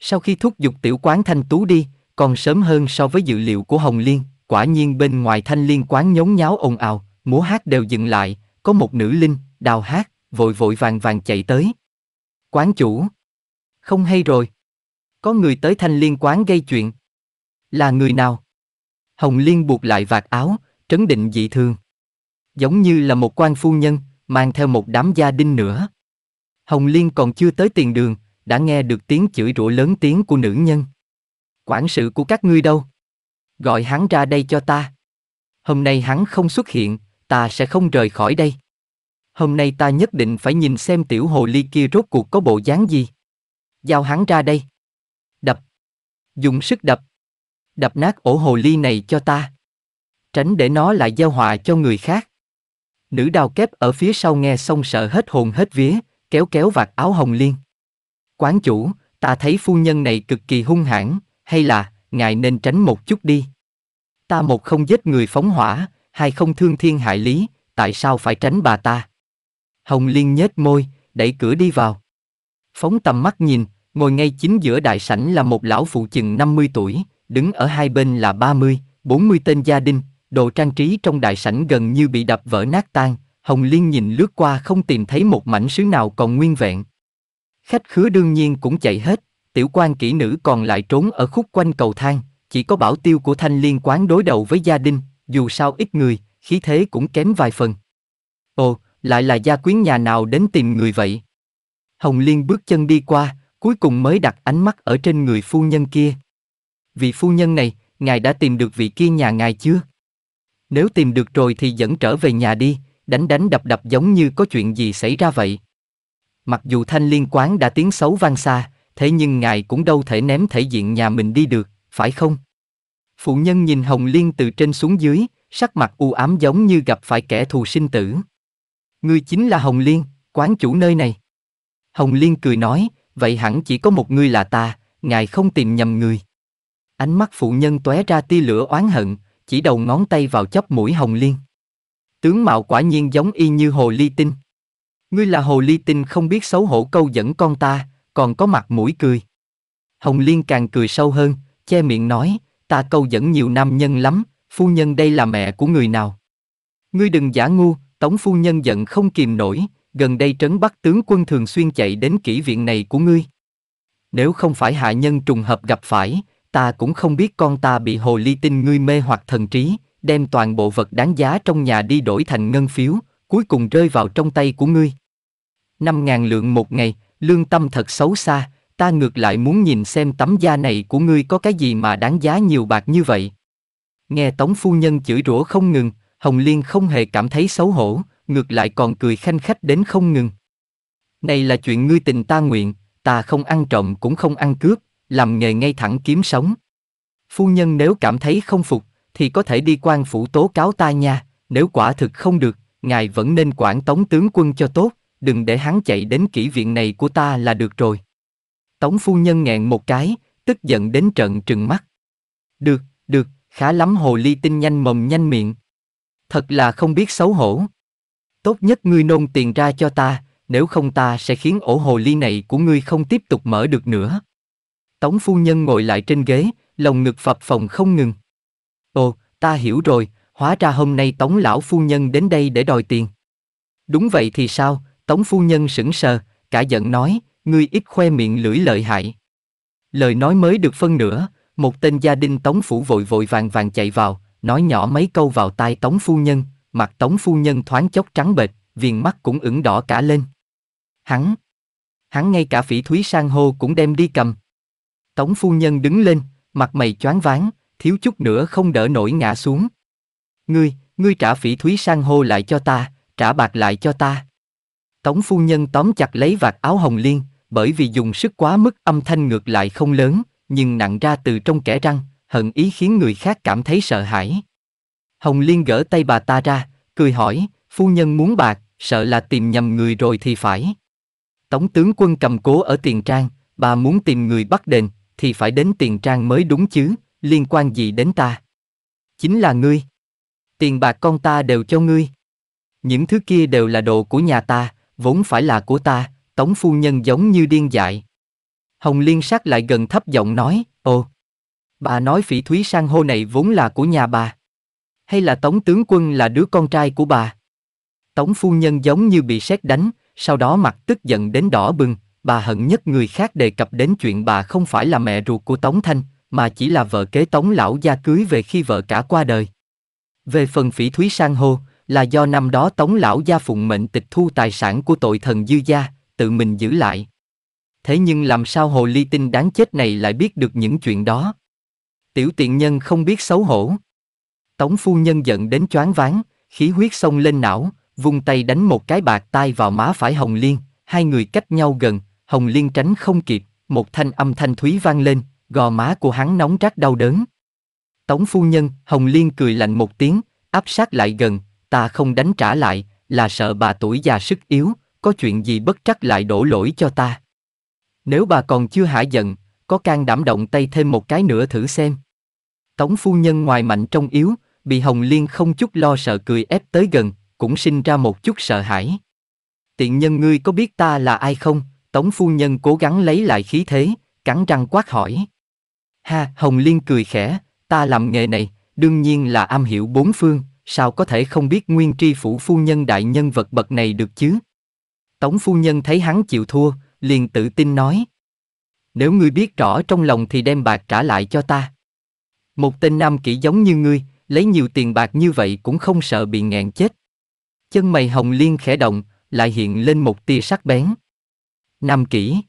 Sau khi thúc giục tiểu quán thanh tú đi, còn sớm hơn so với dự liệu của Hồng Liên, quả nhiên bên ngoài thanh liên quán nhốn nháo ồn ào, múa hát đều dừng lại, có một nữ linh, đào hát, vội vội vàng vàng chạy tới. Quán chủ. Không hay rồi. Có người tới thanh liên quán gây chuyện. Là người nào? Hồng Liên buộc lại vạt áo, trấn định dị thường. Giống như là một quan phu nhân, mang theo một đám gia đinh nữa. Hồng Liên còn chưa tới tiền đường, đã nghe được tiếng chửi rủa lớn tiếng của nữ nhân. Quản sự của các ngươi đâu? Gọi hắn ra đây cho ta. Hôm nay hắn không xuất hiện, ta sẽ không rời khỏi đây hôm nay ta nhất định phải nhìn xem tiểu hồ ly kia rốt cuộc có bộ dáng gì. Giao hắn ra đây. Đập. Dùng sức đập. Đập nát ổ hồ ly này cho ta. Tránh để nó lại giao họa cho người khác. Nữ đào kép ở phía sau nghe xong sợ hết hồn hết vía, kéo kéo vạt áo hồng liên. Quán chủ, ta thấy phu nhân này cực kỳ hung hãn, hay là, ngài nên tránh một chút đi. Ta một không giết người phóng hỏa, hai không thương thiên hại lý, tại sao phải tránh bà ta? Hồng Liên nhếch môi, đẩy cửa đi vào. Phóng tầm mắt nhìn, ngồi ngay chính giữa đại sảnh là một lão phụ chừng 50 tuổi, đứng ở hai bên là 30, 40 tên gia đình, đồ trang trí trong đại sảnh gần như bị đập vỡ nát tan, Hồng Liên nhìn lướt qua không tìm thấy một mảnh sứ nào còn nguyên vẹn. Khách khứa đương nhiên cũng chạy hết, tiểu quan kỹ nữ còn lại trốn ở khúc quanh cầu thang, chỉ có bảo tiêu của thanh liên quán đối đầu với gia đình, dù sao ít người, khí thế cũng kém vài phần. Ồ, lại là gia quyến nhà nào đến tìm người vậy? Hồng Liên bước chân đi qua, cuối cùng mới đặt ánh mắt ở trên người phu nhân kia. Vị phu nhân này, ngài đã tìm được vị kia nhà ngài chưa? Nếu tìm được rồi thì dẫn trở về nhà đi, đánh đánh đập đập giống như có chuyện gì xảy ra vậy. Mặc dù thanh liên quán đã tiếng xấu vang xa, thế nhưng ngài cũng đâu thể ném thể diện nhà mình đi được, phải không? Phụ nhân nhìn Hồng Liên từ trên xuống dưới, sắc mặt u ám giống như gặp phải kẻ thù sinh tử. Ngươi chính là Hồng Liên, quán chủ nơi này. Hồng Liên cười nói, vậy hẳn chỉ có một người là ta, ngài không tìm nhầm người. Ánh mắt phụ nhân tóe ra tia lửa oán hận, chỉ đầu ngón tay vào chóp mũi Hồng Liên. Tướng mạo quả nhiên giống y như hồ ly tinh. Ngươi là hồ ly tinh không biết xấu hổ câu dẫn con ta, còn có mặt mũi cười. Hồng Liên càng cười sâu hơn, che miệng nói, ta câu dẫn nhiều nam nhân lắm, phu nhân đây là mẹ của người nào. Ngươi đừng giả ngu, Tống phu nhân giận không kìm nổi, gần đây trấn bắc tướng quân thường xuyên chạy đến kỹ viện này của ngươi. Nếu không phải hạ nhân trùng hợp gặp phải, ta cũng không biết con ta bị hồ ly tinh ngươi mê hoặc thần trí, đem toàn bộ vật đáng giá trong nhà đi đổi thành ngân phiếu, cuối cùng rơi vào trong tay của ngươi. Năm ngàn lượng một ngày, lương tâm thật xấu xa, ta ngược lại muốn nhìn xem tấm da này của ngươi có cái gì mà đáng giá nhiều bạc như vậy. Nghe Tống Phu Nhân chửi rủa không ngừng, Hồng Liên không hề cảm thấy xấu hổ, ngược lại còn cười khanh khách đến không ngừng. Này là chuyện ngươi tình ta nguyện, ta không ăn trộm cũng không ăn cướp, làm nghề ngay thẳng kiếm sống. Phu nhân nếu cảm thấy không phục, thì có thể đi quan phủ tố cáo ta nha, nếu quả thực không được, ngài vẫn nên quản tống tướng quân cho tốt, đừng để hắn chạy đến kỹ viện này của ta là được rồi. Tống phu nhân nghẹn một cái, tức giận đến trận trừng mắt. Được, được, khá lắm hồ ly tinh nhanh mồm nhanh miệng, Thật là không biết xấu hổ. Tốt nhất ngươi nôn tiền ra cho ta, nếu không ta sẽ khiến ổ hồ ly này của ngươi không tiếp tục mở được nữa. Tống phu nhân ngồi lại trên ghế, lòng ngực phập phồng không ngừng. Ồ, ta hiểu rồi, hóa ra hôm nay tống lão phu nhân đến đây để đòi tiền. Đúng vậy thì sao, tống phu nhân sững sờ, cả giận nói, ngươi ít khoe miệng lưỡi lợi hại. Lời nói mới được phân nửa, một tên gia đình tống phủ vội vội vàng vàng chạy vào, nói nhỏ mấy câu vào tai Tống Phu Nhân, mặt Tống Phu Nhân thoáng chốc trắng bệch, viền mắt cũng ửng đỏ cả lên. Hắn, hắn ngay cả phỉ thúy sang hô cũng đem đi cầm. Tống Phu Nhân đứng lên, mặt mày choáng váng, thiếu chút nữa không đỡ nổi ngã xuống. Ngươi, ngươi trả phỉ thúy sang hô lại cho ta, trả bạc lại cho ta. Tống Phu Nhân tóm chặt lấy vạt áo hồng liên, bởi vì dùng sức quá mức âm thanh ngược lại không lớn, nhưng nặng ra từ trong kẽ răng, hận ý khiến người khác cảm thấy sợ hãi. Hồng Liên gỡ tay bà ta ra, cười hỏi, phu nhân muốn bạc, sợ là tìm nhầm người rồi thì phải. Tống tướng quân cầm cố ở tiền trang, bà muốn tìm người bắt đền, thì phải đến tiền trang mới đúng chứ, liên quan gì đến ta? Chính là ngươi. Tiền bạc con ta đều cho ngươi. Những thứ kia đều là đồ của nhà ta, vốn phải là của ta, tống phu nhân giống như điên dại. Hồng Liên sát lại gần thấp giọng nói, ồ, Bà nói phỉ thúy sang hô này vốn là của nhà bà. Hay là Tống tướng quân là đứa con trai của bà? Tống phu nhân giống như bị sét đánh, sau đó mặt tức giận đến đỏ bừng, bà hận nhất người khác đề cập đến chuyện bà không phải là mẹ ruột của Tống Thanh, mà chỉ là vợ kế Tống lão gia cưới về khi vợ cả qua đời. Về phần phỉ thúy sang hô, là do năm đó Tống lão gia phụng mệnh tịch thu tài sản của tội thần dư gia, tự mình giữ lại. Thế nhưng làm sao hồ ly tinh đáng chết này lại biết được những chuyện đó? Tiểu tiện nhân không biết xấu hổ. Tống phu nhân giận đến choáng váng, khí huyết xông lên não, vung tay đánh một cái bạc tai vào má phải Hồng Liên, hai người cách nhau gần, Hồng Liên tránh không kịp, một thanh âm thanh thúy vang lên, gò má của hắn nóng rát đau đớn. Tống phu nhân, Hồng Liên cười lạnh một tiếng, áp sát lại gần, ta không đánh trả lại, là sợ bà tuổi già sức yếu, có chuyện gì bất trắc lại đổ lỗi cho ta. Nếu bà còn chưa hả giận, có can đảm động tay thêm một cái nữa thử xem. Tống phu nhân ngoài mạnh trong yếu, bị Hồng Liên không chút lo sợ cười ép tới gần, cũng sinh ra một chút sợ hãi. Tiện nhân ngươi có biết ta là ai không? Tống phu nhân cố gắng lấy lại khí thế, cắn răng quát hỏi. Ha, Hồng Liên cười khẽ, ta làm nghề này, đương nhiên là am hiểu bốn phương, sao có thể không biết nguyên tri phủ phu nhân đại nhân vật bậc này được chứ? Tống phu nhân thấy hắn chịu thua, liền tự tin nói, nếu ngươi biết rõ trong lòng thì đem bạc trả lại cho ta. Một tên nam kỹ giống như ngươi, lấy nhiều tiền bạc như vậy cũng không sợ bị nghẹn chết. Chân mày hồng liên khẽ động, lại hiện lên một tia sắc bén. Nam kỹ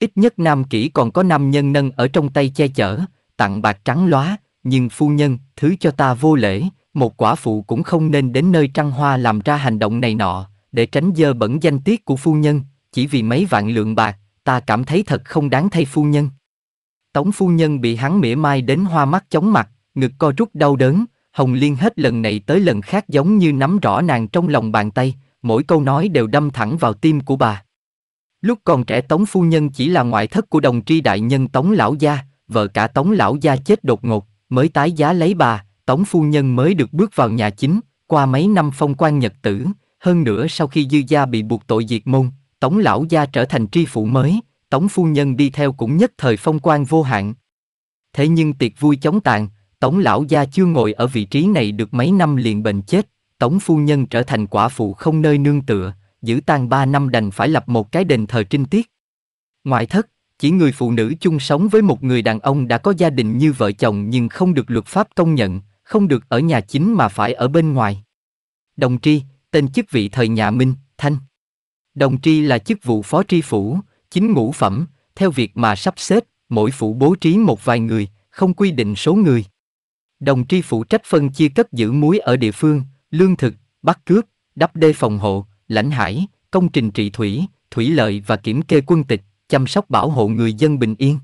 Ít nhất nam kỹ còn có nam nhân nâng ở trong tay che chở, tặng bạc trắng lóa, nhưng phu nhân, thứ cho ta vô lễ, một quả phụ cũng không nên đến nơi trăng hoa làm ra hành động này nọ, để tránh dơ bẩn danh tiết của phu nhân, chỉ vì mấy vạn lượng bạc, ta cảm thấy thật không đáng thay phu nhân. Tống phu nhân bị hắn mỉa mai đến hoa mắt chóng mặt, ngực co rút đau đớn, Hồng Liên hết lần này tới lần khác giống như nắm rõ nàng trong lòng bàn tay, mỗi câu nói đều đâm thẳng vào tim của bà. Lúc còn trẻ Tống Phu Nhân chỉ là ngoại thất của đồng tri đại nhân Tống Lão Gia, vợ cả Tống Lão Gia chết đột ngột, mới tái giá lấy bà, Tống Phu Nhân mới được bước vào nhà chính, qua mấy năm phong quan nhật tử, hơn nữa sau khi Dư Gia bị buộc tội diệt môn, Tống lão gia trở thành tri phụ mới, Tống phu nhân đi theo cũng nhất thời phong quan vô hạn. Thế nhưng tiệc vui chóng tàn, Tống lão gia chưa ngồi ở vị trí này được mấy năm liền bệnh chết, Tống phu nhân trở thành quả phụ không nơi nương tựa, giữ tang ba năm đành phải lập một cái đền thờ trinh tiết. Ngoại thất, chỉ người phụ nữ chung sống với một người đàn ông đã có gia đình như vợ chồng nhưng không được luật pháp công nhận, không được ở nhà chính mà phải ở bên ngoài. Đồng tri, tên chức vị thời nhà Minh, Thanh. Đồng tri là chức vụ phó tri phủ, chính ngũ phẩm, theo việc mà sắp xếp, mỗi phủ bố trí một vài người, không quy định số người. Đồng tri phụ trách phân chia cất giữ muối ở địa phương, lương thực, bắt cướp, đắp đê phòng hộ, lãnh hải, công trình trị thủy, thủy lợi và kiểm kê quân tịch, chăm sóc bảo hộ người dân bình yên.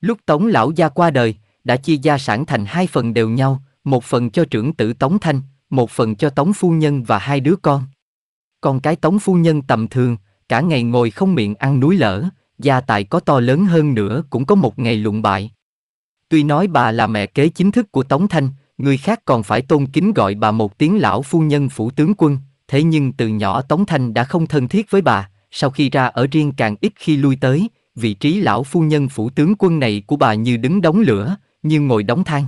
Lúc Tống lão gia qua đời, đã chia gia sản thành hai phần đều nhau, một phần cho trưởng tử Tống Thanh, một phần cho Tống phu nhân và hai đứa con con cái tống phu nhân tầm thường, cả ngày ngồi không miệng ăn núi lở, gia tài có to lớn hơn nữa cũng có một ngày lụng bại. Tuy nói bà là mẹ kế chính thức của Tống Thanh, người khác còn phải tôn kính gọi bà một tiếng lão phu nhân phủ tướng quân, thế nhưng từ nhỏ Tống Thanh đã không thân thiết với bà, sau khi ra ở riêng càng ít khi lui tới, vị trí lão phu nhân phủ tướng quân này của bà như đứng đóng lửa, như ngồi đóng than.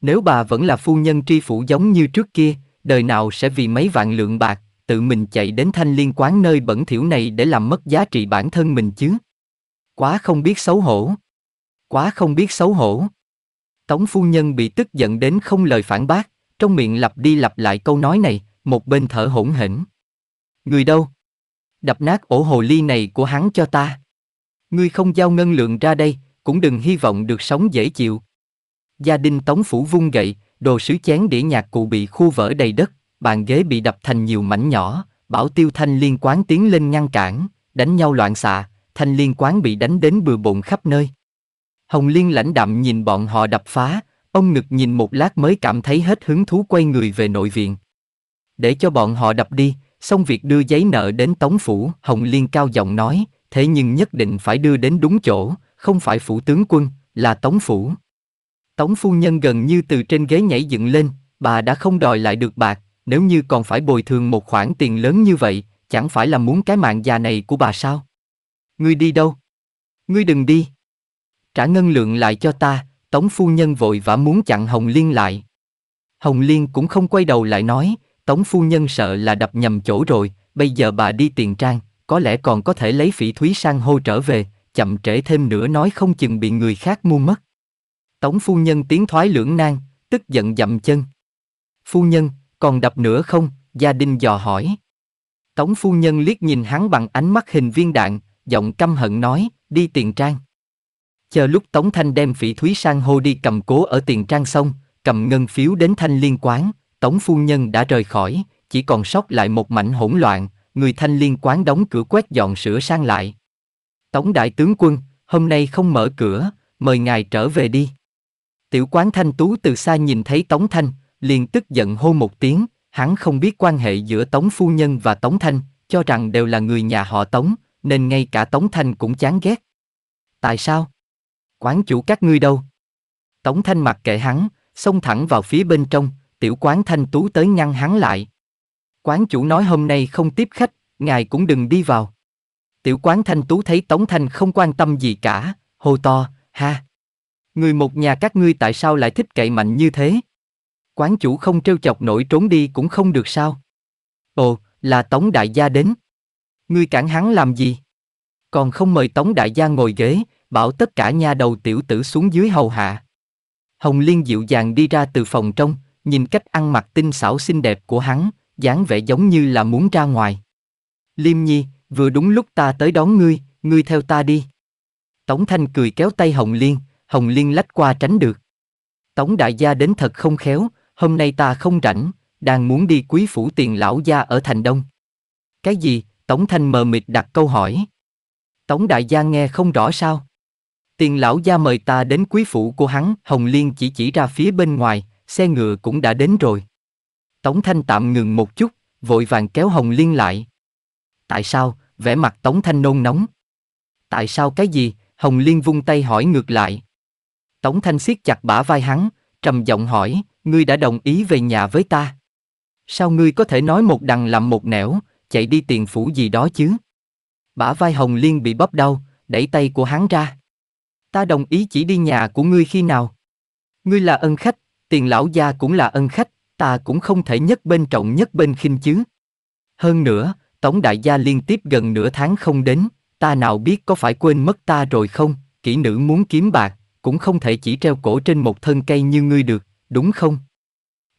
Nếu bà vẫn là phu nhân tri phủ giống như trước kia, đời nào sẽ vì mấy vạn lượng bạc, tự mình chạy đến thanh liên quán nơi bẩn thỉu này để làm mất giá trị bản thân mình chứ. Quá không biết xấu hổ. Quá không biết xấu hổ. Tống phu nhân bị tức giận đến không lời phản bác, trong miệng lặp đi lặp lại câu nói này, một bên thở hổn hển. Người đâu? Đập nát ổ hồ ly này của hắn cho ta. Ngươi không giao ngân lượng ra đây, cũng đừng hy vọng được sống dễ chịu. Gia đình Tống Phủ vung gậy, đồ sứ chén đĩa nhạc cụ bị khu vỡ đầy đất, bàn ghế bị đập thành nhiều mảnh nhỏ, bảo tiêu thanh liên quán tiến lên ngăn cản, đánh nhau loạn xạ, thanh liên quán bị đánh đến bừa bụng khắp nơi. Hồng Liên lãnh đạm nhìn bọn họ đập phá, ông ngực nhìn một lát mới cảm thấy hết hứng thú quay người về nội viện. Để cho bọn họ đập đi, xong việc đưa giấy nợ đến Tống Phủ, Hồng Liên cao giọng nói, thế nhưng nhất định phải đưa đến đúng chỗ, không phải Phủ tướng quân, là Tống Phủ. Tống Phu Nhân gần như từ trên ghế nhảy dựng lên, bà đã không đòi lại được bạc, nếu như còn phải bồi thường một khoản tiền lớn như vậy, chẳng phải là muốn cái mạng già này của bà sao? Ngươi đi đâu? Ngươi đừng đi. Trả ngân lượng lại cho ta, Tống phu nhân vội vã muốn chặn Hồng Liên lại. Hồng Liên cũng không quay đầu lại nói, Tống phu nhân sợ là đập nhầm chỗ rồi, bây giờ bà đi tiền trang, có lẽ còn có thể lấy phỉ thúy sang hô trở về, chậm trễ thêm nữa nói không chừng bị người khác mua mất. Tống phu nhân tiến thoái lưỡng nan, tức giận dậm chân. Phu nhân, còn đập nữa không? Gia đình dò hỏi. Tống phu nhân liếc nhìn hắn bằng ánh mắt hình viên đạn, giọng căm hận nói, đi tiền trang. Chờ lúc Tống Thanh đem phỉ thúy sang hô đi cầm cố ở tiền trang xong, cầm ngân phiếu đến thanh liên quán, Tống phu nhân đã rời khỏi, chỉ còn sót lại một mảnh hỗn loạn, người thanh liên quán đóng cửa quét dọn sửa sang lại. Tống đại tướng quân, hôm nay không mở cửa, mời ngài trở về đi. Tiểu quán thanh tú từ xa nhìn thấy Tống Thanh, liền tức giận hô một tiếng, hắn không biết quan hệ giữa Tống Phu Nhân và Tống Thanh, cho rằng đều là người nhà họ Tống, nên ngay cả Tống Thanh cũng chán ghét. Tại sao? Quán chủ các ngươi đâu? Tống Thanh mặc kệ hắn, xông thẳng vào phía bên trong, tiểu quán Thanh Tú tới ngăn hắn lại. Quán chủ nói hôm nay không tiếp khách, ngài cũng đừng đi vào. Tiểu quán Thanh Tú thấy Tống Thanh không quan tâm gì cả, hô to, ha. Người một nhà các ngươi tại sao lại thích cậy mạnh như thế? quán chủ không trêu chọc nổi trốn đi cũng không được sao? Ồ, là Tống Đại Gia đến. Ngươi cản hắn làm gì? Còn không mời Tống Đại Gia ngồi ghế, bảo tất cả nha đầu tiểu tử xuống dưới hầu hạ. Hồng Liên dịu dàng đi ra từ phòng trong, nhìn cách ăn mặc tinh xảo xinh đẹp của hắn, dáng vẻ giống như là muốn ra ngoài. Liêm Nhi, vừa đúng lúc ta tới đón ngươi, ngươi theo ta đi. Tống Thanh cười kéo tay Hồng Liên, Hồng Liên lách qua tránh được. Tống đại gia đến thật không khéo, hôm nay ta không rảnh, đang muốn đi quý phủ tiền lão gia ở thành đông. Cái gì? Tống Thanh mờ mịt đặt câu hỏi. Tống đại gia nghe không rõ sao. Tiền lão gia mời ta đến quý phủ của hắn, Hồng Liên chỉ chỉ ra phía bên ngoài, xe ngựa cũng đã đến rồi. Tống Thanh tạm ngừng một chút, vội vàng kéo Hồng Liên lại. Tại sao, vẻ mặt Tống Thanh nôn nóng. Tại sao cái gì, Hồng Liên vung tay hỏi ngược lại. Tống Thanh siết chặt bả vai hắn, trầm giọng hỏi, ngươi đã đồng ý về nhà với ta. Sao ngươi có thể nói một đằng làm một nẻo, chạy đi tiền phủ gì đó chứ? Bả vai Hồng Liên bị bóp đau, đẩy tay của hắn ra. Ta đồng ý chỉ đi nhà của ngươi khi nào? Ngươi là ân khách, tiền lão gia cũng là ân khách, ta cũng không thể nhất bên trọng nhất bên khinh chứ. Hơn nữa, Tống Đại gia liên tiếp gần nửa tháng không đến, ta nào biết có phải quên mất ta rồi không, kỹ nữ muốn kiếm bạc, cũng không thể chỉ treo cổ trên một thân cây như ngươi được đúng không?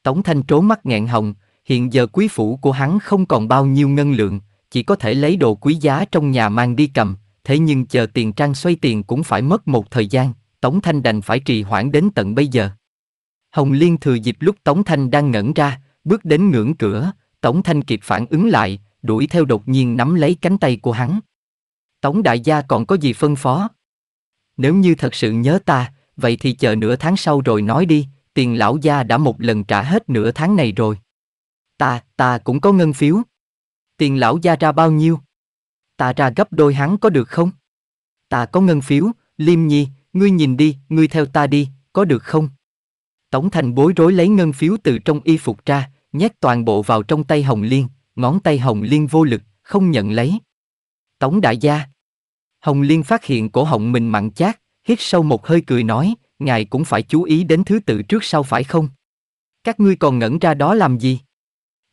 Tống Thanh trố mắt nghẹn hồng, hiện giờ quý phủ của hắn không còn bao nhiêu ngân lượng, chỉ có thể lấy đồ quý giá trong nhà mang đi cầm, thế nhưng chờ tiền trang xoay tiền cũng phải mất một thời gian, Tống Thanh đành phải trì hoãn đến tận bây giờ. Hồng Liên thừa dịp lúc Tống Thanh đang ngẩn ra, bước đến ngưỡng cửa, Tống Thanh kịp phản ứng lại, đuổi theo đột nhiên nắm lấy cánh tay của hắn. Tống đại gia còn có gì phân phó? Nếu như thật sự nhớ ta, vậy thì chờ nửa tháng sau rồi nói đi, tiền lão gia đã một lần trả hết nửa tháng này rồi. Ta, ta cũng có ngân phiếu. Tiền lão gia ra bao nhiêu? Ta ra gấp đôi hắn có được không? Ta có ngân phiếu, Liêm Nhi, ngươi nhìn đi, ngươi theo ta đi, có được không? Tống thành bối rối lấy ngân phiếu từ trong y phục ra, nhét toàn bộ vào trong tay Hồng Liên, ngón tay Hồng Liên vô lực, không nhận lấy. Tống đại gia. Hồng Liên phát hiện cổ họng mình mặn chát, hít sâu một hơi cười nói, ngài cũng phải chú ý đến thứ tự trước sau phải không? Các ngươi còn ngẩn ra đó làm gì?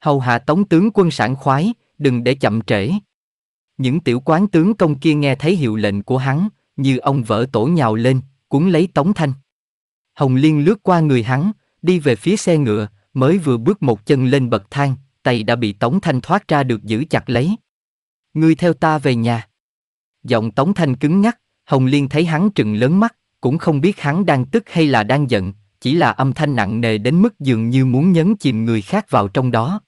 Hầu hạ tống tướng quân sản khoái, đừng để chậm trễ. Những tiểu quán tướng công kia nghe thấy hiệu lệnh của hắn, như ông vỡ tổ nhào lên, cuốn lấy tống thanh. Hồng Liên lướt qua người hắn, đi về phía xe ngựa, mới vừa bước một chân lên bậc thang, tay đã bị Tống Thanh thoát ra được giữ chặt lấy. Ngươi theo ta về nhà. Giọng Tống Thanh cứng ngắc, Hồng Liên thấy hắn trừng lớn mắt, cũng không biết hắn đang tức hay là đang giận, chỉ là âm thanh nặng nề đến mức dường như muốn nhấn chìm người khác vào trong đó.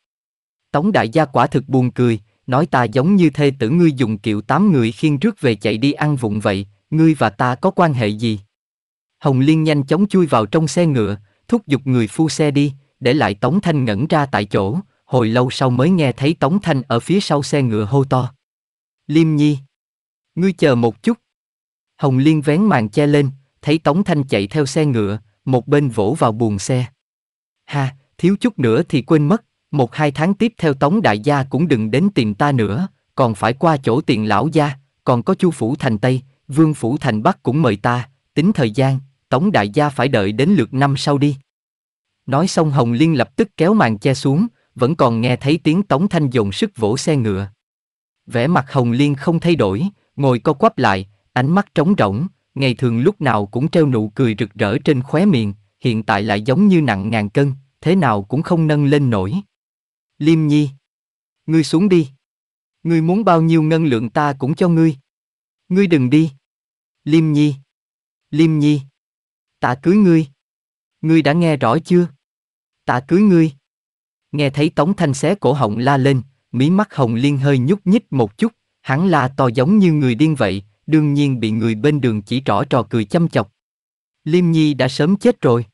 Tống đại gia quả thực buồn cười, nói ta giống như thê tử ngươi dùng kiệu tám người khiên trước về chạy đi ăn vụng vậy, ngươi và ta có quan hệ gì? Hồng Liên nhanh chóng chui vào trong xe ngựa, thúc giục người phu xe đi, để lại Tống Thanh ngẩn ra tại chỗ, hồi lâu sau mới nghe thấy Tống Thanh ở phía sau xe ngựa hô to. Liêm Nhi! Ngươi chờ một chút! Hồng Liên vén màn che lên, thấy Tống Thanh chạy theo xe ngựa, một bên vỗ vào buồng xe. Ha, thiếu chút nữa thì quên mất, một hai tháng tiếp theo Tống Đại Gia cũng đừng đến tìm ta nữa, còn phải qua chỗ tiền lão gia, còn có chu phủ thành Tây, vương phủ thành Bắc cũng mời ta, tính thời gian, Tống Đại Gia phải đợi đến lượt năm sau đi. Nói xong Hồng Liên lập tức kéo màn che xuống, vẫn còn nghe thấy tiếng Tống Thanh dồn sức vỗ xe ngựa. Vẻ mặt Hồng Liên không thay đổi, ngồi co quắp lại, ánh mắt trống rỗng, ngày thường lúc nào cũng treo nụ cười rực rỡ trên khóe miệng, hiện tại lại giống như nặng ngàn cân, thế nào cũng không nâng lên nổi. Liêm Nhi, ngươi xuống đi. Ngươi muốn bao nhiêu ngân lượng ta cũng cho ngươi. Ngươi đừng đi. Liêm Nhi, Liêm Nhi, ta cưới ngươi. Ngươi đã nghe rõ chưa? Ta cưới ngươi. Nghe thấy Tống Thanh xé cổ họng la lên, mí mắt Hồng Liên hơi nhúc nhích một chút, hắn la to giống như người điên vậy, đương nhiên bị người bên đường chỉ trỏ trò cười chăm chọc. Liêm Nhi đã sớm chết rồi.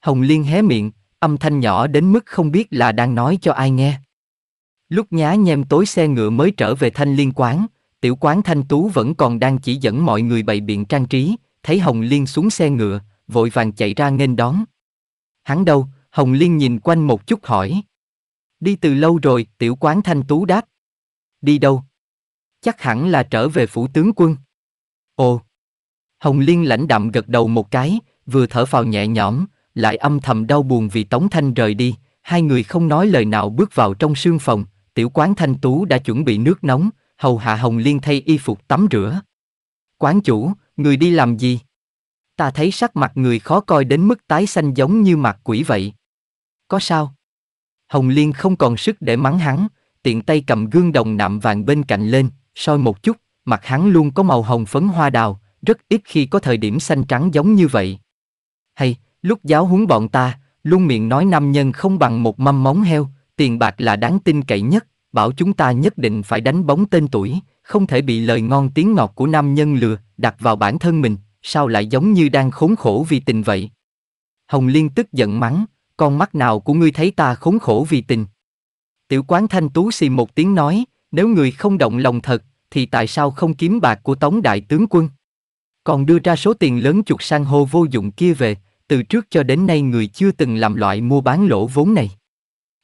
Hồng Liên hé miệng, âm thanh nhỏ đến mức không biết là đang nói cho ai nghe. Lúc nhá nhem tối xe ngựa mới trở về thanh liên quán, tiểu quán thanh tú vẫn còn đang chỉ dẫn mọi người bày biện trang trí, thấy Hồng Liên xuống xe ngựa, vội vàng chạy ra nghênh đón. Hắn đâu, Hồng Liên nhìn quanh một chút hỏi. Đi từ lâu rồi, tiểu quán thanh tú đáp. Đi đâu? chắc hẳn là trở về phủ tướng quân. Ồ! Hồng Liên lãnh đạm gật đầu một cái, vừa thở phào nhẹ nhõm, lại âm thầm đau buồn vì Tống Thanh rời đi, hai người không nói lời nào bước vào trong sương phòng, tiểu quán Thanh Tú đã chuẩn bị nước nóng, hầu hạ Hồng Liên thay y phục tắm rửa. Quán chủ, người đi làm gì? Ta thấy sắc mặt người khó coi đến mức tái xanh giống như mặt quỷ vậy. Có sao? Hồng Liên không còn sức để mắng hắn, tiện tay cầm gương đồng nạm vàng bên cạnh lên, soi một chút, mặt hắn luôn có màu hồng phấn hoa đào, rất ít khi có thời điểm xanh trắng giống như vậy. Hay, lúc giáo huấn bọn ta, luôn miệng nói nam nhân không bằng một mâm móng heo, tiền bạc là đáng tin cậy nhất, bảo chúng ta nhất định phải đánh bóng tên tuổi, không thể bị lời ngon tiếng ngọt của nam nhân lừa, đặt vào bản thân mình, sao lại giống như đang khốn khổ vì tình vậy? Hồng Liên tức giận mắng, con mắt nào của ngươi thấy ta khốn khổ vì tình? Tiểu quán thanh tú xì một tiếng nói, nếu người không động lòng thật, thì tại sao không kiếm bạc của tống đại tướng quân? Còn đưa ra số tiền lớn chục sang hô vô dụng kia về, từ trước cho đến nay người chưa từng làm loại mua bán lỗ vốn này.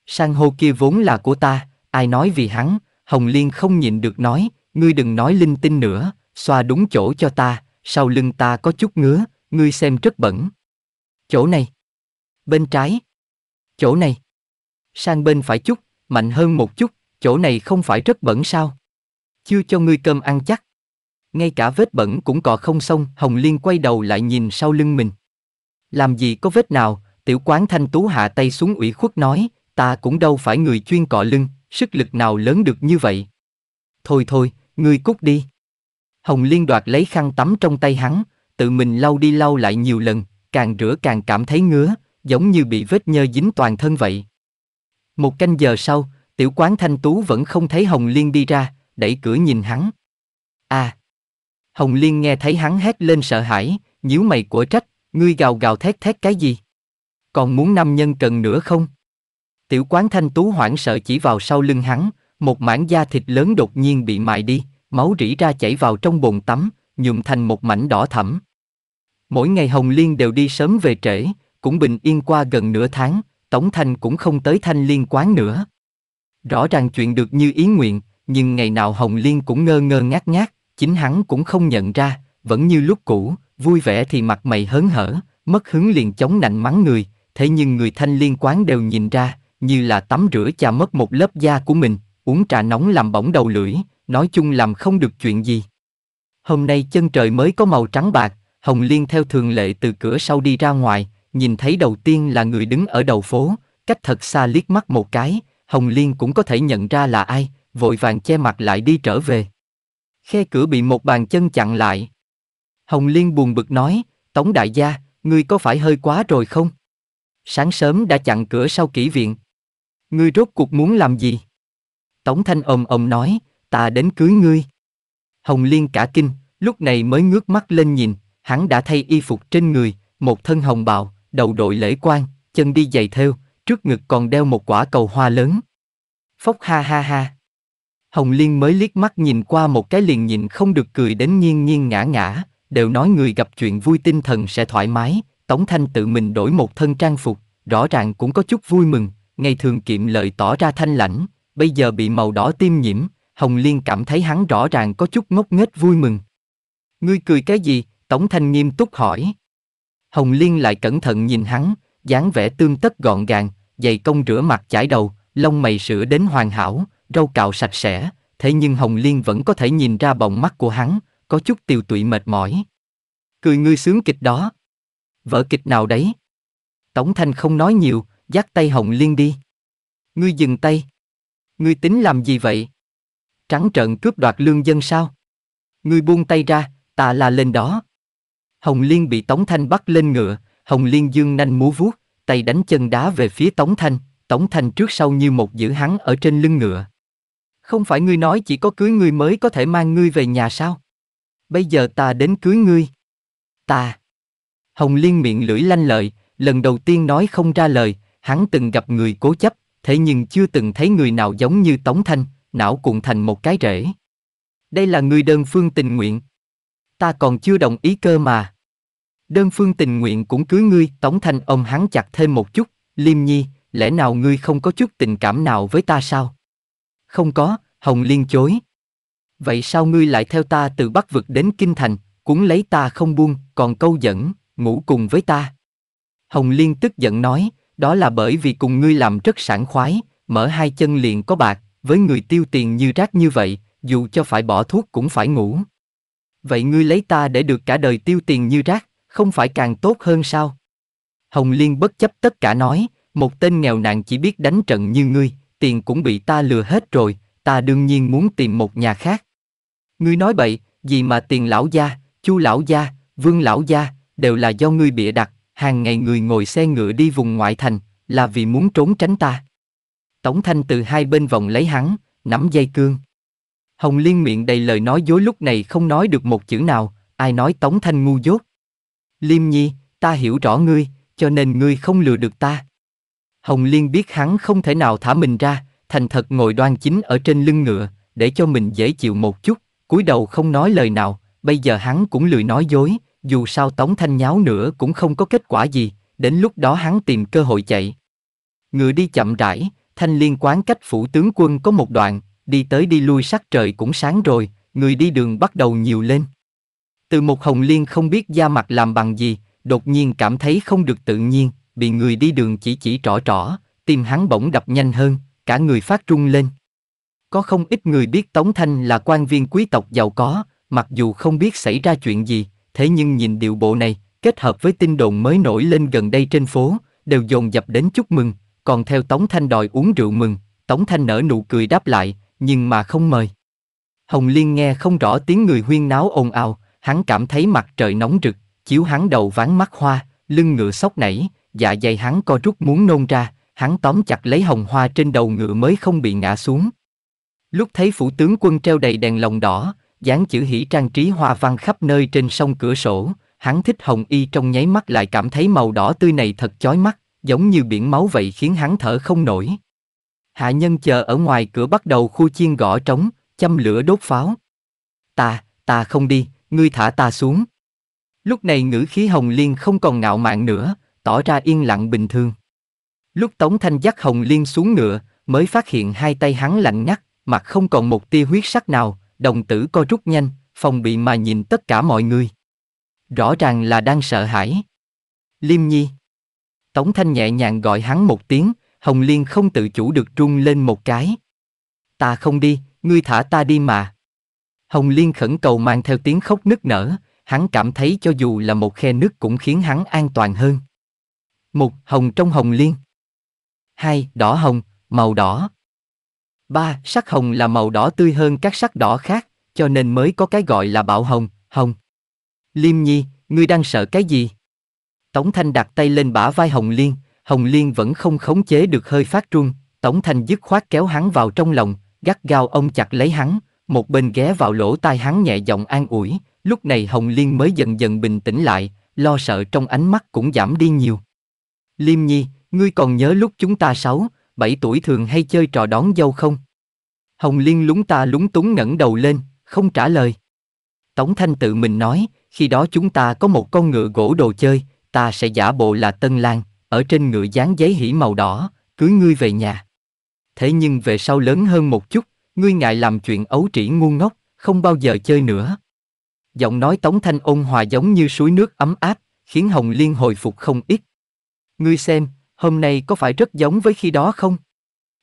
Sang hô kia vốn là của ta, ai nói vì hắn, Hồng Liên không nhịn được nói, ngươi đừng nói linh tinh nữa, xoa đúng chỗ cho ta, sau lưng ta có chút ngứa, ngươi xem rất bẩn. Chỗ này. Bên trái. Chỗ này. Sang bên phải chút, mạnh hơn một chút, chỗ này không phải rất bẩn sao? Chưa cho ngươi cơm ăn chắc. Ngay cả vết bẩn cũng cọ không xong, Hồng Liên quay đầu lại nhìn sau lưng mình. Làm gì có vết nào, tiểu quán thanh tú hạ tay xuống ủy khuất nói, ta cũng đâu phải người chuyên cọ lưng, sức lực nào lớn được như vậy. Thôi thôi, ngươi cút đi. Hồng Liên đoạt lấy khăn tắm trong tay hắn, tự mình lau đi lau lại nhiều lần, càng rửa càng cảm thấy ngứa, giống như bị vết nhơ dính toàn thân vậy. Một canh giờ sau, Tiểu quán thanh tú vẫn không thấy Hồng Liên đi ra, đẩy cửa nhìn hắn. À! Hồng Liên nghe thấy hắn hét lên sợ hãi, nhíu mày của trách, ngươi gào gào thét thét cái gì? Còn muốn năm nhân cần nữa không? Tiểu quán thanh tú hoảng sợ chỉ vào sau lưng hắn, một mảng da thịt lớn đột nhiên bị mại đi, máu rỉ ra chảy vào trong bồn tắm, nhuộm thành một mảnh đỏ thẫm. Mỗi ngày Hồng Liên đều đi sớm về trễ, cũng bình yên qua gần nửa tháng, Tổng Thanh cũng không tới Thanh Liên quán nữa. Rõ ràng chuyện được như ý nguyện, nhưng ngày nào Hồng Liên cũng ngơ ngơ ngác ngác, chính hắn cũng không nhận ra, vẫn như lúc cũ, vui vẻ thì mặt mày hớn hở, mất hứng liền chống nạnh mắng người, thế nhưng người thanh liên quán đều nhìn ra, như là tắm rửa chà mất một lớp da của mình, uống trà nóng làm bỏng đầu lưỡi, nói chung làm không được chuyện gì. Hôm nay chân trời mới có màu trắng bạc, Hồng Liên theo thường lệ từ cửa sau đi ra ngoài, nhìn thấy đầu tiên là người đứng ở đầu phố, cách thật xa liếc mắt một cái, Hồng Liên cũng có thể nhận ra là ai, vội vàng che mặt lại đi trở về. Khe cửa bị một bàn chân chặn lại. Hồng Liên buồn bực nói, Tống đại gia, ngươi có phải hơi quá rồi không? Sáng sớm đã chặn cửa sau kỹ viện. Ngươi rốt cuộc muốn làm gì? Tống Thanh ồm ồm nói, ta đến cưới ngươi. Hồng Liên cả kinh, lúc này mới ngước mắt lên nhìn, hắn đã thay y phục trên người, một thân hồng bào, đầu đội lễ quan, chân đi giày thêu, trước ngực còn đeo một quả cầu hoa lớn. Phốc ha ha ha. Hồng Liên mới liếc mắt nhìn qua một cái liền nhìn không được cười đến nhiên nhiên ngã ngã, đều nói người gặp chuyện vui tinh thần sẽ thoải mái, Tống Thanh tự mình đổi một thân trang phục, rõ ràng cũng có chút vui mừng, ngày thường kiệm lợi tỏ ra thanh lãnh, bây giờ bị màu đỏ tiêm nhiễm, Hồng Liên cảm thấy hắn rõ ràng có chút ngốc nghếch vui mừng. Ngươi cười cái gì? Tống Thanh nghiêm túc hỏi. Hồng Liên lại cẩn thận nhìn hắn, dáng vẻ tương tất gọn gàng, dày công rửa mặt chải đầu, lông mày sửa đến hoàn hảo, râu cạo sạch sẽ, thế nhưng Hồng Liên vẫn có thể nhìn ra bọng mắt của hắn, có chút tiêu tụy mệt mỏi. Cười ngươi sướng kịch đó. Vở kịch nào đấy? Tống Thanh không nói nhiều, dắt tay Hồng Liên đi. Ngươi dừng tay. Ngươi tính làm gì vậy? Trắng trợn cướp đoạt lương dân sao? Ngươi buông tay ra, ta là lên đó. Hồng Liên bị Tống Thanh bắt lên ngựa, Hồng Liên dương nanh múa vuốt, tay đánh chân đá về phía Tống Thanh, Tống Thanh trước sau như một giữ hắn ở trên lưng ngựa. Không phải ngươi nói chỉ có cưới ngươi mới có thể mang ngươi về nhà sao? Bây giờ ta đến cưới ngươi. Ta. Hồng Liên miệng lưỡi lanh lợi, lần đầu tiên nói không ra lời, hắn từng gặp người cố chấp, thế nhưng chưa từng thấy người nào giống như Tống Thanh, não cuộn thành một cái rễ. Đây là người đơn phương tình nguyện. Ta còn chưa đồng ý cơ mà. Đơn phương tình nguyện cũng cưới ngươi, Tống Thanh ông hắn chặt thêm một chút, Liêm Nhi, lẽ nào ngươi không có chút tình cảm nào với ta sao? Không có, Hồng Liên chối. Vậy sao ngươi lại theo ta từ Bắc Vực đến Kinh Thành, cuốn lấy ta không buông, còn câu dẫn, ngủ cùng với ta? Hồng Liên tức giận nói, đó là bởi vì cùng ngươi làm rất sảng khoái, mở hai chân liền có bạc, với người tiêu tiền như rác như vậy, dù cho phải bỏ thuốc cũng phải ngủ. Vậy ngươi lấy ta để được cả đời tiêu tiền như rác không phải càng tốt hơn sao? Hồng Liên bất chấp tất cả nói, một tên nghèo nàn chỉ biết đánh trận như ngươi, tiền cũng bị ta lừa hết rồi, ta đương nhiên muốn tìm một nhà khác. Ngươi nói bậy, gì mà tiền lão gia, chu lão gia, vương lão gia, đều là do ngươi bịa đặt, hàng ngày người ngồi xe ngựa đi vùng ngoại thành, là vì muốn trốn tránh ta. Tống thanh từ hai bên vòng lấy hắn, nắm dây cương. Hồng Liên miệng đầy lời nói dối lúc này không nói được một chữ nào, ai nói Tống Thanh ngu dốt. Liêm Nhi, ta hiểu rõ ngươi, cho nên ngươi không lừa được ta. Hồng Liên biết hắn không thể nào thả mình ra, thành thật ngồi đoan chính ở trên lưng ngựa, để cho mình dễ chịu một chút, cúi đầu không nói lời nào, bây giờ hắn cũng lười nói dối, dù sao Tống Thanh nháo nữa cũng không có kết quả gì, đến lúc đó hắn tìm cơ hội chạy. Ngựa đi chậm rãi, Thanh Liên quán cách phủ tướng quân có một đoạn, đi tới đi lui sắc trời cũng sáng rồi, người đi đường bắt đầu nhiều lên. Từ một hồng liên không biết da mặt làm bằng gì, đột nhiên cảm thấy không được tự nhiên, bị người đi đường chỉ chỉ trỏ trỏ, tim hắn bỗng đập nhanh hơn, cả người phát trung lên. Có không ít người biết Tống Thanh là quan viên quý tộc giàu có, mặc dù không biết xảy ra chuyện gì, thế nhưng nhìn điệu bộ này, kết hợp với tin đồn mới nổi lên gần đây trên phố, đều dồn dập đến chúc mừng, còn theo Tống Thanh đòi uống rượu mừng, Tống Thanh nở nụ cười đáp lại, nhưng mà không mời. Hồng Liên nghe không rõ tiếng người huyên náo ồn ào, hắn cảm thấy mặt trời nóng rực, chiếu hắn đầu ván mắt hoa, lưng ngựa sốc nảy, dạ dày hắn co rút muốn nôn ra, hắn tóm chặt lấy hồng hoa trên đầu ngựa mới không bị ngã xuống. Lúc thấy phủ tướng quân treo đầy đèn lồng đỏ, dán chữ hỷ trang trí hoa văn khắp nơi trên sông cửa sổ, hắn thích hồng y trong nháy mắt lại cảm thấy màu đỏ tươi này thật chói mắt, giống như biển máu vậy khiến hắn thở không nổi. Hạ nhân chờ ở ngoài cửa bắt đầu khu chiên gõ trống, châm lửa đốt pháo. Ta, ta không đi, ngươi thả ta xuống. Lúc này ngữ khí Hồng Liên không còn ngạo mạn nữa, tỏ ra yên lặng bình thường. Lúc Tống Thanh dắt Hồng Liên xuống ngựa, mới phát hiện hai tay hắn lạnh ngắt, mặt không còn một tia huyết sắc nào, đồng tử co rút nhanh, phòng bị mà nhìn tất cả mọi người. Rõ ràng là đang sợ hãi. Liêm Nhi. Tống Thanh nhẹ nhàng gọi hắn một tiếng, Hồng Liên không tự chủ được run lên một cái. Ta không đi, ngươi thả ta đi mà. Hồng Liên khẩn cầu mang theo tiếng khóc nức nở, hắn cảm thấy cho dù là một khe nước cũng khiến hắn an toàn hơn. Một, hồng trong hồng liên. Hai, đỏ hồng, màu đỏ. Ba, sắc hồng là màu đỏ tươi hơn các sắc đỏ khác, cho nên mới có cái gọi là bạo hồng, hồng. Liêm nhi, ngươi đang sợ cái gì? Tống Thanh đặt tay lên bả vai Hồng Liên, Hồng Liên vẫn không khống chế được hơi phát run, Tống Thanh dứt khoát kéo hắn vào trong lòng, gắt gao ông chặt lấy hắn, một bên ghé vào lỗ tai hắn nhẹ giọng an ủi, lúc này Hồng Liên mới dần dần bình tĩnh lại, lo sợ trong ánh mắt cũng giảm đi nhiều. Liêm Nhi, ngươi còn nhớ lúc chúng ta sáu, bảy tuổi thường hay chơi trò đón dâu không? Hồng Liên lúng ta lúng túng ngẩng đầu lên, không trả lời. Tống Thanh tự mình nói, khi đó chúng ta có một con ngựa gỗ đồ chơi, ta sẽ giả bộ là Tân Lan, ở trên ngựa dán giấy hỉ màu đỏ, cưới ngươi về nhà. Thế nhưng về sau lớn hơn một chút, Ngươi ngại làm chuyện ấu trĩ ngu ngốc, không bao giờ chơi nữa. Giọng nói Tống Thanh ôn hòa giống như suối nước ấm áp, khiến Hồng Liên hồi phục không ít. Ngươi xem, hôm nay có phải rất giống với khi đó không?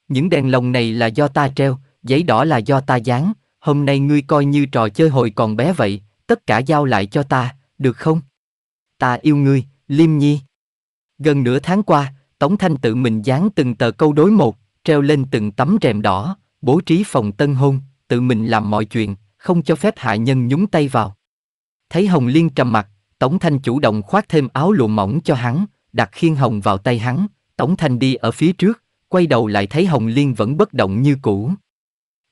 Những đèn lồng này là do ta treo, giấy đỏ là do ta dán, hôm nay ngươi coi như trò chơi hồi còn bé vậy, tất cả giao lại cho ta, được không? Ta yêu ngươi, Liêm Nhi. Gần nửa tháng qua, Tống Thanh tự mình dán từng tờ câu đối một, treo lên từng tấm rèm đỏ, bố trí phòng tân hôn, tự mình làm mọi chuyện, không cho phép hạ nhân nhúng tay vào. Thấy Hồng Liên trầm mặt, Tống Thanh chủ động khoác thêm áo lụa mỏng cho hắn, đặt khiên hồng vào tay hắn, Tống Thanh đi ở phía trước, quay đầu lại thấy Hồng Liên vẫn bất động như cũ.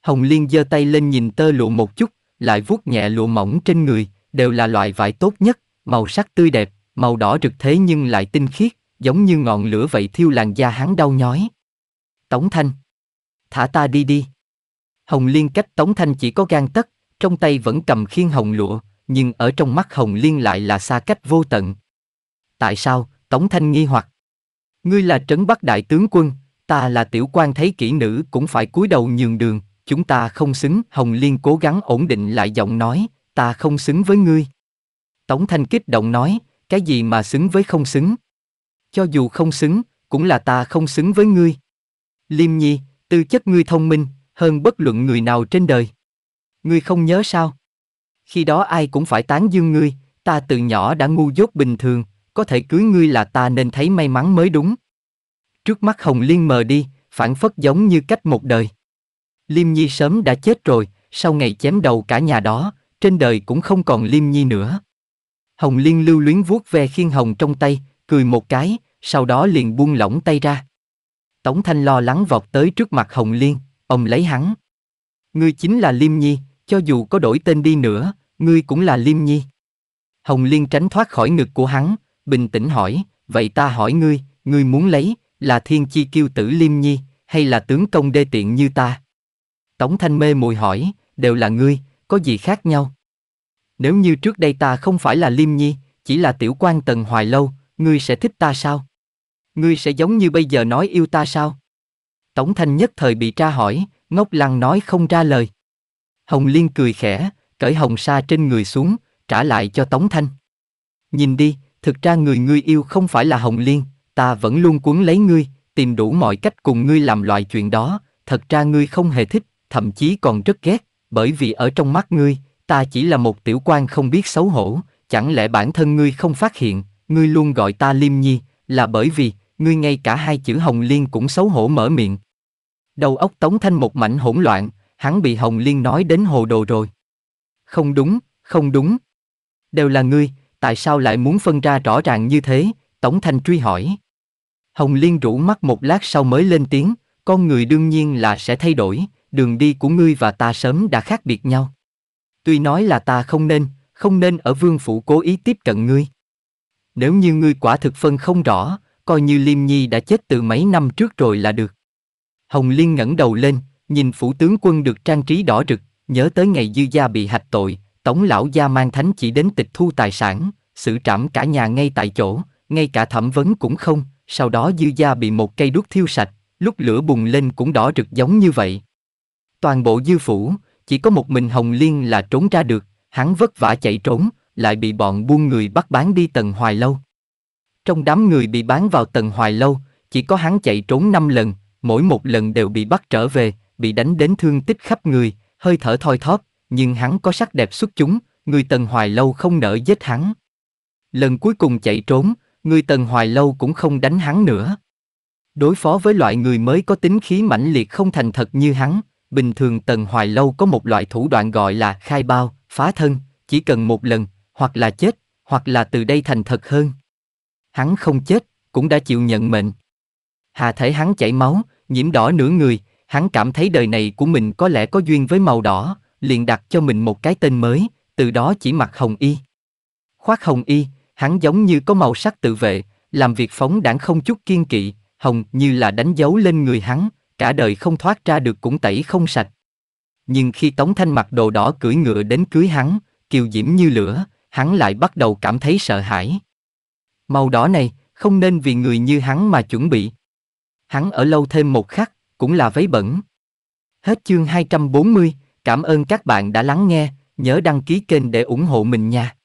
Hồng Liên giơ tay lên nhìn tơ lụa một chút, lại vuốt nhẹ lụa mỏng trên người, đều là loại vải tốt nhất, màu sắc tươi đẹp, màu đỏ rực thế nhưng lại tinh khiết, giống như ngọn lửa vậy thiêu làn da hắn đau nhói. Tống Thanh thả ta đi đi. Hồng Liên cách Tống Thanh chỉ có gan tất, trong tay vẫn cầm khiên hồng lụa, nhưng ở trong mắt Hồng Liên lại là xa cách vô tận. Tại sao, Tống Thanh nghi hoặc. Ngươi là trấn bắc đại tướng quân, ta là tiểu quan thấy kỹ nữ cũng phải cúi đầu nhường đường, chúng ta không xứng. Hồng Liên cố gắng ổn định lại giọng nói, ta không xứng với ngươi. Tống Thanh kích động nói, cái gì mà xứng với không xứng? Cho dù không xứng, cũng là ta không xứng với ngươi. Liêm Nhi, Tư chất ngươi thông minh, hơn bất luận người nào trên đời. Ngươi không nhớ sao? Khi đó ai cũng phải tán dương ngươi, ta từ nhỏ đã ngu dốt bình thường, có thể cưới ngươi là ta nên thấy may mắn mới đúng. Trước mắt Hồng Liên mờ đi, phản phất giống như cách một đời. Liêm Nhi sớm đã chết rồi, sau ngày chém đầu cả nhà đó, trên đời cũng không còn Liêm Nhi nữa. Hồng Liên lưu luyến vuốt ve khiên hồng trong tay, cười một cái, sau đó liền buông lỏng tay ra. Tống Thanh lo lắng vọt tới trước mặt Hồng Liên, ông lấy hắn. Ngươi chính là Liêm Nhi, cho dù có đổi tên đi nữa, ngươi cũng là Liêm Nhi. Hồng Liên tránh thoát khỏi ngực của hắn, bình tĩnh hỏi, vậy ta hỏi ngươi, ngươi muốn lấy, là thiên chi kiêu tử Liêm Nhi, hay là tướng công đê tiện như ta? Tống Thanh mê mùi hỏi, đều là ngươi, có gì khác nhau? Nếu như trước đây ta không phải là Liêm Nhi, chỉ là tiểu quan tần hoài lâu, ngươi sẽ thích ta sao? Ngươi sẽ giống như bây giờ nói yêu ta sao? Tống Thanh nhất thời bị tra hỏi, ngốc lăng nói không ra lời. Hồng Liên cười khẽ, cởi hồng sa trên người xuống, trả lại cho Tống Thanh. Nhìn đi, thực ra người ngươi yêu không phải là Hồng Liên, ta vẫn luôn cuốn lấy ngươi, tìm đủ mọi cách cùng ngươi làm loại chuyện đó, thật ra ngươi không hề thích, thậm chí còn rất ghét, bởi vì ở trong mắt ngươi, ta chỉ là một tiểu quan không biết xấu hổ, chẳng lẽ bản thân ngươi không phát hiện, ngươi luôn gọi ta Liêm Nhi, là bởi vì, ngươi ngay cả hai chữ Hồng Liên cũng xấu hổ mở miệng. Đầu óc Tống Thanh một mảnh hỗn loạn, hắn bị Hồng Liên nói đến hồ đồ rồi. Không đúng, không đúng. Đều là ngươi, tại sao lại muốn phân ra rõ ràng như thế, Tống Thanh truy hỏi. Hồng Liên rủ mắt một lát sau mới lên tiếng, con người đương nhiên là sẽ thay đổi, đường đi của ngươi và ta sớm đã khác biệt nhau. Tuy nói là ta không nên, không nên ở vương phủ cố ý tiếp cận ngươi. Nếu như ngươi quả thực phân không rõ, coi như Liêm Nhi đã chết từ mấy năm trước rồi là được. Hồng Liên ngẩng đầu lên, nhìn phủ tướng quân được trang trí đỏ rực, nhớ tới ngày dư gia bị hạch tội, tống lão gia mang thánh chỉ đến tịch thu tài sản, xử trảm cả nhà ngay tại chỗ, ngay cả thẩm vấn cũng không, sau đó dư gia bị một cây đuốc thiêu sạch, lúc lửa bùng lên cũng đỏ rực giống như vậy. Toàn bộ dư phủ, chỉ có một mình Hồng Liên là trốn ra được, hắn vất vả chạy trốn, lại bị bọn buôn người bắt bán đi tầng hoài lâu. Trong đám người bị bán vào tầng hoài lâu, chỉ có hắn chạy trốn 5 lần, mỗi một lần đều bị bắt trở về, bị đánh đến thương tích khắp người, hơi thở thoi thóp, nhưng hắn có sắc đẹp xuất chúng, người tần hoài lâu không nỡ giết hắn. Lần cuối cùng chạy trốn, người tần hoài lâu cũng không đánh hắn nữa. Đối phó với loại người mới có tính khí mãnh liệt không thành thật như hắn, bình thường tần hoài lâu có một loại thủ đoạn gọi là khai bao, phá thân, chỉ cần một lần, hoặc là chết, hoặc là từ đây thành thật hơn hắn không chết, cũng đã chịu nhận mệnh. Hà thể hắn chảy máu, nhiễm đỏ nửa người, hắn cảm thấy đời này của mình có lẽ có duyên với màu đỏ, liền đặt cho mình một cái tên mới, từ đó chỉ mặc hồng y. Khoác hồng y, hắn giống như có màu sắc tự vệ, làm việc phóng đảng không chút kiên kỵ, hồng như là đánh dấu lên người hắn, cả đời không thoát ra được cũng tẩy không sạch. Nhưng khi Tống Thanh mặc đồ đỏ cưỡi ngựa đến cưới hắn, kiều diễm như lửa, hắn lại bắt đầu cảm thấy sợ hãi. Màu đỏ này, không nên vì người như hắn mà chuẩn bị. Hắn ở lâu thêm một khắc, cũng là vấy bẩn. Hết chương 240, cảm ơn các bạn đã lắng nghe, nhớ đăng ký kênh để ủng hộ mình nha.